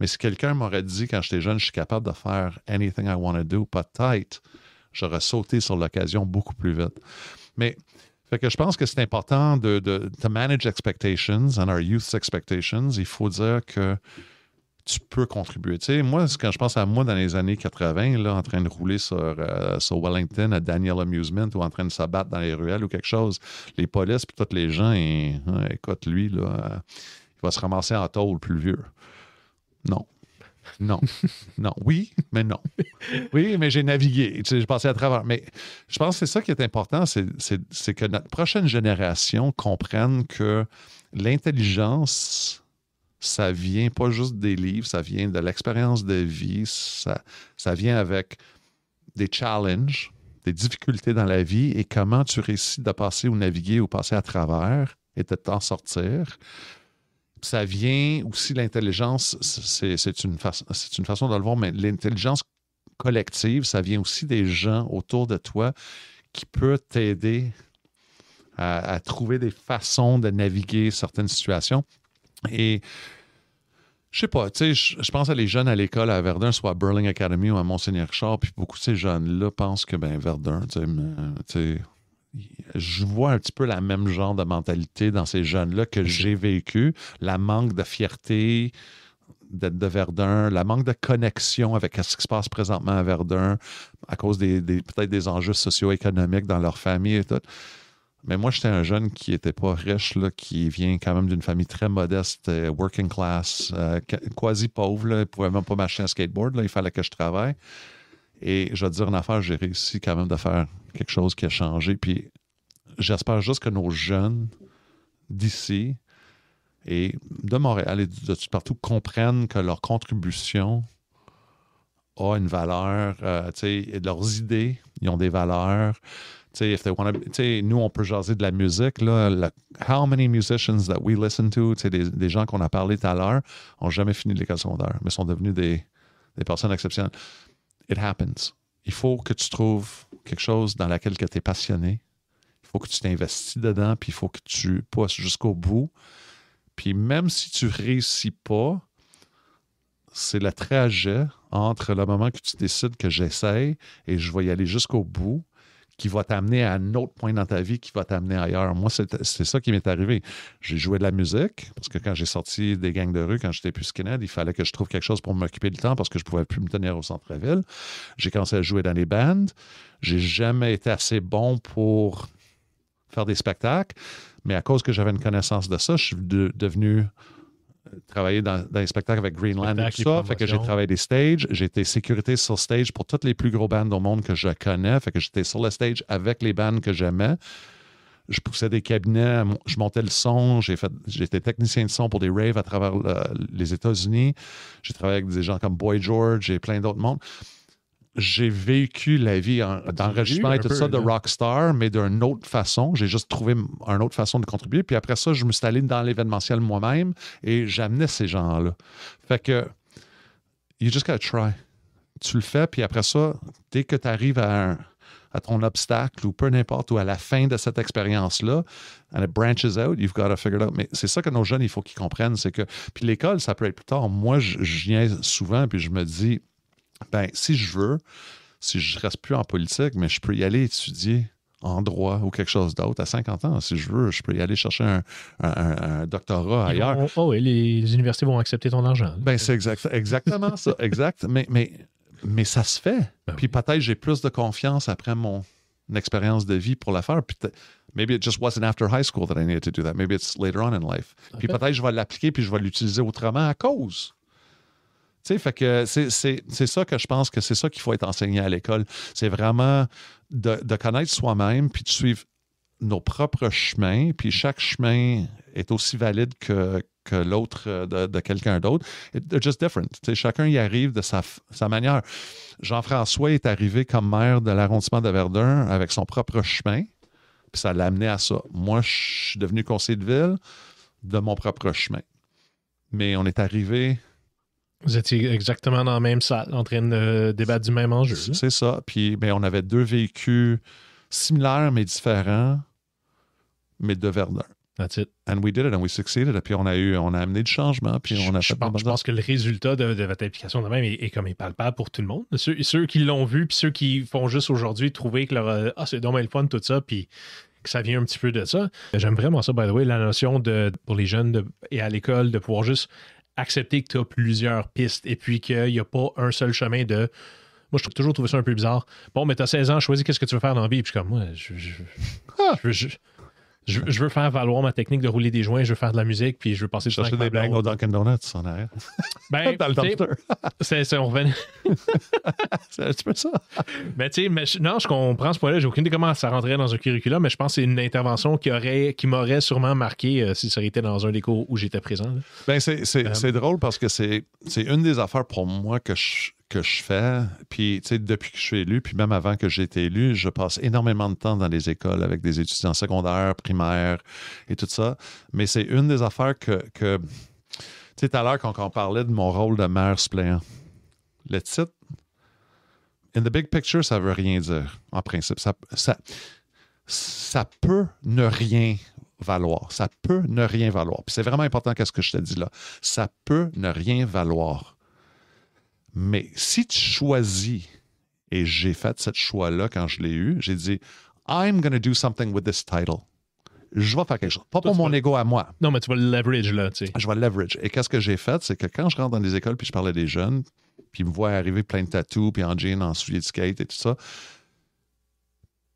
Mais si quelqu'un m'aurait dit quand j'étais jeune, je suis capable de faire anything I want to do, peut-être j'aurais sauté sur l'occasion beaucoup plus vite. Mais que je pense que c'est important de, de, de, manage expectations and our youth's expectations. Il faut dire que tu peux contribuer. Tu sais, moi, quand je pense à moi dans les années 80, là, en train de rouler euh, sur, Wellington à Daniel Amusement ou en train de s'abattre dans les ruelles ou quelque chose, les polices et tous les gens, hein, écoute, lui, là, euh, il va se ramasser en tôle plus vieux. Non. Non. non. Oui, mais non. Oui, mais j'ai navigué. j'ai passé à travers. Mais je pense que c'est ça qui est important, c'est que notre prochaine génération comprenne que l'intelligence, ça vient pas juste des livres, ça vient de l'expérience de vie, ça, ça vient avec des challenges, des difficultés dans la vie et comment tu réussis de passer ou naviguer ou passer à travers et de t'en sortir ça vient aussi l'intelligence, c'est une, façon, une façon de le voir, mais l'intelligence collective, ça vient aussi des gens autour de toi qui peuvent t'aider à, trouver des façons de naviguer certaines situations. Et je sais pas, tu sais, je pense à les jeunes à l'école à Verdun, soit à Burling Academy ou à Monseigneur Richard, puis beaucoup de ces jeunes-là pensent que ben Verdun, tu sais, je vois un petit peu la même genre de mentalité dans ces jeunes-là que j'ai vécu, la manque de fierté d'être de Verdun, la manque de connexion avec ce qui se passe présentement à Verdun à cause des, peut-être des enjeux socio-économiques dans leur famille et tout. Mais moi, j'étais un jeune qui n'était pas riche, qui vient quand même d'une famille très modeste, euh, working class, euh, quasi pauvre. probablement ne pouvait même pas m'acheter un skateboard. il fallait que je travaille. Et je vais dire une affaire, j'ai réussi quand même de faire quelque chose qui a changé. Puis j'espère juste que nos jeunes d'ici et de Montréal et de partout comprennent que leur contribution a une valeur, euh, leurs idées, ils ont des valeurs. nous, on peut jaser de la musique. Là, how many musicians that we listen to, des, des gens qu'on a parlé tout à l'heure, n'ont jamais fini l'école secondaire, mais sont devenus des, des personnes exceptionnelles. It happens. Il faut que tu trouves quelque chose dans laquelle tu es passionné. Il faut que tu t'investis dedans, puis il faut que tu passes jusqu'au bout. Puis même si tu réussis pas, c'est le trajet entre le moment que tu décides que j'essaye et je vais y aller jusqu'au bout qui va t'amener à un autre point dans ta vie qui va t'amener ailleurs. Moi, c'est ça qui m'est arrivé. J'ai joué de la musique parce que quand j'ai sorti des gangs de rue, quand j'étais plus skinhead, il fallait que je trouve quelque chose pour m'occuper du temps parce que je pouvais plus me tenir au centre-ville. J'ai commencé à jouer dans les bands. J'ai jamais été assez bon pour faire des spectacles, mais à cause que j'avais une connaissance de ça, je suis devenu travaillé dans, dans les spectacles avec Greenland et tout ça. Fait que j'ai travaillé des stages. J'ai été sécurité sur stage pour toutes les plus gros bandes au monde que je connais. Fait que j'étais sur le stage avec les bandes que j'aimais. Je poussais des cabinets, je montais le son, j'étais technicien de son pour des raves à travers les États-Unis. J'ai travaillé avec des gens comme Boy George et plein d'autres mondes j'ai vécu la vie d'enregistrement et tout ça de rockstar, mais d'une autre façon. J'ai juste trouvé une autre façon de contribuer. Puis après ça, je me suis allé dans l'événementiel moi-même et j'amenais ces gens-là. Fait que, you just gotta try. Tu le fais, puis après ça, dès que tu arrives à, ton obstacle ou peu n'importe où, à la fin de cette expérience-là, and it branches out, you've got to figure out. Mais c'est ça que nos jeunes, il faut qu'ils comprennent. c'est que Puis l'école, ça peut être plus tard. Moi, je viens souvent, puis je me dis ben, si je veux, si je reste plus en politique, mais je peux y aller étudier en droit ou quelque chose d'autre à 50 ans. Si je veux, je peux y aller chercher un, doctorat ailleurs. oh, et les universités vont accepter ton argent. Ben, c'est exactement ça, exact. Mais, mais, ça se fait. Ben puis peut-être j'ai plus de confiance après mon expérience de vie pour la faire. Maybe it just wasn't after high school that I needed to do that. Maybe it's later on in life. Puis peut-être je vais l'appliquer puis je vais l'utiliser autrement à cause tu sais, fait que c'est ça que je pense que c'est ça qu'il faut être enseigné à l'école. C'est vraiment de, connaître soi-même, puis de suivre nos propres chemins, puis chaque chemin est aussi valide que, l'autre euh, de, quelqu'un d'autre. They're just different. T'sais, chacun y arrive de sa, sa manière. Jean-François est arrivé comme maire de l'arrondissement de Verdun avec son propre chemin, puis ça l'a amené à ça. Moi, je suis devenu conseiller de ville de mon propre chemin. Mais on est arrivé vous étiez exactement dans la même salle, en train de débattre du même enjeu. Hein? C'est ça. Puis ben, on avait deux véhicules similaires mais différents, mais de Verdun. That's it. And we did it and we succeeded. Puis on a eu, on a amené du changement. Puis on a je, pense, je pense que le résultat de, votre application de même est, est, comme palpable pour tout le monde. Ceux, qui l'ont vu, puis ceux qui font juste aujourd'hui trouver que leur euh, ah c'est dommage le fun tout ça, puis que ça vient un petit peu de ça. J'aime vraiment ça, by the way, la notion de pour les jeunes de, et à l'école de pouvoir juste accepter que tu as plusieurs pistes et puis qu'il n'y a pas un seul chemin de. Moi, je trouve toujours trouvé ça un peu bizarre. Bon, mais tu as 16 ans, choisis qu'est-ce que tu veux faire dans la vie. Puis je suis comme, moi, je, je, je, je, veux faire valoir ma technique de rouler des joints, je veux faire de la musique, puis je veux passer du des blagues au Dunkin' Donuts en arrière. Ben, le c'est, on un peu ça. Mais tu sais, non, je comprends ce point-là. J'ai aucune idée comment ça rentrait dans un curriculum, mais je pense que c'est une intervention qui, aurait, qui m'aurait sûrement marqué euh, si ça aurait été dans un des cours où j'étais présent. Ben, euh, c'est, drôle parce que c'est une des affaires pour moi que je que je fais. Puis, tu sais, depuis que je suis élu, puis même avant que j'ai été élu, je passe énormément de temps dans les écoles avec des étudiants secondaires, primaires et tout ça. Mais c'est une des affaires que. tu sais, tout à l'heure, quand on parlait de mon rôle de maire suppléant, le titre, in the big picture, ça veut rien dire, en principe. Ça, ça, ça peut ne rien valoir. Ça peut ne rien valoir. Puis c'est vraiment important qu'est-ce que je te dis là. Ça peut ne rien valoir mais si tu choisis, et j'ai fait ce choix-là quand je l'ai eu, j'ai dit, I'm going to do something with this title je vais faire quelque chose. Pas pour mon ego à moi. Non, mais tu vas leverage, là, tu sais. Je vais leverage. Et qu'est-ce que j'ai fait? C'est que quand je rentre dans des écoles puis je parlais des jeunes, puis ils me voient arriver plein de tattoos, puis en jean, en souliers de skate et tout ça.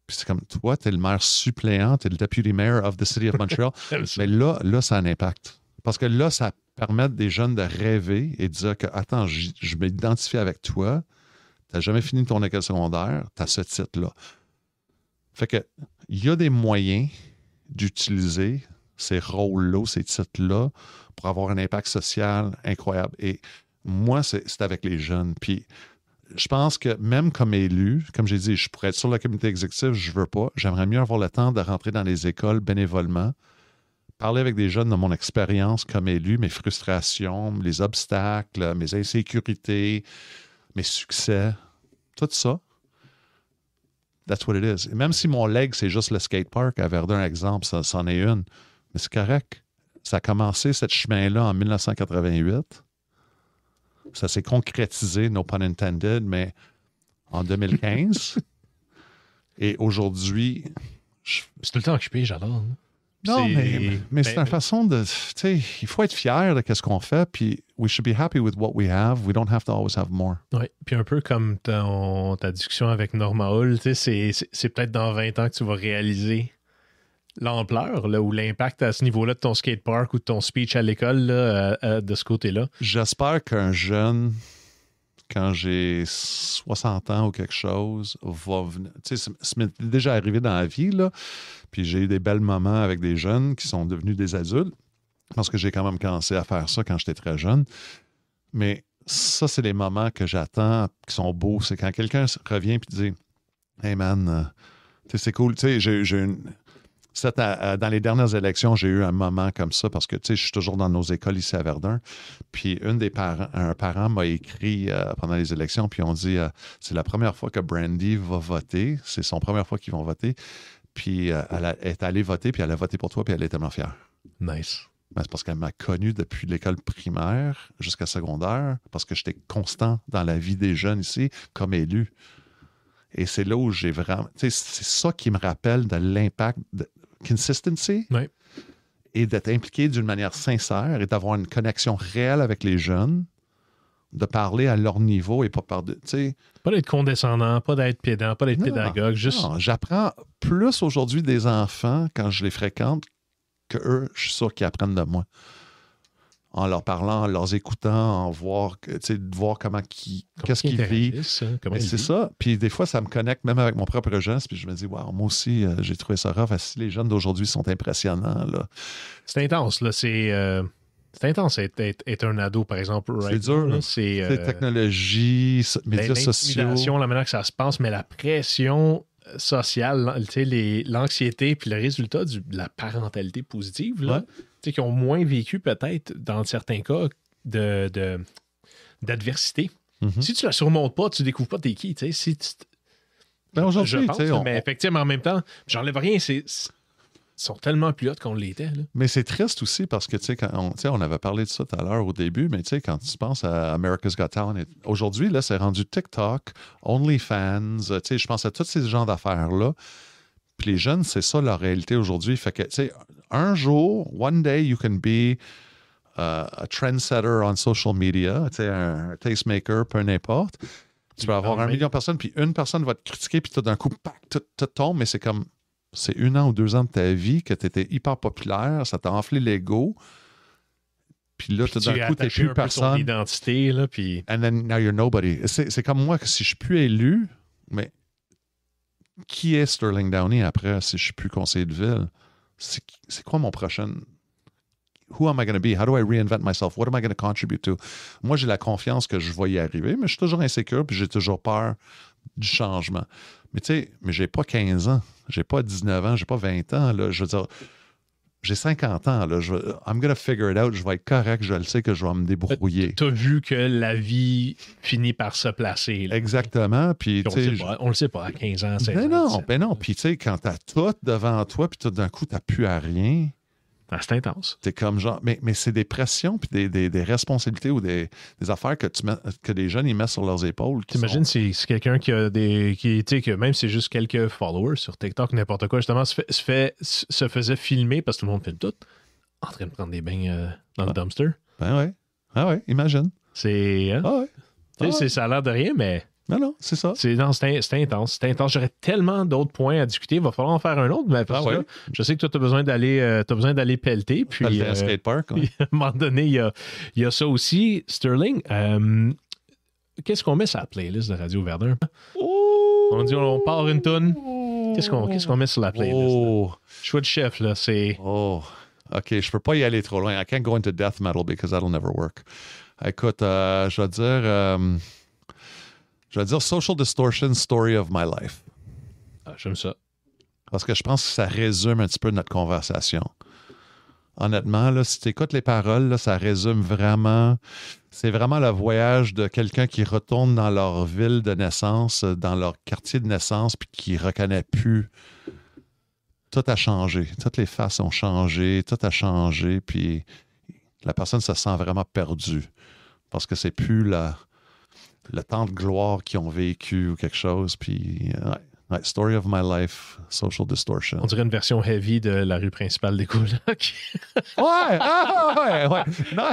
Puis c'est comme, toi, t'es le maire suppléant, t'es le deputy mayor of the city of Montreal. mais là, là, ça a un impact. Parce que là, ça permettre des jeunes de rêver et de dire que, attends, je, m'identifie avec toi, tu n'as jamais fini ton école secondaire, tu as ce titre-là. Fait que, il y a des moyens d'utiliser ces rôles-là, ces titres-là, pour avoir un impact social incroyable. Et moi, c'est avec les jeunes. Puis, je pense que même comme élu, comme j'ai dit, je pourrais être sur le comité exécutif, je veux pas. J'aimerais mieux avoir le temps de rentrer dans les écoles bénévolement, parler avec des jeunes de mon expérience comme élu, mes frustrations, les obstacles, mes insécurités, mes succès, tout ça. That's what it is. même si mon leg, c'est juste le skatepark, à Verdun, exemple, ça, en est une, mais c'est correct. Ça a commencé, ce chemin-là, en 1988. Ça s'est concrétisé, no pun intended, mais en 2015. Et aujourd'hui, c'est tout le temps occupé, j'adore. Hein. Non, mais, c'est ben, une façon de. Tu sais, Il faut être fier de ce qu'on fait, puis we should be happy with what we have. We don't have to always have more. Oui, puis un peu comme ta discussion avec Norma Hull, c'est peut-être dans 20 ans que tu vas réaliser l'ampleur ou l'impact à ce niveau-là de ton skatepark ou de ton speech à l'école euh, euh, de ce côté-là. J'espère qu'un jeune quand j'ai 60 ans ou quelque chose, va venir. Tu sais, ça m'est déjà arrivé dans la vie, là. Puis j'ai eu des belles moments avec des jeunes qui sont devenus des adultes, parce que j'ai quand même commencé à faire ça quand j'étais très jeune. Mais ça, c'est les moments que j'attends qui sont beaux. C'est quand quelqu'un revient et dit Hey man, euh, c'est cool. Tu sais, j'ai une, euh, dans les dernières élections, j'ai eu un moment comme ça parce que, tu sais, je suis toujours dans nos écoles ici à Verdun. Puis une des parents, un parent m'a écrit euh, pendant les élections, puis on dit euh, c'est la première fois que Brandy va voter. C'est son première fois qu'ils vont voter. Puis elle, est allée voter, puis elle a voté pour toi, puis elle est tellement fière. Nice. Ben, c'est parce qu'elle m'a connu depuis l'école primaire jusqu'à secondaire, parce que j'étais constant dans la vie des jeunes ici comme élu. Et c'est là où j'ai vraiment. C'est ça qui me rappelle de l'impact consistency et d'être impliqué d'une manière sincère et d'avoir une connexion réelle avec les jeunes, de parler à leur niveau et pas par de, Pas d'être condescendant, pas d'être pédant, pas d'être pédagogue. Juste... j'apprends plus aujourd'hui des enfants quand je les fréquente que eux, je suis sûr qu'ils apprennent de moi en leur parlant, en leur écoutant, en voir, de voir comment qui, qu'est-ce qu'ils vivent. Hein, c'est ça. Puis des fois, ça me connecte même avec mon propre jeune. Puis je me dis, waouh, moi aussi, euh, j'ai trouvé ça rare. Si les jeunes d'aujourd'hui sont impressionnants, C'est intense, là. C'est. Euh, intense être, un ado, par exemple. C'est dur. C'est euh, technologie, médias sociaux. La manière que ça se passe, mais la pression sociale, tu sais, l'anxiété, puis le résultat de la parentalité positive, là, qui ont moins vécu peut-être, dans certains cas, de, d'adversité. Mhm. Si tu la surmontes pas, tu découvres pas t'es qui. Si tu... Ben, aujourd'hui, mais effectivement, en même temps, j'enlève rien. C'est... Ils sont tellement plus hautes qu'on l'était. Mais c'est triste aussi parce que, tu sais, on, avait parlé de ça tout à l'heure au début, mais tu sais, quand tu penses à America's Got Talent, aujourd'hui, là, c'est rendu TikTok, OnlyFans, euh, tu sais, je pense à tous ces genres d'affaires-là. Puis les jeunes, c'est ça la réalité aujourd'hui. Fait que, tu sais, un jour, one day, you can be euh, a trendsetter on social media, tu sais, un tastemaker, peu importe. Tu vas avoir un million de personnes, puis une personne va te critiquer, puis tout d'un coup, pac, tout, tombe, mais c'est comme, c'est un an ou deux ans de ta vie que tu étais hyper populaire, ça t'a enflé l'ego. Puis là, tout d'un coup, t'es plus personne. identité, là, puis... And then now you're nobody. C'est comme moi que si je suis plus élu, mais qui est Sterling Downey après si je suis plus conseiller de ville? C'est quoi mon prochain? Who am I going to be? How do I reinvent myself? What am I going to contribute to? Moi, j'ai la confiance que je vais y arriver, mais je suis toujours insécure puis j'ai toujours peur du changement. Mais tu sais, mais j'ai pas 15 ans, j'ai pas 19 ans, j'ai pas 20 ans. Là. Je veux dire, j'ai 50 ans, là, je, I'm gonna figure it out, je vais être correct, je le sais que je vais me débrouiller. Tu as vu que la vie finit par se placer. Exactement. Puis, tu on, le on, le sait pas, à 15 ans, c'est. Mais ben non, mais ben non. Puis tu sais, quand tu as tout devant toi, puis tout d'un coup, tu n'as plus à rien, c'est intense. comme genre, mais, mais c'est des pressions puis des, responsabilités ou des, affaires que tu que les jeunes ils mettent sur leurs épaules. T'imagines si, c'est quelqu'un qui a des, qui, que même si c'est juste quelques followers sur TikTok, n'importe quoi, justement, se, fait, se, faisait filmer parce que tout le monde filme tout, en train de prendre des bains euh, dans le dumpster. Ben ouais. Ah ouais, imagine. C'est. Hein? Ah ouais. Ah Ça a l'air de rien, mais. Non, non, c'est ça. C'est intense. C'était intense. J'aurais tellement d'autres points à discuter. Il va falloir en faire un autre. Mais ah je sais que toi, tu as euh, besoin d'aller pelleter. Puis, à euh, park, à un moment donné, il y a, y a ça aussi. Sterling, euh, qu'est-ce qu'on met sur la playlist de Radio Verdun? Oh! On dit on part une toune. Qu'est-ce qu'on met sur la playlist? Oh. Choix de chef, là, c'est... Oh! OK, je peux pas y aller trop loin. I can't go into death metal because that'll never work. Écoute, euh, je vais dire... Je vais dire Social Distortion Story of My Life. Ah, j'aime ça. Parce que je pense que ça résume un petit peu notre conversation. Honnêtement, là, si tu écoutes les paroles, ça résume vraiment. C'est vraiment le voyage de quelqu'un qui retourne dans leur ville de naissance, dans leur quartier de naissance, puis qui reconnaît plus. Tout a changé. Toutes les faces ont changé. Tout a changé. Puis la personne se sent vraiment perdue. Parce que c'est plus la le temps de gloire qu'ils ont vécu ou quelque chose. Puis, euh, Story of My Life, Social Distortion. On dirait une version heavy de la rue principale des colocs. ouais, ah, ah ouais, ouais. Non,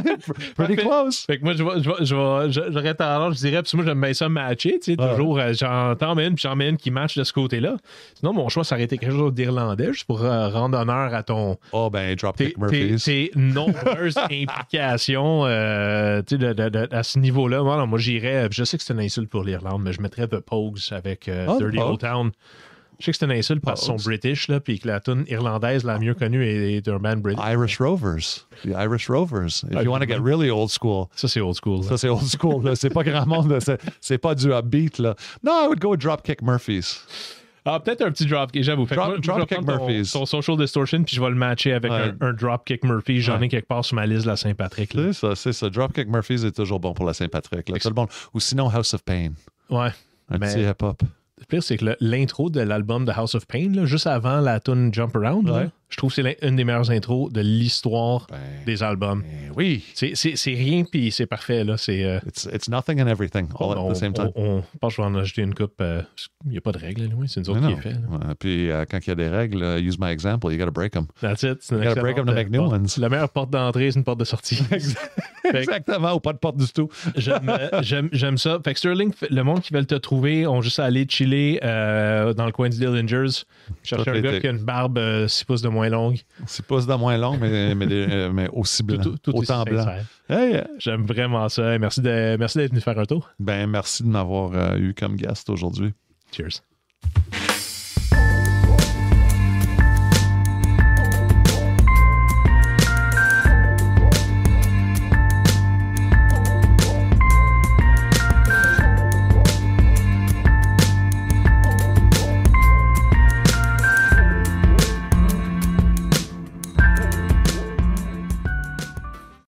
pretty close. Fait que moi, je j'aurais tendance, je dirais, que moi, j'aime bien ça matcher, tu sais, toujours, euh, j'entends j'en puis j'en mets une qui match de ce côté-là. Sinon, mon choix, ça aurait été quelque chose d'irlandais, juste pour euh, rendre honneur à ton. Oh, ben, Dropkick Murphys. Tes nombreuses implications, euh, tu sais, de, de, à ce niveau-là. Moi, moi, j'irais, je sais que c'est une insulte pour l'Irlande, mais je mettrais The Pogues avec oh, Dirty Old Town je sais que c'est une insulte parce qu'ils bah, sont british, là, puis que la tune irlandaise la mieux connue est, d'un band british. Irish Rovers. The Irish Rovers. If you ah, want to get really old school. Ça, c'est old school. Ça, c'est old school. C'est pas grand monde. C'est, pas du upbeat, là. No, I would go with Dropkick Murphys. Ah, peut-être un petit dropkick, j'avoue. dropkick Murphys. Son, social distortion, puis je vais le matcher avec un, dropkick Murphys. J'en ai quelque part sur ma liste de la Saint-Patrick. C'est ça, c'est ça. Dropkick Murphys est toujours bon pour la Saint-Patrick. Bon. Ou sinon House of Pain. Ouais. Un petit hip-hop c'est que l'intro de l'album The House of Pain, juste avant la tune Jump Around, je trouve que c'est une des meilleures intros de l'histoire ben, des albums. Ben oui. C'est rien, puis c'est parfait. Là. C'est, euh, it's, it's, nothing and everything, all on, at the same time. On, pense que je vais en ajouter une coupe. Euh, il n'y a pas de règles, c'est une autres qui Est faite. puis euh, quand il y a des règles, use my example, you to break them. That's it. You to break them to make new ones. La meilleure porte d'entrée, c'est une porte de sortie. Exactement, ou pas de porte du tout. J'aime ça. Fait que Sterling, le monde qui veulent te trouver, on juste à aller chiller dans le coin des Dillingers, chercher un gars qui a une barbe 6 pouces de moins longue. C'est pas de moins long, mais, mais, euh, aussi blanc. Tout, autant blanc. J'aime vraiment ça. Merci d'être merci venu faire un tour. Ben, merci de m'avoir euh, eu comme guest aujourd'hui. Cheers.